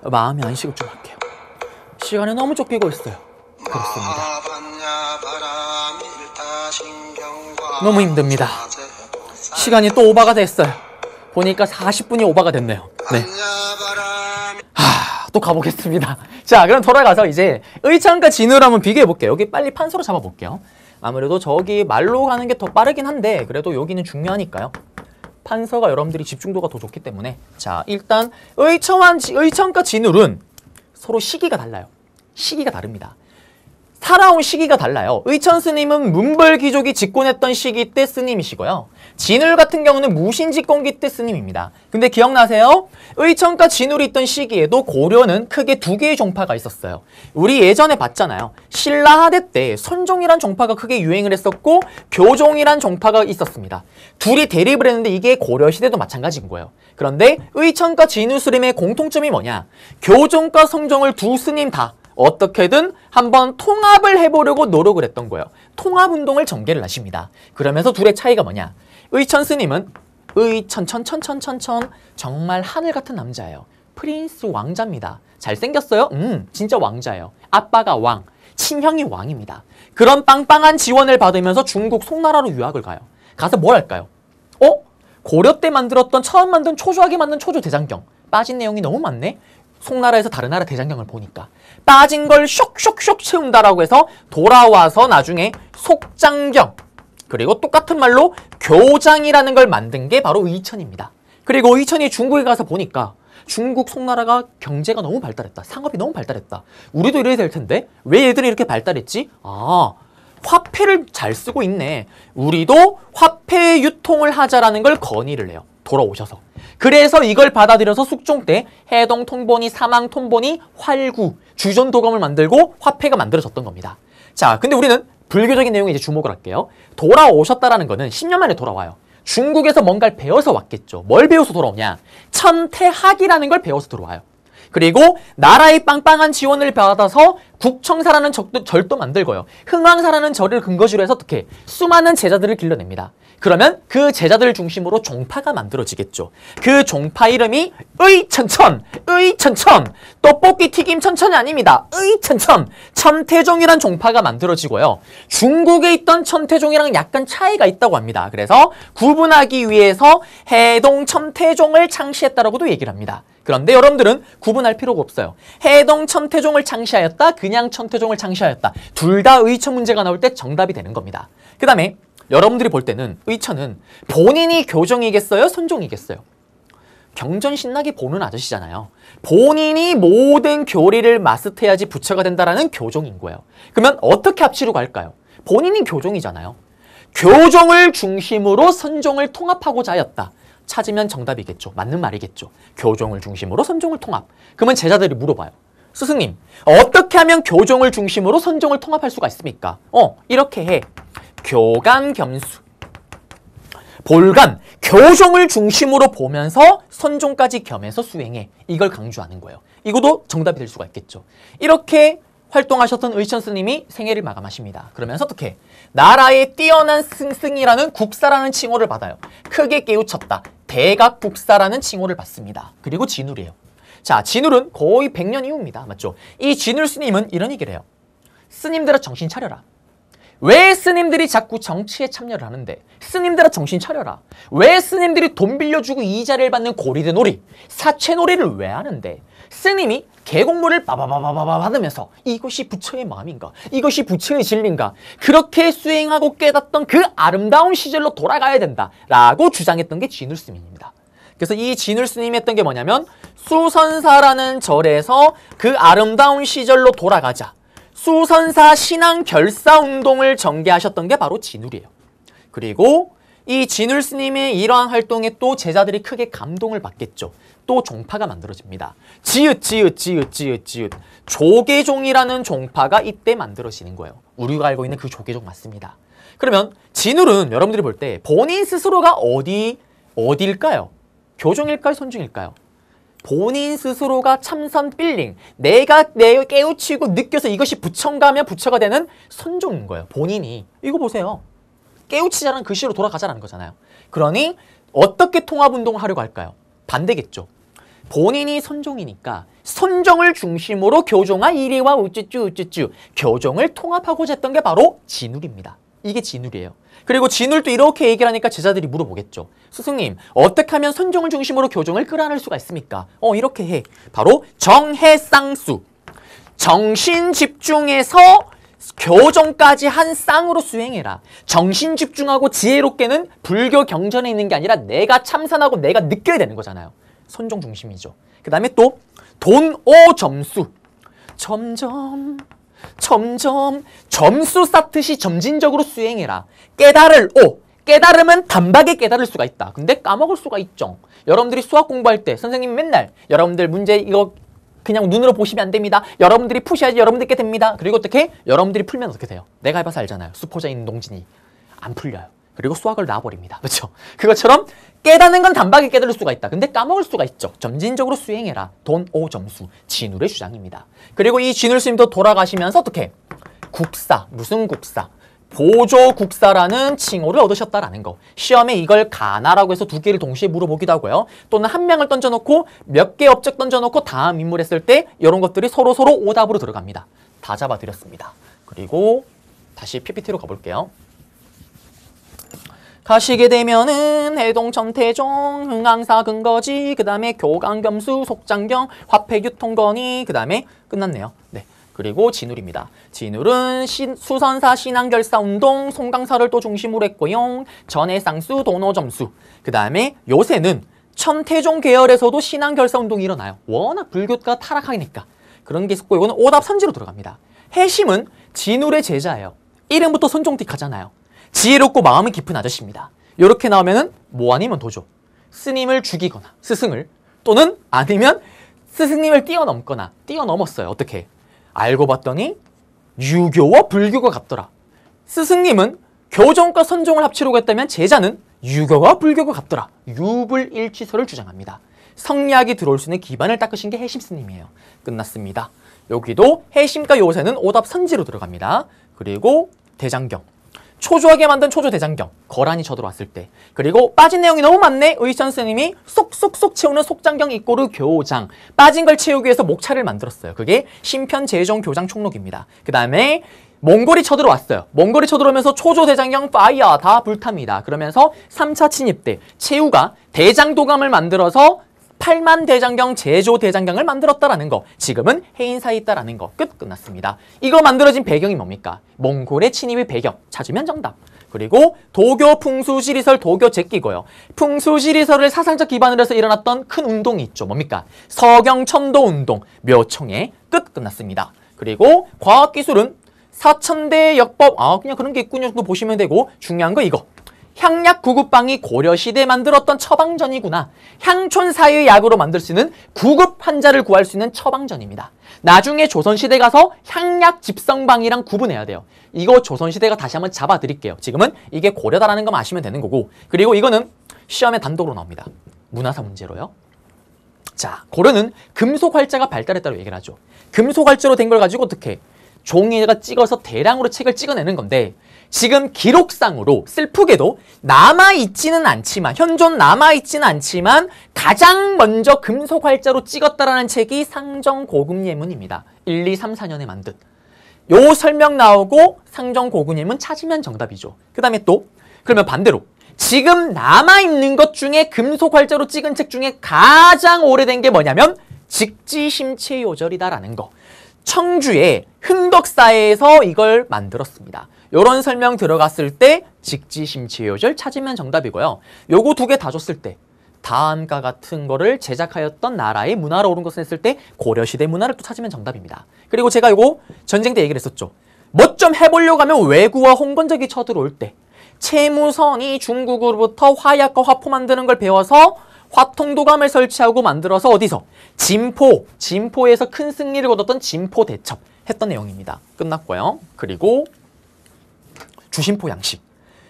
마음이 안식을 좀 할게요. 시간에 너무 쫓기고 있어요. 그렇습니다. 너무 힘듭니다. 시간이 또 오바가 됐어요. 보니까 40분이 오바가 됐네요. 네. 하, 또 가보겠습니다. 자, 그럼 돌아가서 이제 의창과 진우를 한번 비교해 볼게요. 여기 빨리 판소로 잡아 볼게요. 아무래도 저기 말로 가는 게 더 빠르긴 한데 그래도 여기는 중요하니까요. 판서가 여러분들이 집중도가 더 좋기 때문에 자 일단 의청한 의청과 진울은 서로 시기가 달라요. 시기가 다릅니다. 살아온 시기가 달라요. 의천 스님은 문벌 귀족이 집권했던 시기 때 스님이시고요. 진울 같은 경우는 무신지권기때 스님입니다. 근데 기억나세요? 의천과 진울이 있던 시기에도 고려는 크게 두 개의 종파가 있었어요. 우리 예전에 봤잖아요. 신라 하대 때 선종이란 종파가 크게 유행을 했었고 교종이란 종파가 있었습니다. 둘이 대립을 했는데 이게 고려 시대도 마찬가지인 거예요. 그런데 의천과 진울 스님의 공통점이 뭐냐? 교종과 성종을 두 스님 다 어떻게든 한번 통합을 해보려고 노력을 했던 거예요. 통합 운동을 전개를 하십니다. 그러면서 둘의 차이가 뭐냐? 의천스님은 의천천천천천천 정말 하늘 같은 남자예요. 프린스 왕자입니다. 잘생겼어요? 음, 진짜 왕자예요. 아빠가 왕, 친형이 왕입니다. 그런 빵빵한 지원을 받으면서 중국 송나라로 유학을 가요. 가서 뭘 할까요? 어? 고려 때 만들었던 처음 만든 초조하게 만든 초조 대장경. 빠진 내용이 너무 많네? 송나라에서 다른 나라 대장경을 보니까 빠진 걸 쇽쇽쇽 채운다라고 해서 돌아와서 나중에 속장경 그리고 똑같은 말로 교장이라는 걸 만든 게 바로 의천입니다 그리고 의천이 중국에 가서 보니까 중국 송나라가 경제가 너무 발달했다. 상업이 너무 발달했다. 우리도 이래야 될 텐데 왜 얘들이 이렇게 발달했지? 아 화폐를 잘 쓰고 있네. 우리도 화폐 유통을 하자라는 걸 건의를 해요. 돌아오셔서. 그래서 이걸 받아들여서 숙종 때 해동 통보니 사망 통보니 활구 주전 도감을 만들고 화폐가 만들어졌던 겁니다. 자, 근데 우리는 불교적인 내용에 이제 주목을 할게요. 돌아오셨다라는 거는 10년 만에 돌아와요. 중국에서 뭔가를 배워서 왔겠죠. 뭘 배워서 돌아오냐? 천태학이라는 걸 배워서 들어와요. 그리고 나라의 빵빵한 지원을 받아서 국청사라는 절도, 절도 만들고요. 흥왕사라는 절을 근거지로 해서 어떻게 수많은 제자들을 길러냅니다. 그러면 그 제자들을 중심으로 종파가 만들어지겠죠. 그 종파 이름이 의천천, 의천천, 떡볶이 튀김 천천이 아닙니다. 의천천, 천태종이란 종파가 만들어지고요. 중국에 있던 천태종이랑 약간 차이가 있다고 합니다. 그래서 구분하기 위해서 해동 천태종을 창시했다라고도 얘기를 합니다. 그런데 여러분들은 구분할 필요가 없어요. 해동 천태종을 창시하였다, 그냥 천태종을 창시하였다. 둘 다 의천 문제가 나올 때 정답이 되는 겁니다. 그 다음에 여러분들이 볼 때는 의천은 본인이 교정이겠어요? 선종이겠어요? 경전 신나게 보는 아저씨잖아요. 본인이 모든 교리를 마스터해야지 부처가 된다라는 교종인 거예요. 그러면 어떻게 합치로 갈까요? 본인이 교종이잖아요. 교종을 중심으로 선종을 통합하고자 하였다. 찾으면 정답이겠죠. 맞는 말이겠죠. 교종을 중심으로 선종을 통합. 그러면 제자들이 물어봐요. 스승님, 어떻게 하면 교종을 중심으로 선종을 통합할 수가 있습니까? 어, 이렇게 해. 교간 겸수 볼간, 교종을 중심으로 보면서 선종까지 겸해서 수행해. 이걸 강조하는 거예요. 이것도 정답이 될 수가 있겠죠. 이렇게 활동하셨던 의천 스님이 생애를 마감하십니다. 그러면서 어떻게? 나라의 뛰어난 승승이라는 국사라는 칭호를 받아요. 크게 깨우쳤다. 대각 국사라는 칭호를 받습니다. 그리고 진울이에요. 자, 진울은 거의 100년 이후입니다. 맞죠? 이 진울 스님은 이런 얘기를 해요. 스님들아 정신 차려라. 왜 스님들이 자꾸 정치에 참여를 하는데 스님들아 정신 차려라 왜 스님들이 돈 빌려주고 이자를 받는 고리대 놀이 사채 놀이를 왜 하는데 스님이 계곡물을 바바바바바바 받으면서 이것이 부처의 마음인가 이것이 부처의 진리인가 그렇게 수행하고 깨닫던 그 아름다운 시절로 돌아가야 된다 라고 주장했던 게 진울 스님입니다 그래서 이 진울 스님이 했던 게 뭐냐면 수선사라는 절에서 그 아름다운 시절로 돌아가자 수선사 신앙 결사 운동을 전개하셨던 게 바로 진울이에요. 그리고 이 진울 스님의 이러한 활동에 또 제자들이 크게 감동을 받겠죠. 또 종파가 만들어집니다. 지읒 지읒 지읒 지읒 지읒 조계종이라는 종파가 이때 만들어지는 거예요. 우리가 알고 있는 그 조계종 맞습니다. 그러면 진울은 여러분들이 볼 때 본인 스스로가 어디 어디일까요? 교종일까요? 선중일까요? 본인 스스로가 참선 빌링, 내가 내 깨우치고 느껴서 이것이 부처가면 부처가 되는 선종인 거예요. 본인이. 이거 보세요. 깨우치자는 글씨로 그 돌아가자라는 거잖아요. 그러니 어떻게 통합운동을 하려고 할까요? 반대겠죠. 본인이 선종이니까 선종을 중심으로 교종아 이리와 우쭈쭈 우쭈쭈 교종을 통합하고자 했던 게 바로 진울입니다. 이게 진울이에요. 그리고 진울도 이렇게 얘기를 하니까 제자들이 물어보겠죠. 스승님, 어떻게 하면 선종을 중심으로 교정을 끌어안을 수가 있습니까? 어, 이렇게 해. 바로 정해쌍수. 정신 집중해서 교정까지 한 쌍으로 수행해라. 정신 집중하고 지혜롭게는 불교 경전에 있는 게 아니라 내가 참선하고 내가 느껴야 되는 거잖아요. 선종 중심이죠. 그 다음에 또 돈오점수. 점점 점점 점수 쌓듯이 점진적으로 수행해라. 깨달을 오. 깨달으면 단박에 깨달을 수가 있다. 근데 까먹을 수가 있죠. 여러분들이 수학 공부할 때 선생님 맨날 여러분들 문제 이거 그냥 눈으로 보시면 안 됩니다. 여러분들이 푸셔야지 여러분들께 됩니다. 그리고 어떻게? 여러분들이 풀면 어떻게 돼요? 내가 해봐서 알잖아요. 수포자인 농진이. 안 풀려요. 그리고 수학을 놔버립니다. 그렇죠? 그것처럼 깨닫는 건 단박에 깨달을 수가 있다. 근데 까먹을 수가 있죠. 점진적으로 수행해라. 돈, 오, 점수. 진울의 주장입니다. 그리고 이 진울 스님도 돌아가시면서 어떻게? 국사, 무슨 국사? 보조국사라는 칭호를 얻으셨다라는 거. 시험에 이걸 가나라고 해서 두 개를 동시에 물어보기도 하고요. 또는 한 명을 던져놓고 몇 개 업적 던져놓고 다음 인물 했을 때 이런 것들이 서로서로 서로 오답으로 들어갑니다. 다 잡아드렸습니다. 그리고 다시 PPT로 가볼게요. 가시게 되면은 해동천 태종 흥왕사 근거지 그 다음에 교강겸수 속장경 화폐유통건이 그 다음에 끝났네요. 네. 그리고 진울입니다. 진울은 신, 수선사 신앙결사 운동 송강사를 또 중심으로 했고요. 전해상수 도노점수 그 다음에 요새는 천태종 계열에서도 신앙결사 운동이 일어나요. 워낙 불교가 타락하니까 그런 게 있고 이거는 오답 선지로 들어갑니다. 해심은 진울의 제자예요. 이름부터 선종틱하잖아요. 지혜롭고 마음이 깊은 아저씨입니다. 이렇게 나오면은 뭐 아니면 도죠. 스님을 죽이거나 스승을 또는 아니면 스승님을 뛰어넘거나 뛰어넘었어요. 어떻게? 알고 봤더니 유교와 불교가 같더라. 스승님은 교정과 선종을 합치려고 했다면 제자는 유교와 불교가 같더라. 유불일치설을 주장합니다. 성리학이 들어올 수 있는 기반을 닦으신 게 해심 스님이에요. 끝났습니다. 여기도 해심과 요새는 오답 선지로 들어갑니다. 그리고 대장경. 초조하게 만든 초조대장경, 거란이 쳐들어왔을 때 그리고 빠진 내용이 너무 많네 의선 스님이 쏙쏙쏙 채우는 속장경 입고르 교장 빠진 걸 채우기 위해서 목차를 만들었어요 그게 신편제종 교장 총록입니다 그 다음에 몽골이 쳐들어왔어요. 몽골이 쳐들어오면서 초조대장경 파이어 다 불탑니다. 그러면서 3차 침입 때 최우가 대장도감을 만들어서 팔만 대장경 제조 대장경을 만들었다라는 거 지금은 해인사에 있다라는 거 끝 끝났습니다. 이거 만들어진 배경이 뭡니까? 몽골의 침입의 배경 찾으면 정답. 그리고 도교 풍수지리설 도교 제끼고요. 풍수지리설을 사상적 기반으로 해서 일어났던 큰 운동이 있죠. 뭡니까? 서경천도 운동, 묘청의 끝 끝났습니다. 그리고 과학기술은 사천대 역법, 아 그냥 그런 게 있군요 정도 보시면 되고 중요한 거 이거 향약 구급방이 고려시대에 만들었던 처방전이구나. 향촌 사유의 약으로 만들 수 있는 구급 환자를 구할 수 있는 처방전입니다. 나중에 조선시대 가서 향약 집성방이랑 구분해야 돼요. 이거 조선시대가 다시 한번 잡아드릴게요. 지금은 이게 고려다라는 거 아시면 되는 거고 그리고 이거는 시험에 단독으로 나옵니다. 문화사 문제로요. 자, 고려는 금속 활자가 발달했다고 얘기를 하죠. 금속 활자로 된 걸 가지고 어떻게 종이에다가 찍어서 대량으로 책을 찍어내는 건데 지금 기록상으로 슬프게도 남아있지는 않지만 현존 남아있지는 않지만 가장 먼저 금속활자로 찍었다라는 책이 상정고금예문입니다. 1, 2, 3, 4년에 만든 요 설명 나오고 상정고금예문 찾으면 정답이죠. 그 다음에 또 그러면 반대로 지금 남아있는 것 중에 금속활자로 찍은 책 중에 가장 오래된 게 뭐냐면 직지심체요절이다라는 거. 청주의 흥덕사에서 이걸 만들었습니다. 이런 설명 들어갔을 때 직지심지요절 찾으면 정답이고요. 요거 두 개 다 줬을 때 다음과 같은 거를 제작하였던 나라의 문화로 오른 것을 했을 때 고려시대 문화를 또 찾으면 정답입니다. 그리고 제가 요거 전쟁 때 얘기를 했었죠. 뭐 좀 해보려고 하면 왜구와 홍건적이 쳐들어올 때 채무선이 중국으로부터 화약과 화포 만드는 걸 배워서 화통도감을 설치하고 만들어서 어디서? 진포, 진포에서 큰 승리를 거뒀던 진포 대첩 했던 내용입니다. 끝났고요. 그리고 주심포 양식.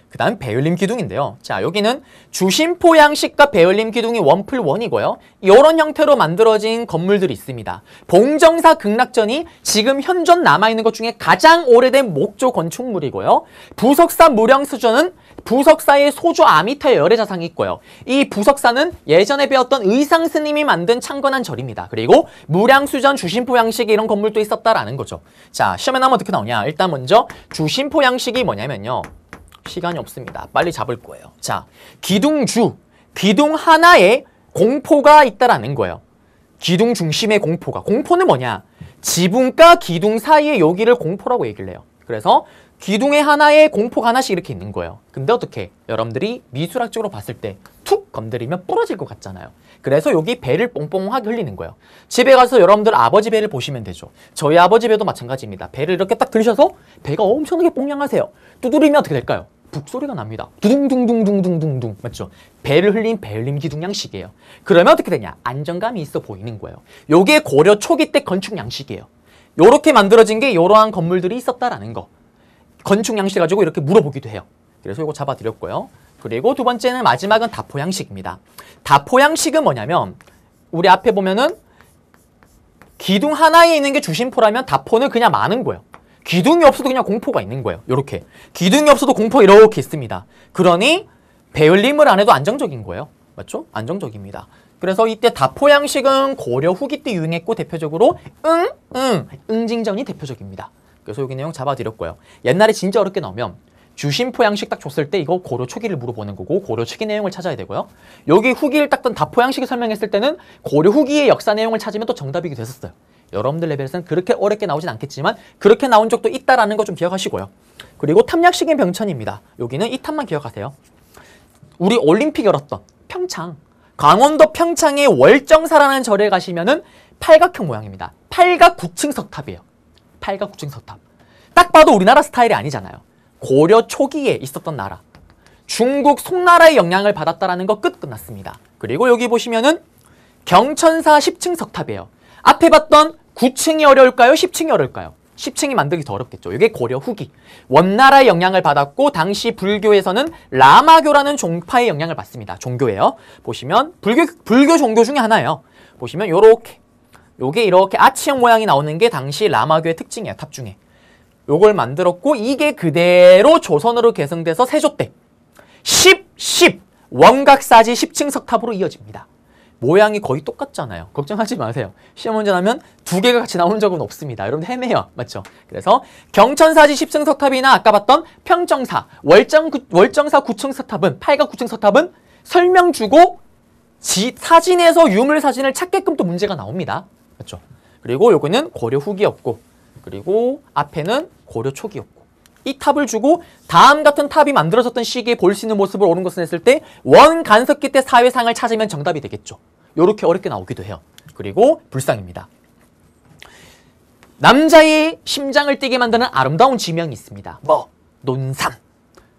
그 다음 배열림 기둥인데요. 자 여기는 주심포 양식과 배열림 기둥이 원풀 원이고요. 이런 형태로 만들어진 건물들이 있습니다. 봉정사 극락전이 지금 현존 남아있는 것 중에 가장 오래된 목조 건축물이고요. 부석사 무령수전은 부석사의 소주 아미터의 열애 자상이 있고요. 이 부석사는 예전에 배웠던 의상 스님이 만든 창건한 절입니다. 그리고 무량수전 주심포 양식 이런 건물도 있었다라는 거죠. 자, 시험에 나면 어떻게 나오냐? 일단 먼저 주심포 양식이 뭐냐면요. 시간이 없습니다. 빨리 잡을 거예요. 자, 기둥주. 기둥 하나에 공포가 있다라는 거예요. 기둥 중심의 공포가. 공포는 뭐냐? 지붕과 기둥 사이의 여기를 공포라고 얘기를 해요. 그래서 기둥에 하나에 공포가 하나씩 이렇게 있는 거예요. 근데 어떻게 여러분들이 미술학적으로 봤을 때 툭 건드리면 부러질 것 같잖아요. 그래서 여기 배를 뽕뽕하게 흘리는 거예요. 집에 가서 여러분들 아버지 배를 보시면 되죠. 저희 아버지 배도 마찬가지입니다. 배를 이렇게 딱 들으셔서 배가 엄청나게 뽕냥하세요. 두드리면 어떻게 될까요? 북소리가 납니다. 두둥둥둥둥둥둥둥 맞죠? 배를 흘린 배 흘림 기둥 양식이에요. 그러면 어떻게 되냐? 안정감이 있어 보이는 거예요. 요게 고려 초기 때 건축 양식이에요. 요렇게 만들어진 게이러한 건물들이 있었다라는 거. 건축 양식 가지고 이렇게 물어보기도 해요. 그래서 이거 잡아드렸고요. 그리고 두 번째는 마지막은 다포 양식입니다. 다포 양식은 뭐냐면 우리 앞에 보면은 기둥 하나에 있는 게 주심포라면 다포는 그냥 많은 거예요. 기둥이 없어도 그냥 공포가 있는 거예요. 이렇게 기둥이 없어도 공포 이렇게 있습니다. 그러니 배열림을 안 해도 안정적인 거예요. 맞죠? 안정적입니다. 그래서 이때 다포 양식은 고려 후기 때 유행했고 대표적으로 응, 응, 응징전이 대표적입니다. 그래서 여기 내용 잡아드렸고요. 옛날에 진짜 어렵게 나오면 주심포 양식 딱 줬을 때 이거 고려 초기를 물어보는 거고 고려 초기 내용을 찾아야 되고요. 여기 후기를 딱든 다포 양식을 설명했을 때는 고려 후기의 역사 내용을 찾으면 또정답이 됐었어요. 여러분들 레벨에서는 그렇게 어렵게 나오진 않겠지만 그렇게 나온 적도 있다라는 거 좀 기억하시고요. 그리고 탐약식인 병천입니다. 여기는 이 탐만 기억하세요. 우리 올림픽 열었던 평창, 강원도 평창의 월정사라는 절에 가시면은 팔각형 모양입니다. 팔각 9층 석탑이에요. 팔각구층 석탑. 딱 봐도 우리나라 스타일이 아니잖아요. 고려 초기에 있었던 나라. 중국 송나라의 영향을 받았다라는 거끝 끝났습니다. 그리고 여기 보시면은 경천사 10층 석탑이에요. 앞에 봤던 9층이 어려울까요? 10층이 어려울까요? 10층이 만들기 더 어렵겠죠. 이게 고려 후기. 원나라의 영향을 받았고 당시 불교에서는 라마교라는 종파의 영향을 받습니다. 종교예요. 보시면 불교, 불교 종교 중에 하나예요. 보시면 요렇게 요게 이렇게 아치형 모양이 나오는 게 당시 라마교의 특징이야, 탑 중에. 요걸 만들었고 이게 그대로 조선으로 계승돼서 세조 때 10, 10 원각사지 10층석 탑으로 이어집니다. 모양이 거의 똑같잖아요. 걱정하지 마세요. 시험 운전하면두 개가 같이 나온 적은 없습니다. 여러분 헤매요. 맞죠? 그래서 경천사지 10층 석탑이나 아까 봤던 평정사, 월정, 월정사 9층 석탑은 8과 9층 석탑은 설명 주고 지, 사진에서 유물 사진을 찾게끔 또 문제가 나옵니다. 맞죠? 그렇죠? 그리고 요거는 고려 후기였고 그리고 앞에는 고려 초기였고 이 탑을 주고 다음 같은 탑이 만들어졌던 시기에 볼 수 있는 모습을 옳은 것은 했을 때 원간섭기 때 사회상을 찾으면 정답이 되겠죠. 요렇게 어렵게 나오기도 해요. 그리고 불상입니다. 남자의 심장을 뛰게 만드는 아름다운 지명이 있습니다. 뭐? 논산,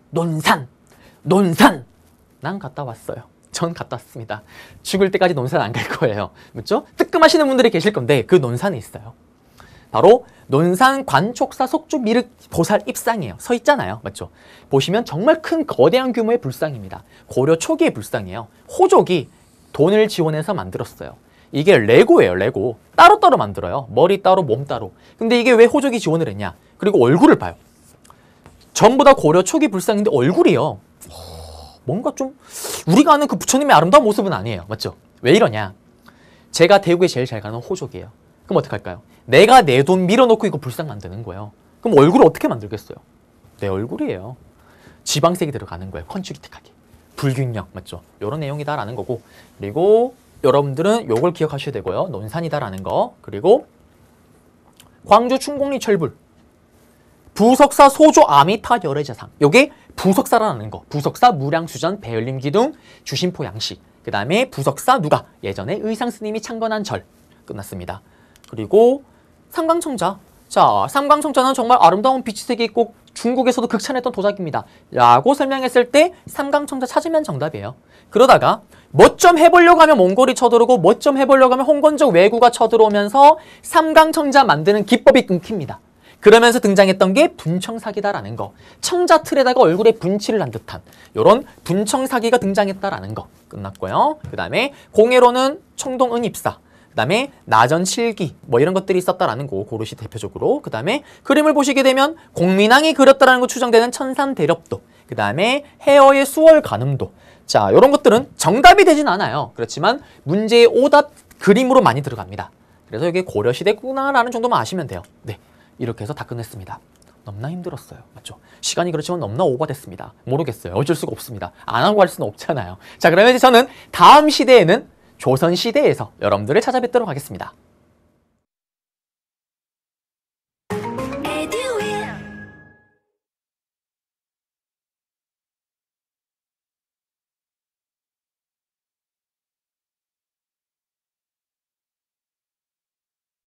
논산, 논산. 난 갔다 왔어요. 전 갔다 왔습니다. 죽을 때까지 논산 안 갈 거예요. 그렇죠? 뜨끔하시는 분들이 계실 건데 그 논산에 있어요. 바로 논산 관촉사 속주 미륵 보살 입상이에요. 서 있잖아요. 맞죠? 보시면 정말 큰 거대한 규모의 불상입니다. 고려 초기의 불상이에요. 호족이 돈을 지원해서 만들었어요. 이게 레고예요, 레고. 따로따로 만들어요. 머리 따로, 몸 따로. 근데 이게 왜 호족이 지원을 했냐? 그리고 얼굴을 봐요. 전부 다 고려 초기 불상인데 얼굴이요. 뭔가 좀 우리가 아는 그 부처님의 아름다운 모습은 아니에요. 맞죠? 왜 이러냐? 제가 대구에 제일 잘 가는 호족이에요. 그럼 어떡할까요? 내가 내 돈밀어놓고 이거 불상 만드는 거예요. 그럼 얼굴을 어떻게 만들겠어요? 내 얼굴이에요. 지방색이 들어가는 거예요. 컨츄리틱하게. 불균형, 맞죠? 이런 내용이다라는 거고. 그리고 여러분들은 요걸 기억하셔야 되고요. 논산이다라는 거. 그리고 광주 충공리 철불. 부석사 소조 아미타 열의자상 여기 부석사라는 거. 부석사, 무량수전, 배열림 기둥, 주심포 양식. 그 다음에 부석사 누가? 예전에 의상 스님이 창건한 절. 끝났습니다. 그리고 삼광청자. 자, 삼광청자는 정말 아름다운 빛이색이 있고 중국에서도 극찬했던 도자기입니다. 라고 설명했을 때 삼강청자 찾으면 정답이에요. 그러다가 뭐좀 해보려고 하면 몽골이 쳐들어오고 뭐좀 해보려고 하면 홍건적 외구가 쳐들어오면서 삼강청자 만드는 기법이 끊깁니다. 그러면서 등장했던 게 분청사기다라는 거. 청자 틀에다가 얼굴에 분칠을 한 듯한 이런 분청사기가 등장했다라는 거. 끝났고요. 그 다음에 공예로는 청동은 입사. 그 다음에 나전칠기 뭐 이런 것들이 있었다라는 거 고르시 대표적으로 그 다음에 그림을 보시게 되면 공민왕이 그렸다라는 거 추정되는 천산대렵도 그 다음에 해어의 수월 가늠도 자 이런 것들은 정답이 되진 않아요 그렇지만 문제의 오답 그림으로 많이 들어갑니다 그래서 이게 고려시대구나라는 정도만 아시면 돼요 네. 이렇게 해서 다 끝냈습니다. 넘나 힘들었어요. 맞죠? 시간이 그렇지만 넘나 오버됐습니다. 모르겠어요. 어쩔 수가 없습니다. 안 하고 할 수는 없잖아요. 자, 그러면 이제 저는 다음 시대에는 조선 시대에서 여러분들을 찾아뵙도록 하겠습니다.